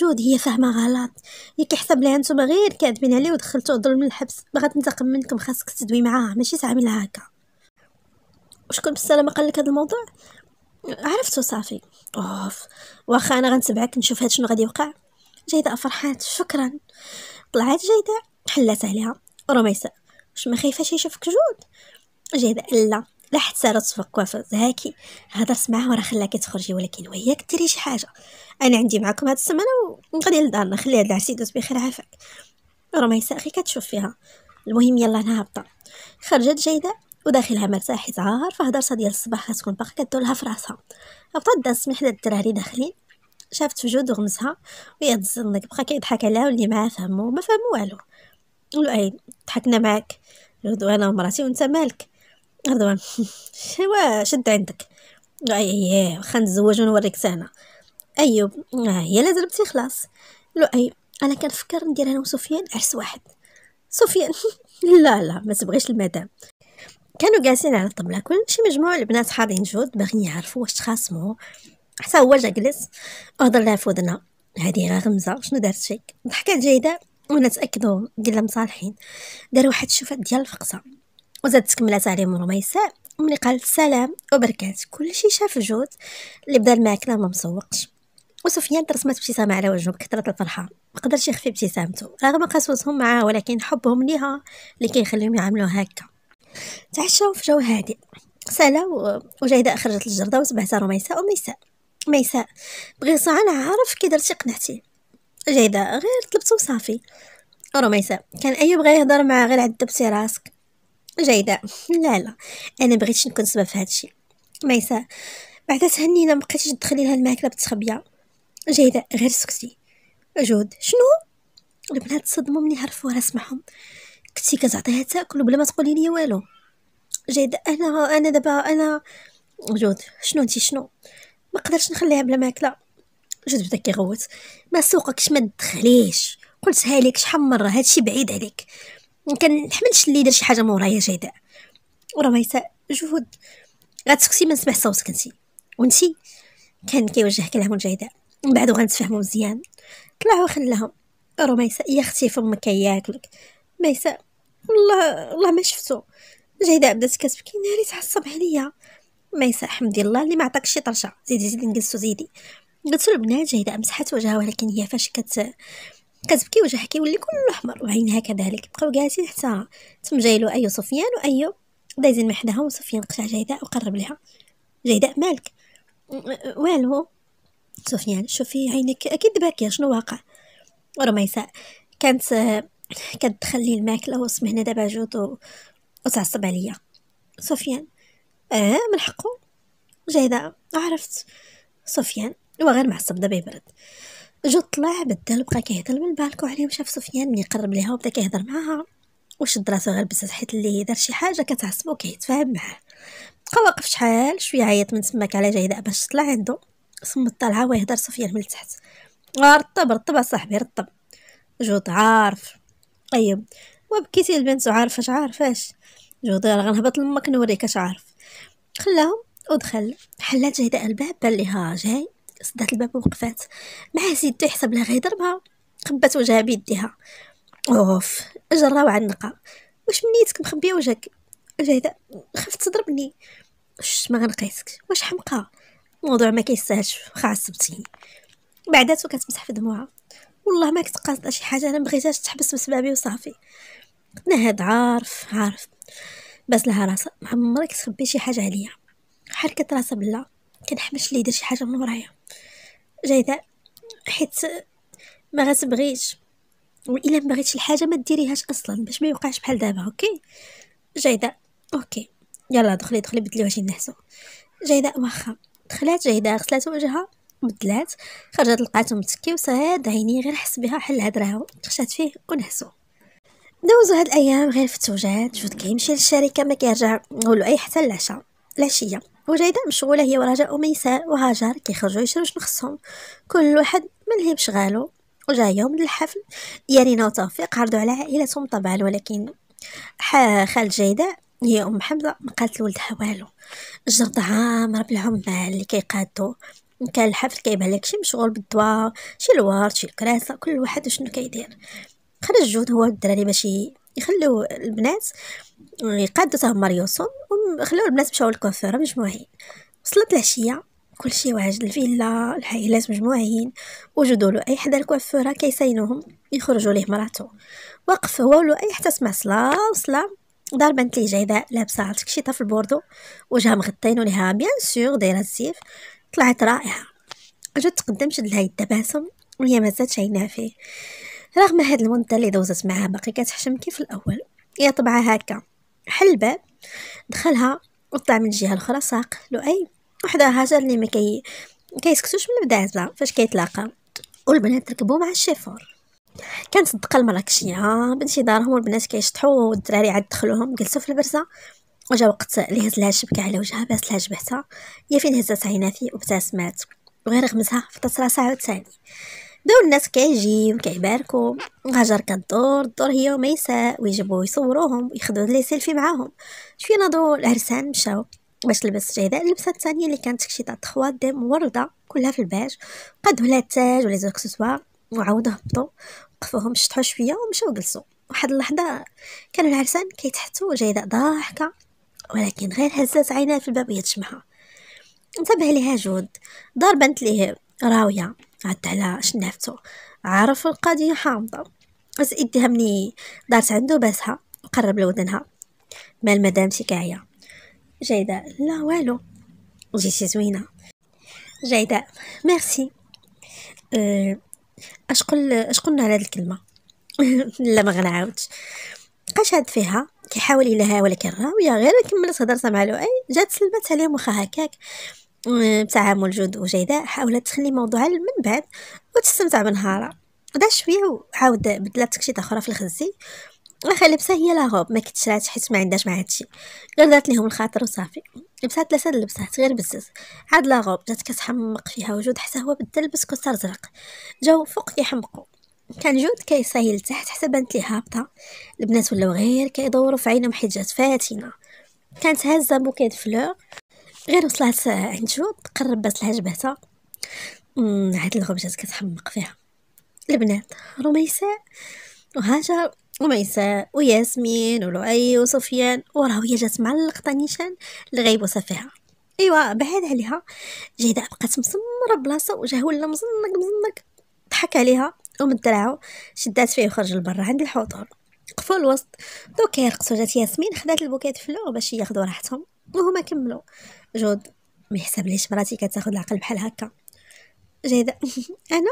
جود هي فاهمه غلط هي كيحسب ليها نتوما غير كاذبين عليه ودخلتو ظلم من الحبس باغا تنتقم منكم خاصك تدوي معاها ماشي تعاملها هكا وشكون بالسلامه قال لك هذا الموضوع عرفتو صافي اوف واخا انا غنتبعك نشوف هاد شنو غادي يوقع جيدة فرحات شكرا طلعت جيدة حلات عليها رميسة واش ما خايفاش يشوفك جود جهد لا لا في تفكر هاكي هضرت معاه وراه خلاكي تخرجي ولكن وياك ديري شي حاجه انا عندي معكم هاد السمانه وغادي لدارنا خلي هاد العرس يدوز بخير عافاك رميساء اخي كتشوف فيها المهم يلا انا هابطه خرجت جيده وداخلها مرتاح زهار فهضرتها ديال الصباح كتكون باقا كدولها في راسها هبطات دازت من حدا الدراري داخلين شافت في جود وغمزها وهي تزنك بقى كيضحك عليها واللي معاه فهمو ما فهمو والو قالو اي ضحكنا معاك انا ومراتي وانت مالك أردوان شوا شد عندك اي واخا نتزوج ونوريك سانا أيوب آه هي لا زربتي خلاص اي أنا كنفكر ندير أنا وسفيان عرس واحد سفيان لا لا ما تبغيش المدام كانوا جالسين على الطبلة كل شي مجموعة البنات حاضين جود باغيين يعرفوا واش تخاصموا حتى هو جا جلس وهضر أه، لها في ودنا هادي غا غمزة شنو دارت فيك ضحكات جيدة وانا تأكدوا ديال مصالحين دار واحد الشوفات ديال الفقصة وزاد تكملات عليهم رميساء ملي قالت سلام وبركات كلشي شاف جود اللي بدا الماكله ما مسوقش وسفيان ترسمت ابتسامه على وجهه بكثره الفرحه ما قدرش يخفي ابتسامته رغم قسوتهم معاه ولكن حبهم ليها اللي كيخليهم يعاملوه هكا تعشاو في جو هادئ سالا وجايدة خرجت للجردة وتبعتها رميساء وميساء ميساء بغي ساعة عارف كي درتي قنعتي جايدة غير طلبتو وصافي رميساء كان أيوب غير يهضر معاه غير عدبتي راسك جيدة لا لا انا بغيتش نكون سبب في هادشي ميساء بعدا تهنينا مبقيتش تدخلي لها الماكله بتخبية جيدة غير سكتي جود شنو البنات صدموا ملي عرفوا راه سمعهم كنتي كتعطيها تاكل بلا ما تقولي لي والو جيدة انا انا دابا انا جود شنو انت شنو ما قدرتش نخليها بلا ماكله جود بدا كيغوت ما سوقكش ما تدخليش قلتها لك شحال مره هادشي بعيد عليك ما كنحملش اللي يدير شي حاجه مورايا ورايا جيداء ورميسة جهود غتسقسي من نسمع صوتك انت وانتي كان كيوجه كلام لجيداء من بعدو غنتفاهمو مزيان طلعوا وخلاهم رميسة يا اختي فمك كياكلك ميسة والله والله ما شفتو جيداء بدات كتبكي ناري تعصب عليا ميسة الحمد الله اللي ما عطاكش شي طرشه زيدي زيدي نجلسو زيدي قلت البنات جيداء مسحات وجهها ولكن هي فاش كت كتبكي وجهها كيولي كله احمر وعينها كذلك بقاو جالسين حتى جايلو ايو سفيان وايو دايزين من حداهم سفيان قطع جيداء وقرب لها جيداء مالك والو سفيان شوفي عينك اكيد باكيه شنو واقع رميساء كانت كتدخل لي الماكله وسمعنا دابا جوط وتعصب عليا سفيان اه من حقه جيداء عرفت سفيان هو غير معصب دابا يبرد جو طلع بدل بقى كيهضر من بالكو عليه وشاف سفيان ملي قرب ليها وبدا كيهضر معاها وشد راسو غير بزاف حيت اللي دار شي حاجه كتعصبو كيتفاهم معاه بقى واقف شحال شويه عيط من تماك على جايده باش طلع عنده ثم طالعه ويهضر سفيان من التحت آه، رطب رطب صاحبي رطب جود عارف طيب وبكيتي البنت وعارف اش عارفاش جو جود غنهبط لمك نوريك اش عارف خلاهم ودخل حلات جايده الباب بان ليها جاي صدات الباب ووقفات مع سيدو يحسب لها غير ضربها خبات وجهها بيديها اوف جراو وعنقها واش منيتك مخبيه وجهك جايده خفت تضربني واش ما غنقيتك واش حمقى الموضوع ما كيستاهلش واخا عصبتي بعداتو كتمسح في دموعها والله ما كنت قاصده شي حاجه انا مبغيتهاش تحبس بسبابي وصافي هاد عارف عارف بس لها راسها ما عمرك تخبي شي حاجه عليا حركه راسها بلا كنحبش ليه يدير شي حاجه من ورايا جيدة حيت ما غتبغيش والا ما بغيتش الحاجه ما ديريهاش اصلا باش ما يوقعش بحال دابا اوكي جيده اوكي يلا دخلي دخلي بدلي واش نحسو جيده واخا دخلات جيده غسلات وجهها بدلات خرجت لقاتو متكي وصاد عيني غير حس بها حل هدراو تخشات فيه ونحسو دوزو هاد الايام غير في التوجات جود كيمشي للشركه ما كيرجع نقولو اي حتى العشاء العشيه وجيدة مشغولة هي ورجاء وميساء وهاجر كيخرجوا يشرو شنو خصهم كل واحد ملهي بشغالو وجا يوم للحفل يا رينا وتوفيق عرضوا على عائلتهم طبعا ولكن خالد جيدة هي ام حمزه ما قالت لولدها والو جرد عامر بالعمال اللي كيقادو كان الحفل كيبان لك شي مشغول بالدواء شي الورد شي الكراسه كل واحد شنو كيدير خرج جود هو الدراري باش يخلوا البنات يقادو تاهم ريوسهم وخلاو البنات مشاو للكوافير مجموعين وصلت العشيه كلشي واجد الفيلا العائلات مجموعين وجدوا لؤي حدا الكوافوره كيساينوهم يخرجوا ليه مراتو وقف هو اي حتى سمع صلاه وصلا دار بنت ليه جايده لابسه عرفتك شي في البوردو وجهها مغطين وليها بيان سور دايره السيف طلعت رائعه جات تقدم شد لها يدا باسم وهي مازالت شايناه فيه رغم هاد المدة اللي دوزت معاها باقي كتحشم كيف الأول هي طبعا هكا حل الباب دخلها وطلع من الجهة الأخرى ساق لؤي وحدة هاجر اللي ما كي كيسكتوش من عزلة فاش كيتلاقى والبنات ركبوا مع الشيفور كانت الدقه المراكشيه آه، بنتي دارهم والبنات كيشطحوا والدراري عاد دخلوهم جلسوا في البرزه وجا وقت اللي هز لها الشبكه على وجهها باس لها جبهتها هي فين هزت عيناتي وابتسمات وغير غمزها فطات راسها عاوتاني دول الناس كيجيو كيباركو هاجر كدور الدور هي وميساء ويجيبو يصوروهم ويخدو لي سيلفي معاهم شويه نادو العرسان مشاو باش لبس الجهداء اللبسه الثانيه اللي كانت كشي تاع 3 دي مورده كلها في الباج قادو لها التاج ولا زوكسسوار وعاودو هبطو وقفوهم شطحو شويه ومشاو جلسو واحد اللحظه كانوا العرسان كيتحتو جيداء ضاحكه ولكن غير هزات عينها في الباب يتشمها تشمها انتبه ليها جود دار بنت ليه راويه عدت على شنافتو عرف القضية حامضة بس إديها مني دارت عندو باسها وقرب لودنها مال مدام شكاية جيدة لا والو جيتي زوينة جيدة ميرسي أه اش قل اش قلنا على هاد الكلمه لا ما غنعاودش بقى شاد فيها كيحاول يلها ولكن راوية غير كملت هضرتها مع لؤي جات سلمت عليهم واخا هكاك بتعامل جد وجيدة حاولت تخلي موضوعها من بعد وتستمتع بنهارها دا شوية وعاود بدلات تكشيط أخرى في الخزي واخا لبسه هي لاغوب ما كتشرات حيت ما عندهاش مع هادشي غير دارت ليهم الخاطر وصافي لبسات ثلاثه لبسات غير بزز عاد لاغوب جات كتحمق فيها وجود حتى هو بدا لبس كسر زرق جاو فوق كيحمقو كان جود كيصايل تحت حتى بانت ليه هابطه البنات ولاو غير كيدوروا في عينهم حيت جات فاتنه كانت هازه بوكيت فلور غير وصلت عنجود تقرب بس لها جبهتها هاد الغبجات كتحمق فيها البنات رميساء وهاجر وميساء وياسمين ولؤي وسفيان وراه هي جات معلقة نيشان الغيب وصفيها ايوا بعاد عليها جيدة بقات مسمرة بلاصة وجاه ولا مزنق مزنق ضحك عليها ومن دراعو شدات فيه وخرج لبرا عند الحوطور قفل الوسط دوك كيرقصوا جات ياسمين خدات البوكيت فلو باش ياخذوا راحتهم وهما كملوا جود ما يحسب ليش مراتي كتاخذ العقل بحال هكا جيدة انا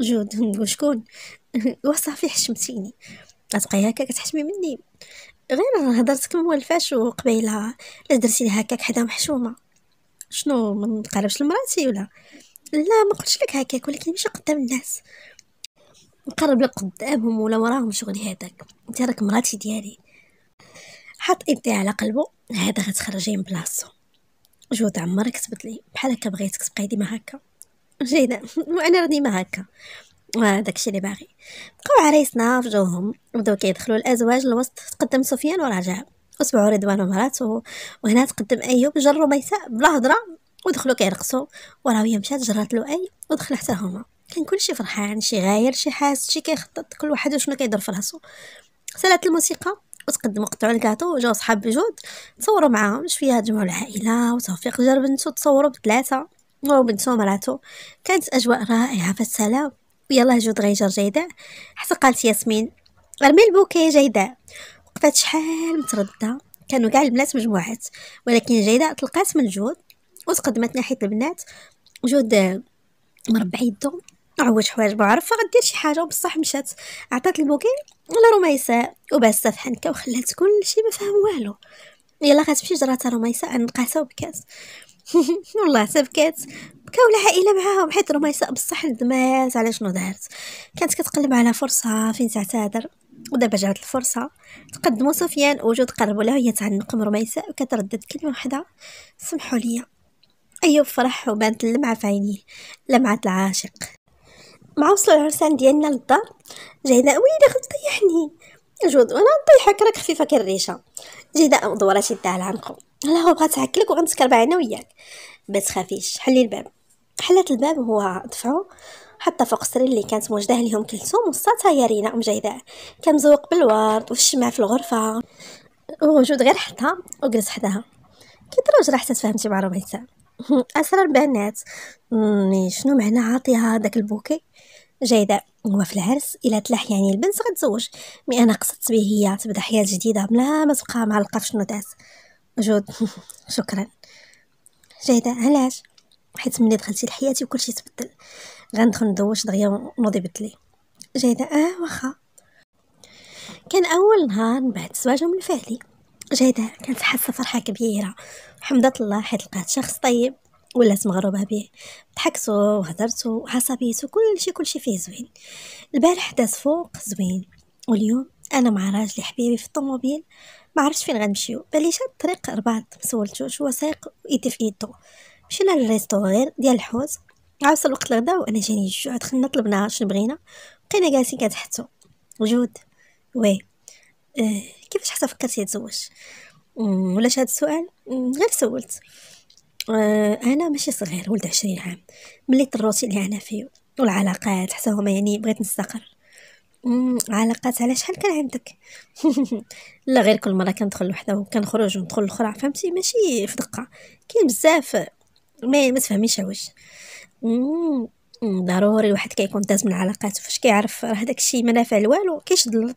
جود نقول شكون وصافي حشمتيني غتبقاي هكا كتحشمي مني غير هضرتك موالفاش وقبيله لا درتي لي هكاك حدا محشومه شنو ما نقربش لمراتي ولا لا ما قلتش لك هكاك ولكن مش قدام الناس نقرب لك قدامهم ولا وراهم شغلي هذاك انت راك مراتي ديالي حط يديه على قلبه هذا غتخرجي من بلاصتو جود عمرك كتبت لي بحال هكا بغيتك تبقاي ديما هكا جيدة وانا راني ديما هكا وداكشي اللي باغي بقاو عريسنا في جوهم بداو كيدخلوا الازواج الوسط تقدم سفيان ورجع اسبوع رضوان ومراته وهنا تقدم ايوب جروا ميساء بلا هضره ودخلوا كيرقصوا هي مشات جرات لؤي ودخل حتى هما كان كلشي فرحان شي غاير شي حاس شي كيخطط كل واحد وشنو كيدير في راسو سالات الموسيقى وتقدموا قطعوا الكاطو جاو صحاب بجود تصوروا معاهم شويه تجمعوا العائله وتوفيق جار بنتو تصوروا بثلاثه هو بنتو ومراتو كانت اجواء رائعه في السلام ويلا جود غيجر جيداء حتى قالت ياسمين ارمي البوكي جيداء وقفات شحال متردده كانوا كاع البنات مجموعات ولكن جيداء تلقات من جود وتقدمت ناحيه البنات جود مربع يدو عوج حوايج بعرف غدير شي حاجه وبصح مشات عطات البوكي على رميساء وباستها في حنكه وخلات كلشي ما فهم والو يلا غتمشي جراتها رميساء عنقاتها وبكات والله سبكات بكاو العائله معاهم حيت رميساء بصح ندمات على شنو دارت كانت كتقلب على فرصه فين تعتذر ودابا جات الفرصه تقدموا سفيان وجود قربوا لها هي تعنقم رميساء وكتردد كلمه وحده سمحوا لي ايوب فرح وبانت اللمعه في عينيه لمعه العاشق مع وصل العرسان ديالنا للدار جهده ويلي غطيحني يعني. جود وانا نطيحك راك خفيفه كالريشه جهده دورة شدها لعنقو لا هو بغات تعكلك وغنسكر انا وياك ما تخافيش حلي الباب حلات الباب هو دفعو حتى فوق السرير اللي كانت موجده ليهم كلثوم وسطها يا رينا ام جهده كان مزوق بالورد والشمع في الغرفه وجود غير حدها وجلس حداها كي وجرى حتى تفهمتي مع ربيعه اسرار بنات شنو معنى عاطيها داك البوكي جيدة في العرس إلا تلاح يعني البنت غتزوج مي أنا قصدت به هي تبدا حياة جديدة بلا ما تبقى معلقة في شنو داز جود شكرا جيدة علاش حيت ملي دخلتي لحياتي وكلشي تبدل غندخل ندوش دغيا ونوضي بدلي جيدة اه واخا كان اول نهار بعد زواجهم الفعلي جيدة كانت حاسة فرحة كبيرة الحمد الله حيت لقات شخص طيب ولات مغربه به ضحكتو وهضرتو وعصبيتو كلشي كلشي فيه زوين البارح داز فوق زوين واليوم انا مع راجلي حبيبي في الطوموبيل ما عرفتش فين غنمشيو بالي شاد الطريق رباط مسولتو شو سايق ايدي في يدو مشينا للريستورير ديال الحوز عاوصل وقت الغدا وانا جاني الجوع دخلنا طلبنا شنو بغينا بقينا جالسين كتحتو وجود وي اه كيفاش حتى فكرتي تزوج ولا هاد السؤال غير سولت آه انا ماشي صغير ولد عشرين عام مليت الروتين اللي انا فيه والعلاقات حتى هما يعني بغيت نستقر علاقات على شحال كان عندك لا غير كل مره كندخل وحده وكنخرج وندخل لخرى فهمتي ماشي في دقه كاين بزاف ما ما تفهميش واش ضروري الواحد كيكون داز من العلاقات فاش كيعرف راه داكشي ما نافع لوالو كيشد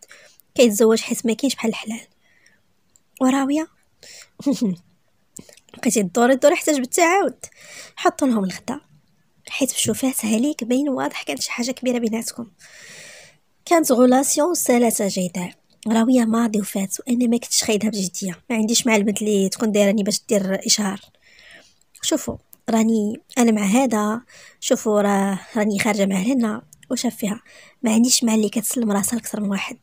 كيتزوج حيت ما كاينش بحال الحلال وراويه لقيتي الدور الدور يحتاج بالتعاود حطوا لهم الغدا حيت بشوفات هليك باين واضح كانت شي حاجه كبيره بيناتكم كانت غولاسيون سالته جيده راويه ماضي وفات وانا ما كنتش خايدها بجديه ما عنديش مع البنت اللي تكون دايراني باش دير اشهار شوفوا راني انا مع هذا شوفوا راه راني خارجه مع هنا وشاف فيها ما عنديش مع اللي كتسلم راسها اكثر من واحد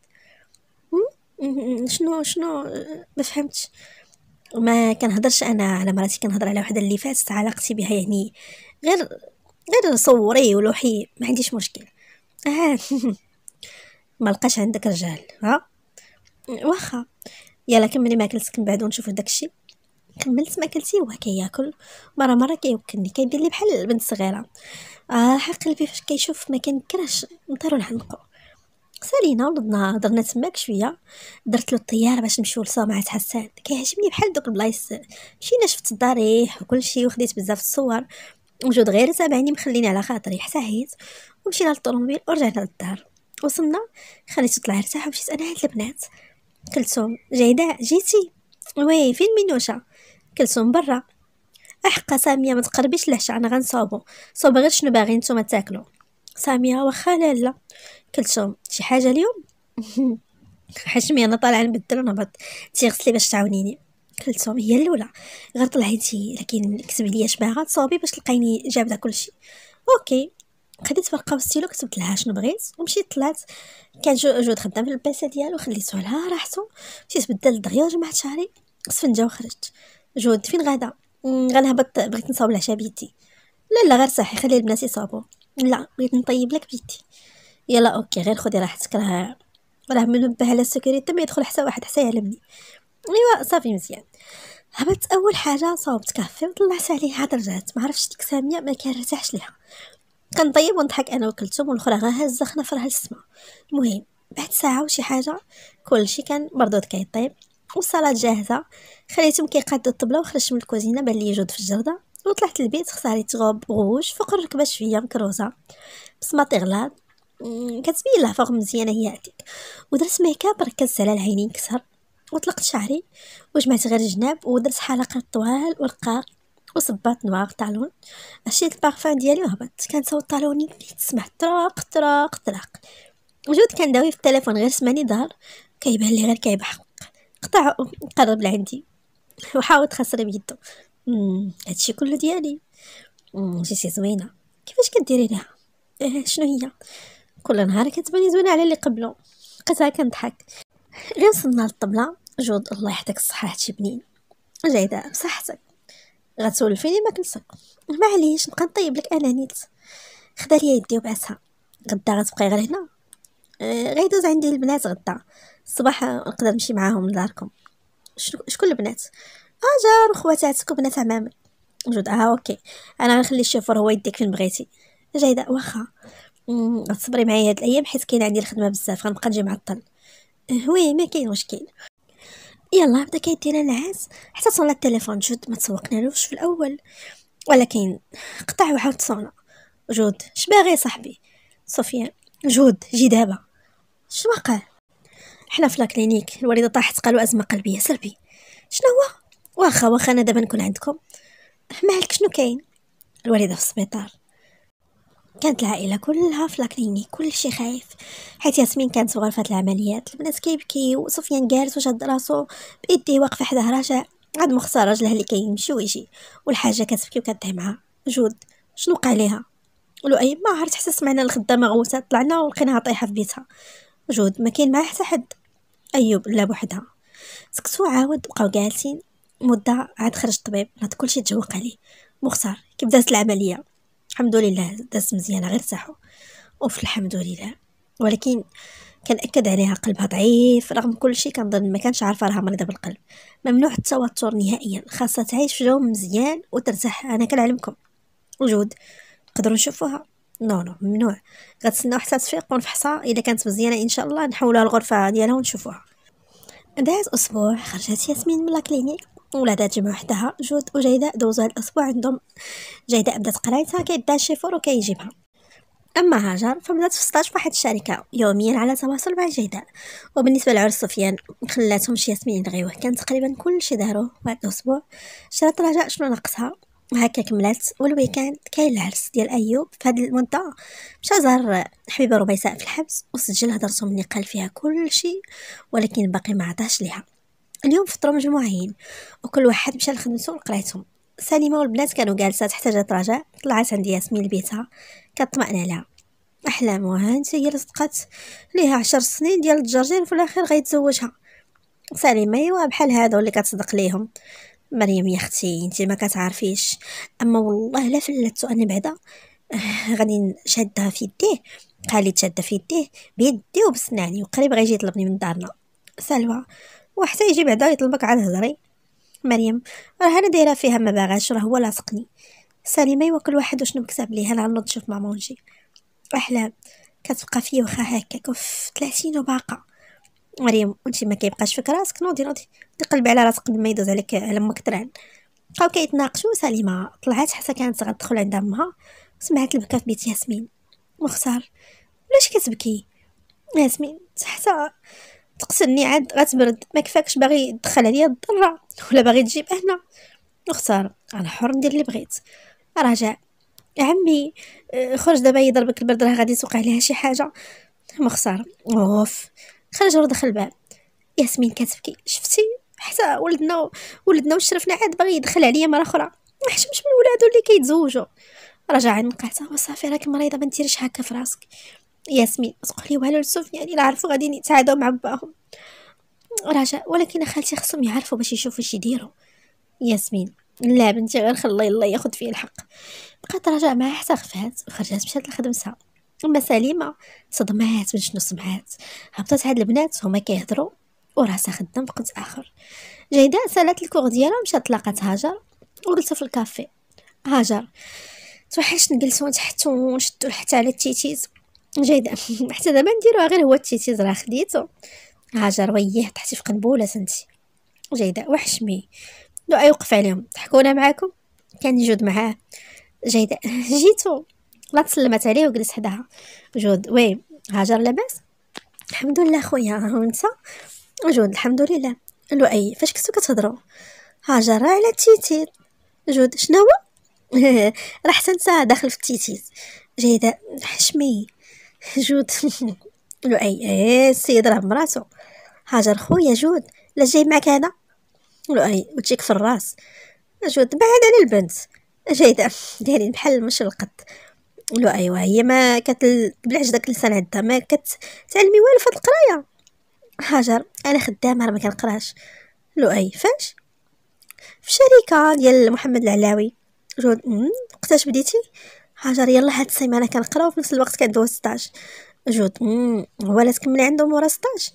شنو شنو ما فهمتش ما كنهضرش انا على مراتي كنهضر على وحده اللي فاتت علاقتي بها يعني غير غير صوري ولوحي ما عنديش مشكل آه ما لقاش عندك رجال ها واخا يلا كملي ماكلتك من بعد ونشوفوا داكشي كملت ماكلتي وهو كياكل مره مره كيوكلني كيدير لي بحال البنت الصغيره آه حق قلبي فاش كيشوف ما كنكرهش نطيرو نحنقو سالينا ولدنا هضرنا تماك شويه درت له الطياره باش نمشيو لصومعه حسان كيعجبني بحال دوك البلايص مشينا شفت الضريح وكلشي وخديت بزاف الصور وجود غير تابعني مخليني على خاطري حتى هيت ومشينا للطوموبيل ورجعنا للدار وصلنا خليت طلع ارتاح ومشيت انا هاد البنات كلثوم جيداء جيتي وي فين مينوشا كلثوم برا احقا ساميه ما تقربيش العشاء انا غنصوبو صوب غير شنو باغي نتوما تاكلو سامية واخا لالا كلتهم شي حاجة اليوم حشمي انا طالعه نبدل ونهبط تيغسلي باش تعاونيني كلتهم هي الاولى غير طلعيتي لكن كتب ليا شباغه تصاوبي باش تلقيني جابده كلشي اوكي خديت ورقه وستيلو كتبت لها شنو بغيت ومشيت طلعت كان جو جود خدام في الباسه ديالو خليته لها راحتو مشيت بدلت الدغيا وجمعت شعري سفنجه وخرجت جود فين غادا غنهبط بغيت نصاوب العشاء بيدي لا لا غير صحي خلي البنات يصاوبو لا بغيت نطيب لك بيتي يلا اوكي غير خدي راحتك راه راه منبه على السكري تما يدخل حتى واحد حتى يعلمني ايوا صافي مزيان هبطت اول حاجه صوبت كافي وطلعت عليه عاد رجعت ما عرفتش ديك ساميه ما كنرتاحش ليها كنطيب ونضحك انا وكلتهم والاخرى غا هزه خنافرها للسما المهم بعد ساعه وشي حاجه كلشي كان مردود كيطيب والصلاه جاهزه خليتهم كيقادوا الطبله وخرجت من الكوزينه بان لي جود في الجرده وطلعت البيت اختاريت غوب غوج فوق الركبه شويه مكروزه بس ما تغلى كتبين لها فوق مزيانه هي هكاك ودرت ميكاب ركزت على العينين كثر وطلقت شعري وجمعت غير الجناب ودرت حلقات طوال ورقاق وصبات تاع طالون شريت البارفان ديالي وهبطت صوت طالوني اللي تسمع طراق طراق طراق وجود كان داوي في التليفون غير سمعني دار كيبان لي غير كيبحق قطع قرب لعندي وحاول تخسر بيدو هادشي كله ديالي جيتي زوينه كيفاش كديري ليها اه شنو هي كل نهار كتباني زوينه على اللي قبله بقيتها كنضحك غير وصلنا للطبله جود الله يحفظك الصحه هادشي بنين جيدة بصحتك غتسولفيني ما كنسق معليش نبقى نطيب لك انا نيت خدا ليا يدي وبعثها غدا غتبقاي غير هنا اه غيدوز عندي البنات غدا الصباح نقدر نمشي معاهم لداركم شكون البنات اجا اه خواتاتك وبنات عمامك جود اه اوكي انا غنخلي الشوفور هو يديك فين بغيتي جايده واخا تصبري معايا هاد الايام حيت كاين عندي الخدمه بزاف غنبقى نجي معطل اه، وي ما كاين مشكل يلا بدا كيدير العاز حتى صونا التليفون جود ما تسوقنالوش في الاول ولكن قطع وعاود صونا جود شباغي صاحبي صوفيا جود جي دابا شنو وقع حنا في لاكلينيك الوالده طاحت قالوا ازمه قلبيه سلبي شنو هو واخا واخا انا دابا نكون عندكم مالك شنو كاين الوالده في السبيطار كانت العائلة كلها في كل كلشي خايف حيت ياسمين كانت في غرفة العمليات البنات كيبكيو وسفيان جالس وشاد راسو بيديه واقفة حدا رجع عاد مختار رجله اللي كيمشي ويجي والحاجة كتبكي وكتضحي معها جود شنو وقع ليها لؤي ما عرفت حتى سمعنا الخدامة غوسات طلعنا ولقيناها طايحة في بيتها جود ما كاين معها حتى حد ايوب لا بوحدها سكتو عاود بقاو جالسين مده عاد خرج الطبيب ناض كلشي تجوق عليه مختار كيف دازت العمليه الحمد لله دازت مزيانه غير صحو اوف الحمد لله ولكن كنأكد عليها قلبها ضعيف رغم كل شيء كنظن ما كانش عارفه راها مريضه بالقلب ممنوع التوتر نهائيا خاصها تعيش في جو مزيان وترتاح انا كنعلمكم وجود قدروا نشوفوها نو نو ممنوع غتسناو حتى تفيق ونفحصها اذا كانت مزيانه ان شاء الله نحولها الغرفه ديالها ونشوفوها دهز اسبوع خرجت ياسمين من لاكلينيك ولادات جمعوا وحدها جود وجيداء دوزو هاد الاسبوع عندهم جيداء بدات قرايتها كيدها الشيفور وكيجيبها اما هاجر فبدات في ستاج واحد الشركه يوميا على تواصل مع جيداء وبالنسبه لعرس سفيان خلاتهم شي ياسمين يلغيوه كان تقريبا كلشي دارو بعد الاسبوع شرات رجاء شنو ناقصها وهكا كملات والويكاند كاين العرس ديال ايوب في هاد المده مشى زار حبيبه ربيساء في الحبس وسجل هدرتهم اللي قال فيها كلشي ولكن باقي ما عطاش ليها اليوم فطروا مجموعين وكل واحد مشى لخدمته وقرايتهم سليمة والبنات كانوا جالسات حتى رجاء طلعت عند ياسمين لبيتها كطمأن لها أحلامها انت هي اللي صدقت ليها عشر سنين ديال الجرجير وفي الأخير غيتزوجها سليمة إيوا بحال هادو اللي كتصدق ليهم مريم يا اختي انت ما كتعرفيش اما والله لا فلتو انا بعدا آه، غادي نشدها في يديه لي تشد في يديه بيدي وبسناني وقريب غيجي يطلبني من دارنا سلوى وحتى يجي بعدا يطلبك على الهضري مريم راه انا دايره فيها ما باغاش راه هو لاصقني سليمه يوكل واحد وشنو مكتب ليها انا غنوض نشوف ماما ونجي احلام كتبقى فيا واخا هكاك اوف 30 وباقا مريم انت ما كيبقاش فيك راسك نوضي نوضي تقلب على راسك ما يدوز عليك على امك تران بقاو كيتناقشوا سليمه طلعت حتى كانت غتدخل عند امها سمعت البكا في بيت ياسمين مختار علاش كتبكي ياسمين حتى تقتلني عاد غتبرد ما كفاكش باغي تدخل عليا الضره ولا باغي تجيب هنا نختار انا حر ندير اللي بغيت راجع عمي آه، خرج دابا يضربك البرد راه غادي توقع ليها شي حاجه مخسار اوف خرج ودخل الباب ياسمين كتبكي شفتي حتى ولدنا ولدنا وشرفنا عاد باغي يدخل عليا مره اخرى ما حشمش من ولادو اللي كيتزوجوا رجع عند نقعتها وصافي راك مريضه ما نديريش هكا فراسك راسك ياسمين تقولي والو لسفيان يعني الا عرفوا غادي يتعادوا مع باهم رجاء ولكن خالتي خصهم يعرفوا باش يشوفوا اش يديروا ياسمين لا بنتي غير خلي الله ياخد فيه الحق بقات رجاء معها حتى خفات وخرجات مشات لخدمتها اما سليمه صدمات من شنو سمعات هبطت هاد البنات هما كيهضروا وراسها خدام بقت اخر جيدة سالات الكوغ ديالها مشات تلاقات هاجر وجلسوا في الكافي هاجر توحشت نجلسو نتحتو ونشدو حتى على التيتيز جيدة حتى دابا نديروها غير هو التيتيز راه خديتو ها ويه طحتي في قنبوله سنتي جيدة وحشمي لا يوقف عليهم ضحكونا معاكم كان جود معاه جيدة جيتو لا تسلمت عليه وجلس حداها جود وي هاجر لاباس الحمد لله خويا وانت جود الحمد لله لؤي فاش كنتو كتهضروا هاجر راه على التيتيز جود شنو راح تنسى داخل في التيتيز جيدة حشمي جود لؤي السيد راه مراتو هاجر خويا جود لا جاي انا لو لؤي وتجيك في الراس جود بعد على البنت جاي دا دايرين بحال المش القط لو ايوا هي ما بلعج داك اللسان عندها ما تعلمي والو فهاد القرايه هاجر انا خدامه راه ما كنقراش لو اي فاش في شركه ديال محمد العلاوي جود وقتاش بديتي حجر يلا هاد السيمانه كنقراو وفي نفس الوقت كندوز 16 جود هو لا تكملي عندهم مورا 16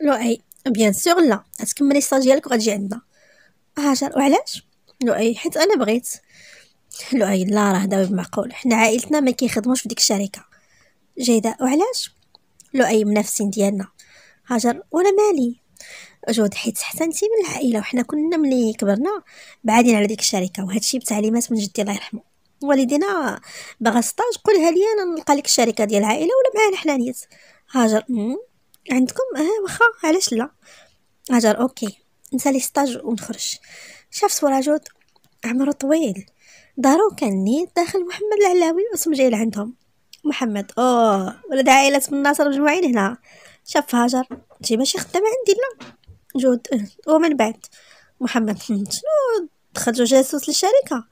لؤي بيان سور لا غتكملي الساج ديالك وغتجي عندنا هاجر وعلاش لؤي حيت انا بغيت لؤي لا راه داوي بمعقول حنا عائلتنا ما كيخدموش في ديك الشركه جيده وعلاش لؤي منافسين ديالنا هاجر وانا مالي جود حيت حسنتي من العائله وحنا كنا ملي كبرنا بعادين على ديك الشركه وهادشي بتعليمات من جدي الله يرحمه والدينا باغا سطاج قولها لي انا نلقى لك الشركه ديال العائله ولا معايا حنا نيت هاجر عندكم اه واخا علاش لا هاجر اوكي نسالي سطاج ونخرج شاف سوراجوت عمرو طويل دارو كان نيت داخل محمد العلاوي اسم جاي لعندهم محمد اوه ولد عائلة من ناصر مجموعين هنا شاف هاجر جي ماشي خدامة عندي لا جود أه. ومن بعد محمد شنو دخل جاسوس للشركة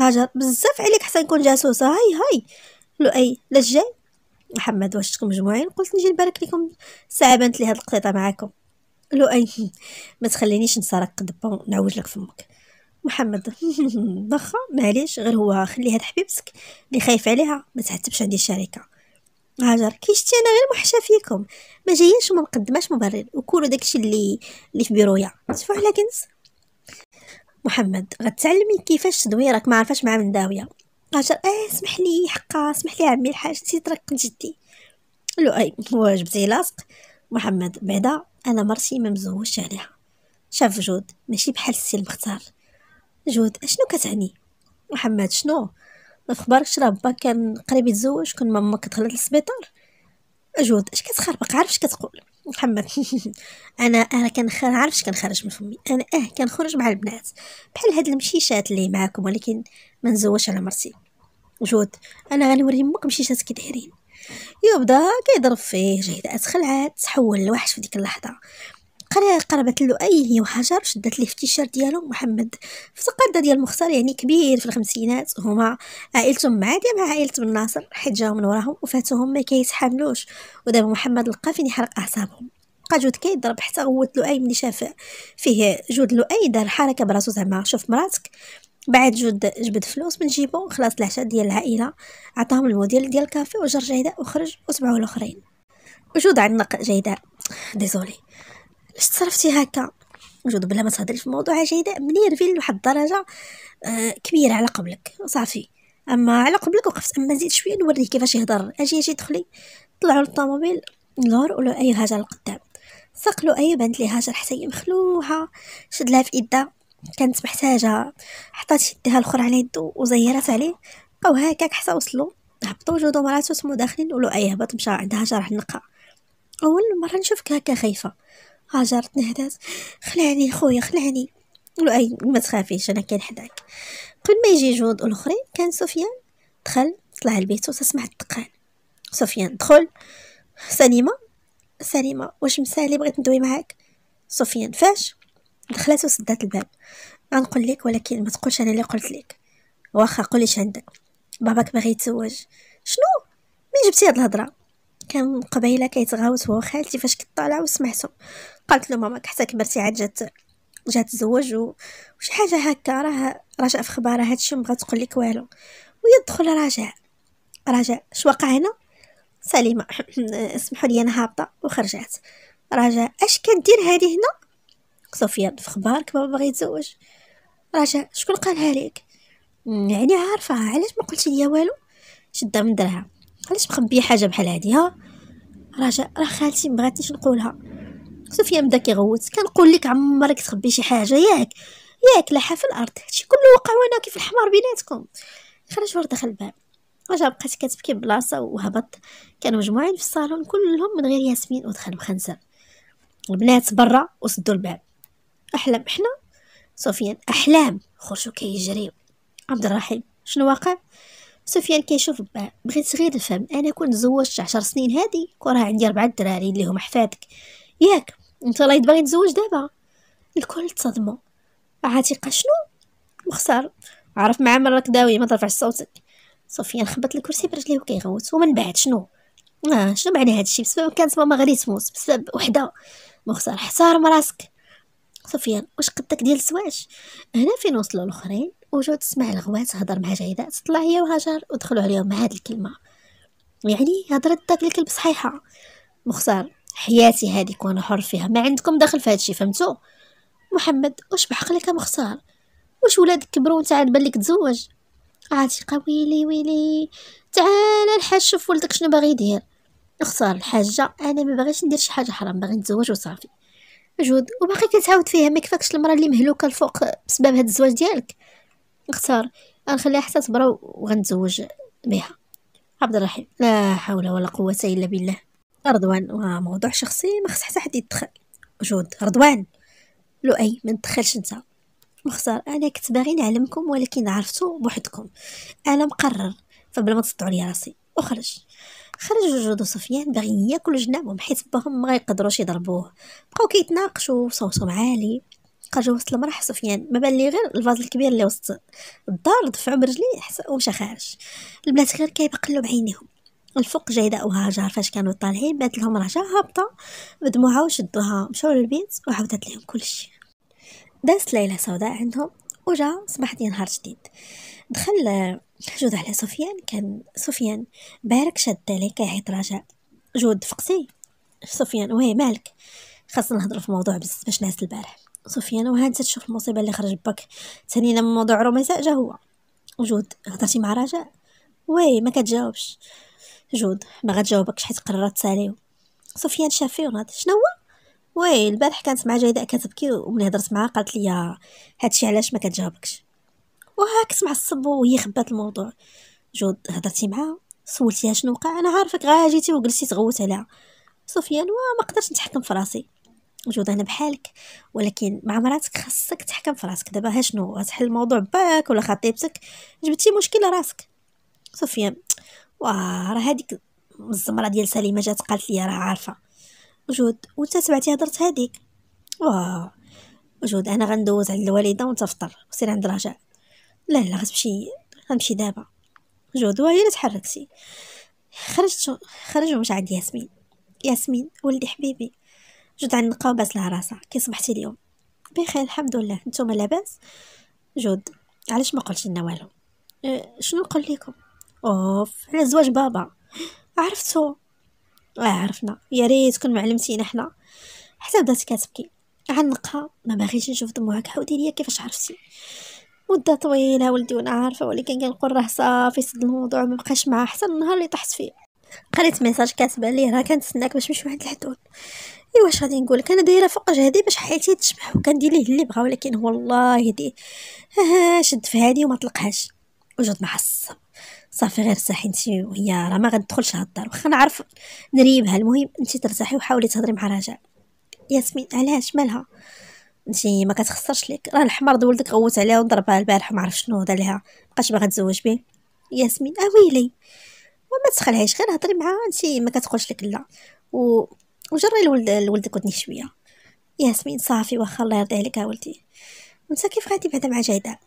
هاجر بزاف عليك حتى نكون جاسوسه هاي هاي لؤي لاش جاي محمد واش تكون مجموعين قلت نجي نبارك لكم ساعة بنت لي هاد القطيطه معاكم لؤي ما تخلينيش نسرق دبا ونعوج لك فمك محمد ضخة معليش غير هو خليها لحبيبتك اللي خايف عليها ما تعتبش عندي الشركه هاجر شتي انا غير محشا فيكم ما جايينش وما مقدماش مبرر وكلوا داكشي اللي اللي في بيرويا تفوح على محمد غتعلمي كيفاش تدوي راك ما عرفاش مع من داويه هاجر اه سمح لي حقا سمح لي عمي الحاج نسيت راك جدي لؤي اي واجبتي لاصق محمد بعدا انا مرتي ما مزوجش عليها شاف جود ماشي بحال السي المختار جود اشنو كتعني محمد شنو ما فخباركش راه با كان قريب يتزوج كون ماما كتخلط للسبيطار جود اش كتخربق عارف اش كتقول محمد انا انا كنخرج عارفش كنخرج من فمي انا اه كنخرج مع البنات بحال هاد المشيشات اللي معاكم ولكن ما نزوجش على مرتي جود انا غنوري امك مشيشات كي دايرين يبدا كيضرب فيه جهدات خلعات تحول لوحش في ديك اللحظه قربت له اي هي وحجر شدت ليه في التيشيرت ديالو محمد فتقدة ديال المختار يعني كبير في الخمسينات هما عائلتهم معادية مع عائلة بن ناصر حيت جاو من وراهم وفاتهم ما كيتحاملوش ودابا محمد لقى فين يحرق اعصابهم بقى جود كيضرب حتى غوت لؤي ملي شاف فيه جود لؤي دار حركه براسو زعما شوف مراتك بعد جود جبد فلوس من جيبو خلاص العشاء ديال العائله عطاهم الموديل ديال الكافي وجر جيده وخرج وتبعو الاخرين وجود عنق جيده ديزولي باش تصرفتي هكا وجود بلا ما تهضري في موضوع جيدة منير رفيل لواحد الدرجة آه كبيرة على قبلك صافي اما على قبلك وقفت اما زيد شويه نوريه كيفاش يهضر اجي اجي دخلي طلعوا للطوموبيل نور ولا اي هاجر القدام صقلو اي بنت لي هاجر حتى هي مخلوها شد لها في يدها كانت محتاجه حطات يدها الاخرى على يدو وزيرات عليه بقاو هكاك حتى وصلوا هبطوا وجودو مراتو سمو داخلين ولو اي هبط مشى عندها جرح النقا اول مره نشوفك هكا خايفه هاجر تنهدات خلعني خويا خلعني قلو اي ما تخافيش انا كاين حداك قبل ما يجي جود الاخرين كان سفيان دخل طلع لبيتو وتسمع الدقان سفيان دخل سليمه سليمه واش مسالي بغيت ندوي معاك سفيان فاش دخلت وسدات الباب غنقول لك ولكن ما تقولش انا اللي قلت لك واخا قولي عندك باباك باغي يتزوج شنو مين جبتي هاد الهضره كان قبيله كيتغاوت هو وخالتي فاش كنت طالعه وسمعتهم قالت له ماما حتى كبرتي عاد جات جات تزوج وشي حاجه هكا راه راجع في خبارها هادشي مبغى تقول لك والو ويدخل راجع راجع اش وقع هنا سليمه اسمحوا لي انا هابطه وخرجت راجع اش كدير هادي هنا صوفيا في خبارك بابا باغي يتزوج راجع شكون قالها لك يعني عارفه علاش ما قلتي ليا والو شده من درها علاش مخبيه حاجه بحال هادي ها راجع راه خالتي مبغاتنيش نقولها سفيان بدا كيغوت كنقول لك عمرك تخبي شي حاجه ياك ياك لاحه في الارض هادشي كله وقع وانا كيف الحمار بيناتكم خرج ورد دخل الباب رجع بقات كتبكي بلاصه وهبط كانوا مجموعين في الصالون كلهم من غير ياسمين ودخل مخنزه البنات برا وسدوا الباب احلام احنا سفيان احلام خرجوا كيجريو عبد الرحيم شنو واقع سفيان كيشوف با بغيت غير الفهم انا كنت زوجت عشر سنين هادي وراه عندي اربعه دراري اللي هم حفادك ياك انت راهي باغي تزوج دابا الكل تصدموا عاتقه شنو مخسر عرف مع راك داوي ما ترفعش صوتك صوفيا خبط الكرسي برجليه وكيغوت ومن بعد شنو اه شنو معنى هذا الشيء بسبب كانت ماما غادي تموت بسبب وحده مختار حصار راسك صوفيا واش قدك ديال الزواج هنا فين وصلوا الاخرين وجو تسمع الغوات تهضر مع جيدات طلع هي وهاجر ودخلوا عليهم مع هاد الكلمه يعني هضرت داك الكلب صحيحه مختار حياتي هذيك وانا حر فيها ما عندكم دخل في الشيء فهمتو محمد واش بعقلك مختار واش ولادك كبروا وانت عاد بان تزوج عاد ويلي ويلي تعال الحاج شوف ولدك شنو باغي يدير اختار الحاجه انا ما باغيش ندير شي حاجه حرام باغي نتزوج وصافي جود وباقي كتعاود فيها ما كفاكش المرة اللي مهلوكه الفوق بسبب هاد الزواج ديالك اختار غنخليها حتى تبرا وغنتزوج بها عبد الرحيم لا حول ولا قوه الا بالله رضوان وموضوع شخصي ما خص حتى حد يتدخل جود رضوان لؤي ما تدخلش انت مختار انا كنت باغي نعلمكم ولكن عرفتو بوحدكم انا مقرر فبلا ما تسطعوا لي راسي وخرج خرج جود وسفيان باغيين ياكلوا جنابهم حيت باهم ما يقدروش يضربوه بقاو كيتناقشوا صوتهم عالي خرجوا وسط المرح سفيان ما بان لي غير الفاز الكبير اللي وسط الدار دفعوا برجليه ومشى خارج البنات غير كيبقلو بعينيهم الفوق جايدة وهاجر فاش كانوا طالعين بات لهم رجعة هابطة بدموعها وشدوها مشاو للبيت وعاودت لهم كلشي دازت ليلة سوداء عندهم وجا صباح ديال نهار جديد دخل جود على سفيان كان سفيان بارك شاد عليه كيعيط رجاء جود فقسي سفيان وي مالك خاصنا نهضروا في موضوع بس باش نعس البارح سفيان وهانت تشوف المصيبه اللي خرج بك تانينا من موضوع رميساء جا هو وجود هضرتي مع رجاء وي ما كتجاوبش جود ما غتجاوبكش حيت قررت تساليو سفيان شافي وناض شنو هو وي البارح كانت مع جيده كتبكي وملي هضرت معها قالت لي هادشي علاش ما كتجاوبكش وهاك معصب وهي خبات الموضوع جود هضرتي معاها سولتيها شنو وقع انا عارفك غا جيتي وجلستي تغوت عليها سفيان وما قدرتش نتحكم في راسي جود انا بحالك ولكن مع مراتك خاصك تحكم في راسك دابا ها شنو غتحل الموضوع باك ولا خطيبتك جبتي مشكله راسك سفيان واه راه هذيك الزمره ديال سليمه جات قالت لي راه عارفه جود وانت تبعتي هضرت هذيك واه جود انا غندوز عند الوالده وانت فطر وسير عند رجاء لا لا غتمشي غنمشي دابا جود وهي اللي تحركتي خرجت خرج ومش عند ياسمين ياسمين ولدي حبيبي جود عنقا باس لها راسها كي صبحتي اليوم بخير الحمد لله نتوما لاباس جود علاش ما قلتي لنا والو أه، شنو نقول لكم اوف على زواج بابا عرفتو آه عرفنا يا ريت كون معلمتينا حنا حتى بدات كتبكي عنقها ما باغيش نشوف دموعك حودي ليا كيفاش عرفتي مدة طويلة ولدي وانا عارفة ولكن كنقول راه صافي سد الموضوع ما بقاش معاه حتى النهار اللي طحت فيه قريت ميساج كاتبه ليه راه كنتسناك باش نمشيو عند الحدود ايوا واش غادي نقولك انا دايره فوق جهدي باش حياتي تشبح وكندير ليه اللي بغا ولكن والله يهديه شد في هادي وما طلقهاش وجد معصب صافي غير ارتاحي انت وهي راه ما غندخلش هاد الدار واخا نعرف نريبها المهم انت ترتاحي وحاولي تهضري مع رجاء ياسمين علاش مالها انت ما كتخسرش ليك راه الحمار د ولدك غوت عليها وضربها البارح وما عرف شنو دار ليها بقاش باغا تزوج به ياسمين اويلي آه وما تسخلهاش غير هضري معاها انت ما كتقولش لك لا و... وجري الولد لولدك ودني شويه ياسمين صافي واخا الله يرضي عليك اولتي انت كيف غادي بعدا مع جايده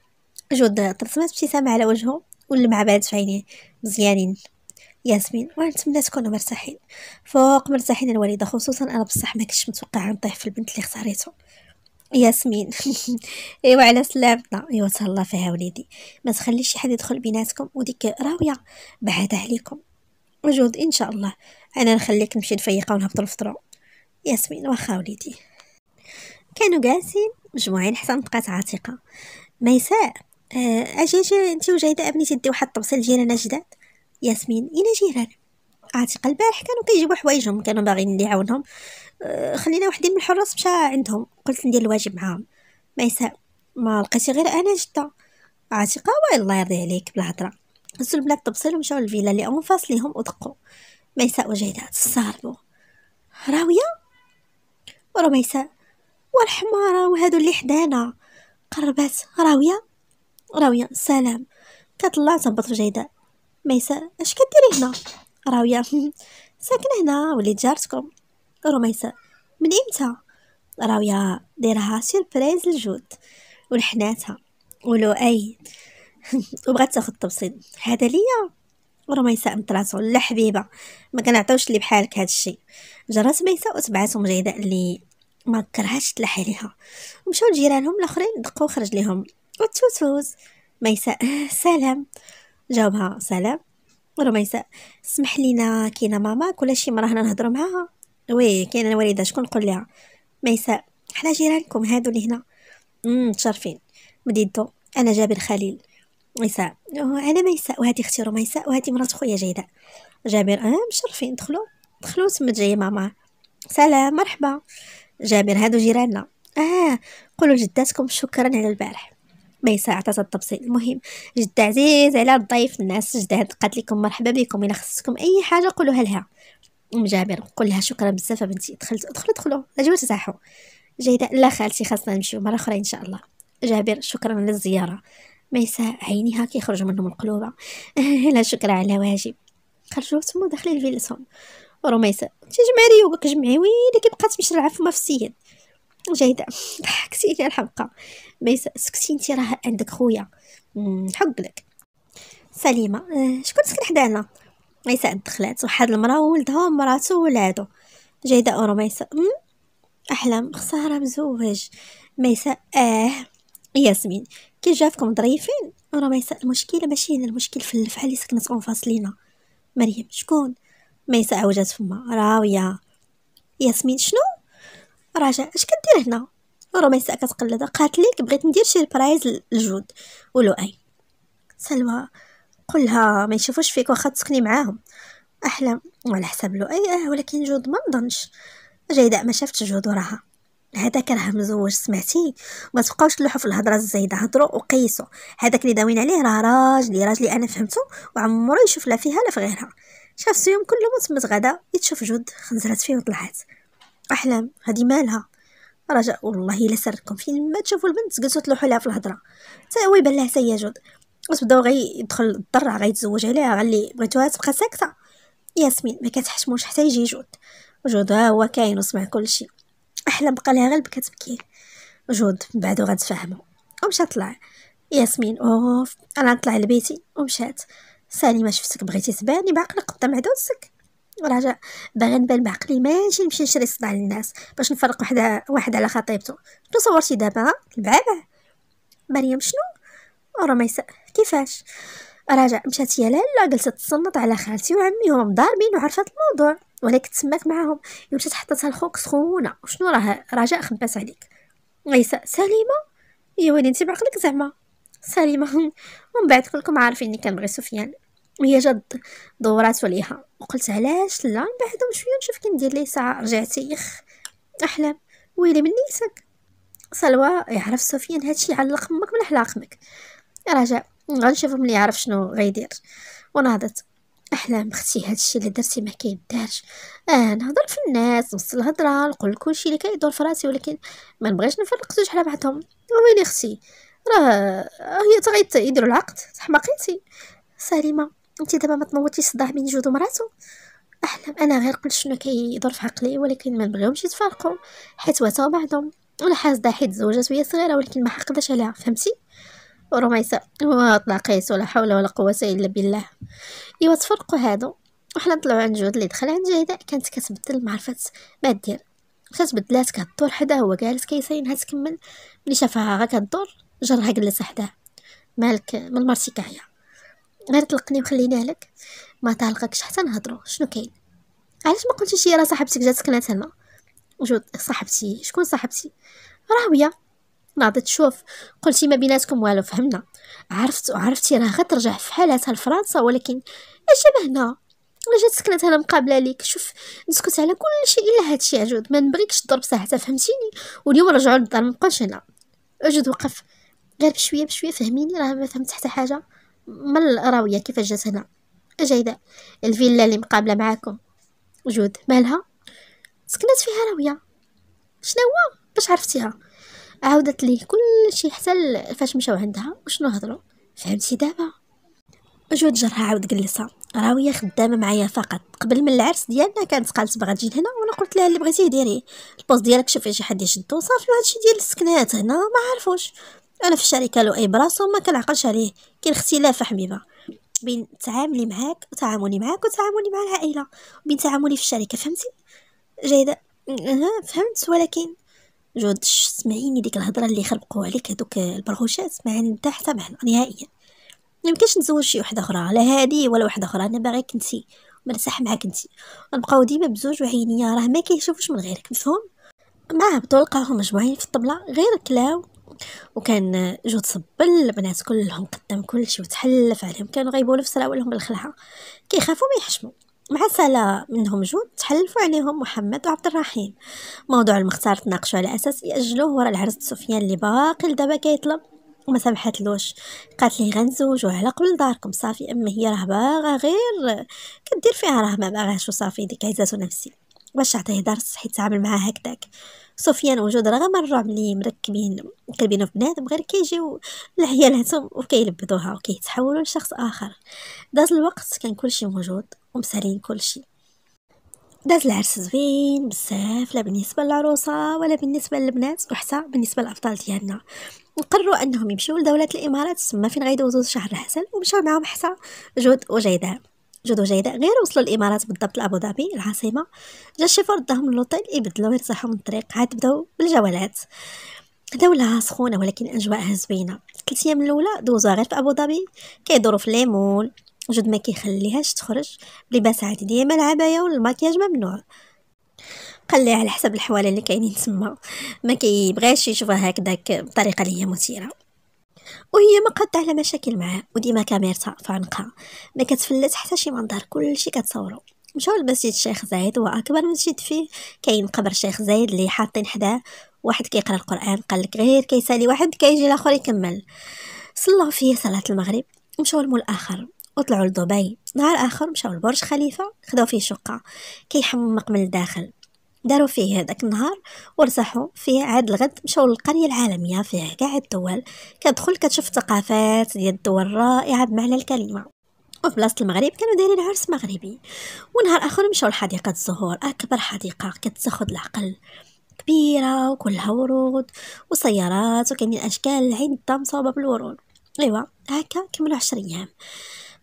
جود ترسمات ابتسامه على وجهه في عينيه مزيانين ياسمين ونتمنى تكونوا مرتاحين فوق مرتاحين الوالده خصوصا انا بصح ما كنتش متوقعه نطيح في البنت اللي اختاريته ياسمين ايوا على سلامتنا ايوا تهلا فيها وليدي ما تخليش شي حد يدخل بيناتكم وديك راويه بعد عليكم وجود ان شاء الله انا نخليك نمشي نفيقه ونهبط الفطره ياسمين واخا وليدي كانوا جالسين مجموعين حتى نطقات عاتقه ميساء آه، اجي انت وجايده ابني تدي واحد الطبسه لجيراننا جداد ياسمين اين جيران عاتق البارح كانوا كيجيبوا حوايجهم كانوا باغيين يعاونهم أه خلينا وحدين من الحراس مشى عندهم قلت ندير الواجب معاهم ما ما لقيتي غير انا جده عاتقه والله يرضي عليك بالهضره هضره هزوا البنات طبسيل ومشاو للفيلا اللي انفاس ليهم ودقوا ميساء وجايده تصاربوا راويه ورا ميساء والحماره وهادو اللي حدانا قربات راويه راوية سلام كطلع تهبط في جيداء ميساء اش كديري هنا راوية ساكنة هنا وليت جارتكم رميساء من امتى راوية دايرها سيربريز لجود ولحناتها اي وبغات تاخد تبسيط هذا ليا رميساء مطراتو لا حبيبه ما كنعطيوش اللي بحالك هذا الشيء جرات ميساء وتبعاتهم جيداء اللي ما كرهاش تلاح ليها ومشاو لجيرانهم الاخرين دقوا خرج ليهم وتوتوز ميساء سلام جاوبها سلام رميساء سمح لينا كاينه ماما كل شي مرة هنا نهضر معاها وي كاينه الوالده شكون نقول لها ميساء حنا جيرانكم هادو اللي هنا امم تشرفين مديدو انا جابر خليل ميساء انا ميساء وهادي اختي رميساء وهادي مرات خويا جيده جابر اه مشرفين دخلوا دخلوا تما جايه ماما سلام مرحبا جابر هادو جيراننا اه قولوا لجداتكم شكرا على البارح ما يساعد هذا التبسيط المهم جد عزيز على الضيف الناس جداد قالت لكم مرحبا بكم الى خصكم اي حاجه قولوها لها ام جابر قول لها شكرا بزاف بنتي دخلت ادخلوا ادخلوا اجيو تزاحوا جيدة لا خالتي خاصنا نمشيو مرة أخرى إن شاء الله جابر شكرا للزيارة ميساء عينيها كيخرج منهم القلوبة لا شكرا على واجب خرجوا تما داخلين الفيلسون ورميسة تجمعي ريوقك جمعي ويلي كيبقى تمشرع فما في السيد جيدة ضحكتيني الحلقة ما سكتي انتي راه عندك خويا حق لك سليمة آه، شكون تسكن حدانا ميساء دخلات واحد المرا وولدها ومراتو وولادو جيدة اورو ميساء احلام خسارة مزوج ميساء اه ياسمين كي جافكم ظريفين اورو ميساء المشكلة ماشي هنا المشكل في الفعل اللي سكنت منفصلينا مريم شكون ميساء عوجات فما راوية ياسمين شنو رجاء اش كدير هنا روميسا كتقلد قالت ليك بغيت ندير شي برايز لجود ولؤي سلوى قلها ما يشوفوش فيك واخا تسكني معاهم احلام على حساب لؤي اه ولكن جود ما نظنش جيدة ما شافتش جود وراها هذاك راه مزوج سمعتي ما تبقاوش تلوحوا في الهضره الزايده هضروا وقيسوا هذاك اللي داوين عليه راه راجلي راجلي انا فهمته وعمرو يشوف لا فيها لا في غيرها شاف سيوم كله وتمت غدا يتشوف جود خنزرات فيه وطلعت احلام هادي مالها رجاء والله الا سركم فين ما تشوفوا البنت جلسوا تلوحوا لها في الهضره تا هو جود بس سيجود وتبداو غيدخل الضرع غيتزوج عليها غاللي بغيتوها تبقى ساكته ياسمين ما كتحشموش حتى يجي جود جود ها هو كاين وسمع كلشي احلام بقى لها غير كتبكي جود من بعدو غتفهمو ومشى طلع ياسمين اوف انا نطلع لبيتي ومشات سالي ما شفتك بغيتي تباني بعقلك قدام عدوزك رجاء باغي نبان بعقلي ماشي نمشي نشري صداع للناس باش نفرق وحده واحد على خطيبته تصورتي دابا البعابع مريم شنو رميساء كيفاش راجع مشات هي لالا جلست تصنط على خالتي وعمي وهم ضاربين وعرفت الموضوع ولكن تسمات معاهم مشات حطتها الخوك سخونه وشنو راه رجاء خبات عليك عيسى سليمه يا ويلي انت بعقلك زعما سليمه ومن بعد كلكم عارفين اني كنبغي سفيان هي جات دورات عليها وقلت علاش لا بعدا شويه نشوف كندير ليه ساعه رجعتي يخ احلام ويلي من نيتك سلوى يعرف سفيان هادشي علق مك من حلاقمك رجع غنشوف ملي يعرف شنو غيدير ونهضت احلام اختي هادشي اللي درتي ما كيدارش اه نهضر في الناس نص الهضره نقول كلشي اللي كيدور في راسي ولكن ما نبغيش نفرق زوج على بعضهم ويلي اختي راه هي تغيت يديروا العقد قلتي سليمه انت دابا ما تنوضيش الصداع بين جود ومراتو احلم انا غير قلت شنو كيدور في عقلي ولكن ما نبغيهمش يتفارقوا حيت واتا بعضهم ولا حاسده حيت زوجات وهي صغيره ولكن ما حقدش عليها فهمتي ورميسة وطلقيت ولا حول ولا قوة إلا بالله إيوا تفرقوا هادو وحنا نطلعو عند جود اللي دخل عند جهداء كانت كتبدل معرفت ما دير خات بدلات كدور حدا هو جالس كيساينها تكمل ملي شافها غا كدور جرها جلسة حداه مالك من مرتي كاعيه غير طلقني وخليني لك ما طالقكش حتى نهضروا شنو كاين علاش ما قلتي شي راه صاحبتك جات سكنات هنا وجود صاحبتي شكون صاحبتي راهويه ناضت تشوف قلتي ما بيناتكم والو فهمنا عرفت وعرفتي راه غترجع في حالاتها لفرنسا ولكن اش جاب هنا ولا جات سكنت هنا مقابله ليك شوف نسكت على كل شيء الا هادشي عجود ما نبغيكش تضرب ساعتها فهمتيني واليوم رجعوا للدار ما بقاش هنا عجود وقف غير بشويه بشويه فهميني راه ما فهمت حتى حاجه ما الراوية كيفاش جات هنا جايدة الفيلا اللي مقابلة معاكم جود مالها سكنت فيها راوية شنو باش عرفتيها عاودت ليه كل شيء حتى فاش مشاو عندها وشنو هضروا فهمتي دابا جود جرها عاود جلسها راويه خدامه معايا فقط قبل من العرس ديالنا كانت قالت بغات تجي لهنا وانا قلت لها اللي بغيتيه ديريه البوست ديالك شوفي شي حد يشدو صافي وهادشي ديال السكنات هنا ما عارفوش انا في الشركه لو اي براسو ما كنعقلش عليه كاين اختلاف حبيبه بين تعاملي معاك وتعاملي معاك وتعاملي مع العائله بين تعاملي في الشركه فهمتي جيده ها فهمت ولكن جود سمعيني ديك الهضره اللي خربقوا عليك هذوك البرغوشات ما عندها حتى معنى نهائيا يمكنش نتزوج شي وحده اخرى لا هادي ولا وحده اخرى انا باغيك نتي مرتاح معاك انت نبقاو ديما بزوج وعينيا راه ما كيشوفوش من غيرك مفهوم مع هبطوا لقاهم مجموعين في الطبله غير كلاو وكان جو تصبل البنات كلهم قدام كلشي وتحلف عليهم كانوا غيبولوا في ولهم بالخلعه كيخافوا ما يحشموا مع سلا منهم جود تحلفوا عليهم محمد وعبد الرحيم موضوع المختار تناقشوا على اساس ياجلوه ورا العرس سفيان اللي باقي لدابا كيطلب وما سمحتلوش قالت ليه غنزوجو على قبل داركم صافي اما هي راه باغا غير كدير فيها راه ما باغاش وصافي ديك عزاتو نفسي باش تعطيه درس صحي تعامل معاه هكداك سفيان وجود رغم الرعب اللي مركبين مركبينه في بنادم غير كيجيو لعيالاتهم وكيلبدوها وكيتحولوا لشخص اخر داز الوقت كان كلشي موجود ومسالين كلشي داز العرس زوين بزاف لا بالنسبه للعروسه ولا بالنسبه للبنات وحتى بالنسبه للابطال ديالنا وقرروا انهم يمشيو لدوله الامارات تما فين غيدوزو شهر العسل ومشاو معاهم حتى جود وجيدان جودو جيدة غير وصلوا الإمارات بالضبط لأبو ظبي العاصمة جا الشيفور داهم للوطيل يبدلو يرتاحو من الطريق عاد بداو بالجولات دولة سخونة ولكن أجواءها زوينة تلت أيام الأولى دوزوها غير في أبو ظبي كيدورو في ليمون جود ما كيخليهاش تخرج بلباس عادي ديما العباية والماكياج ممنوع قال على حسب الحواله اللي كاينين تما ما كيبغيش يشوفها هكذاك بطريقه اللي هي مثيره وهي ما قد على مشاكل معاه وديما كاميرتها فانقه ما كتفلت حتى شي منظر كلشي كتصورو مشاو لمسجد الشيخ زايد هو اكبر مسجد فيه كاين قبر الشيخ زايد اللي حاطين حداه واحد كيقرا القران قال لك غير كيسالي واحد كيجي الاخر يكمل صلوا فيه صلاه المغرب مشاو للمول الاخر وطلعوا لدبي نهار اخر مشاو لبرج خليفه خداو فيه شقه كيحمق من الداخل داروا فيه هذاك النهار ورتاحوا فيه عاد الغد مشاو للقريه العالميه فيها كاع الدول كتدخل كتشوف ثقافات ديال الدول رائعه بمعنى الكلمه وفي بلاصه المغرب كانوا دايرين عرس مغربي ونهار اخر مشاو لحديقه الزهور اكبر حديقه كتاخد العقل كبيره وكلها ورود وسيارات وكاينين اشكال عده مصوبه بالورود ايوا هكا كملوا عشر ايام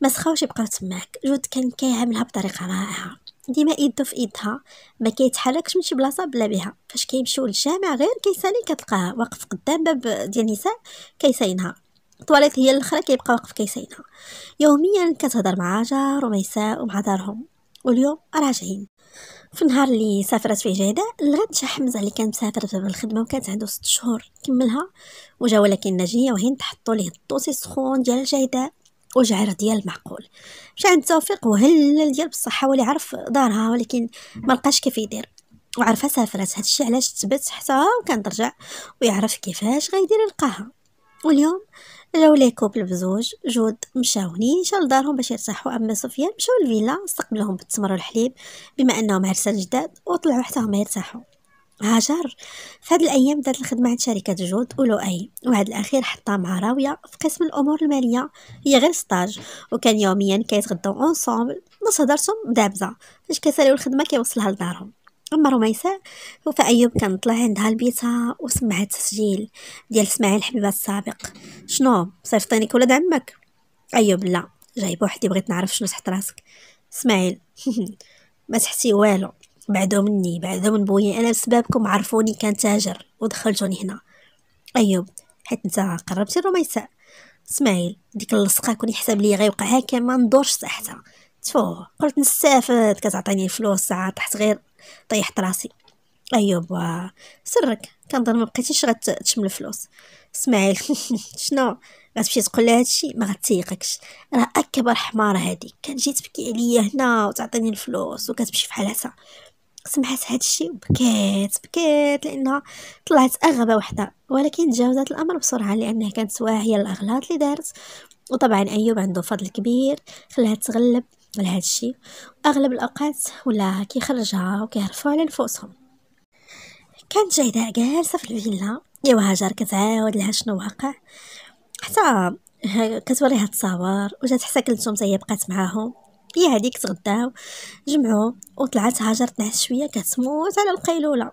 ما سخاوش يبقاو تماك جود كان كيعاملها بطريقه رائعه ديما يدو في يدها ما كيتحركش من شي بلاصه بلا بها فاش كيمشيو للجامع غير كيسالي كتلقاه واقف قدام باب ديال النساء كيساينها طواليت هي الاخرى كيبقى واقف كيساينها يوميا كتهضر مع جار وميساء ومع دارهم واليوم راجعين في النهار اللي سافرت فيه جيدة لغد جا حمزه اللي كان مسافر بسبب الخدمه وكانت عنده ست شهور كملها وجا ولكن نجيه وهين تحطوا ليه الطوسي السخون ديال جيدة وجعر ديال المعقول مشى عند توفيق وهلل ديال بالصحة ولا عرف دارها ولكن ما لقاش كيف يدير وعرفها سافرات الشيء علاش تبت حتى وكان ترجع ويعرف كيفاش غيدير يلقاها واليوم جاو لي كوبل بزوج جود مشاو نيشا لدارهم باش يرتاحوا اما سفيان مشاو للفيلا استقبلهم بالتمر والحليب بما انهم عرسان جداد وطلعوا حتى هما يرتاحوا هاجر في هاد الايام بدات الخدمه عند شركه جود اي وهاد الاخير حطها مع راويه في قسم الامور الماليه هي غير ستاج وكان يوميا كيتغداو اونصومبل نص هدرتهم دابزه فاش كيساليو الخدمه كيوصلها لدارهم اما رميساء فايوب كان طلع عندها لبيتها وسمعها التسجيل ديال اسماعيل الحبيبة السابق شنو صيفطينيك ولاد عمك ايوب لا جايب وحدي بغيت نعرف شنو تحت راسك اسماعيل ما تحسي والو بعدو مني بعدو من بويا انا بسببكم عرفوني كنتاجر ودخلتوني هنا ايوب حيت انت قربتي الرميساء اسماعيل ديك اللصقه كون يحسب لي غيوقع هكا ما ندورش تحتها تفو قلت نستافد كتعطيني الفلوس ساعه طحت غير طيحت راسي ايوب سرك كنظن ما بقيتيش غتشمل الفلوس اسماعيل شنو غتمشي تقول لها هادشي ما غتيقكش راه اكبر حمار هادي كان جيت تبكي عليا هنا وتعطيني الفلوس وكتمشي فحال هكا سمعت هذا الشيء وبكات بكات لانها طلعت اغبى وحده ولكن تجاوزت الامر بسرعه لانها كانت واعيه للاغلاط اللي دارت وطبعا ايوب عنده فضل كبير خلاها تغلب على هذا الشيء اغلب الاوقات ولا كيخرجها وكيهرفوا على نفوسهم كانت جايده جالسه في الفيلا ايوا هاجر كتعاود لها شنو واقع حتى كتوريها التصاور وجات حتى كلتهم هي بقات معاهم هي هذيك تغداو جمعو وطلعت هاجر تنعس شويه كتموت على القيلوله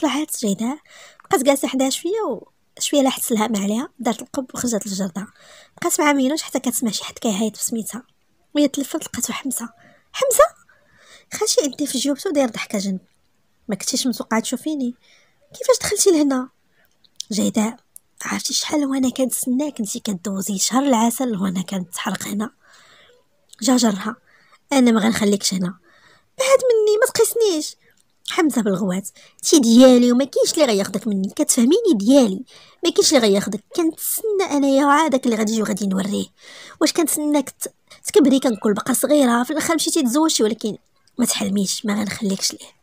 طلعت جيده بقات جالسه حداها شويه وشويه شويه لاحت الهام عليها دارت القب وخرجت للجرده بقات مع مينوش حتى كتسمع شي حد كيهايط بسميتها وهي تلفت لقاتو حمزه حمزه خاشي انت في جيوبتو داير ضحكه جنب ما كنتيش متوقعه تشوفيني كيفاش دخلتي لهنا جيداء عرفتي شحال وانا كنتسناك انت كدوزي شهر العسل وانا كنتحرق هنا جا جرها انا ما غنخليكش هنا بعد مني ما تقيسنيش حمزه بالغوات تي ديالي وما كاينش اللي غياخدك مني كتفهميني ديالي ما كاينش اللي غياخدك كنتسنى انايا وعادك اللي غادي وغادي نوريه واش كنتسناك تكبري كنقول بقى صغيره في الاخر مشيتي تزوجتي ولكن ما تحلميش ما غنخليكش ليه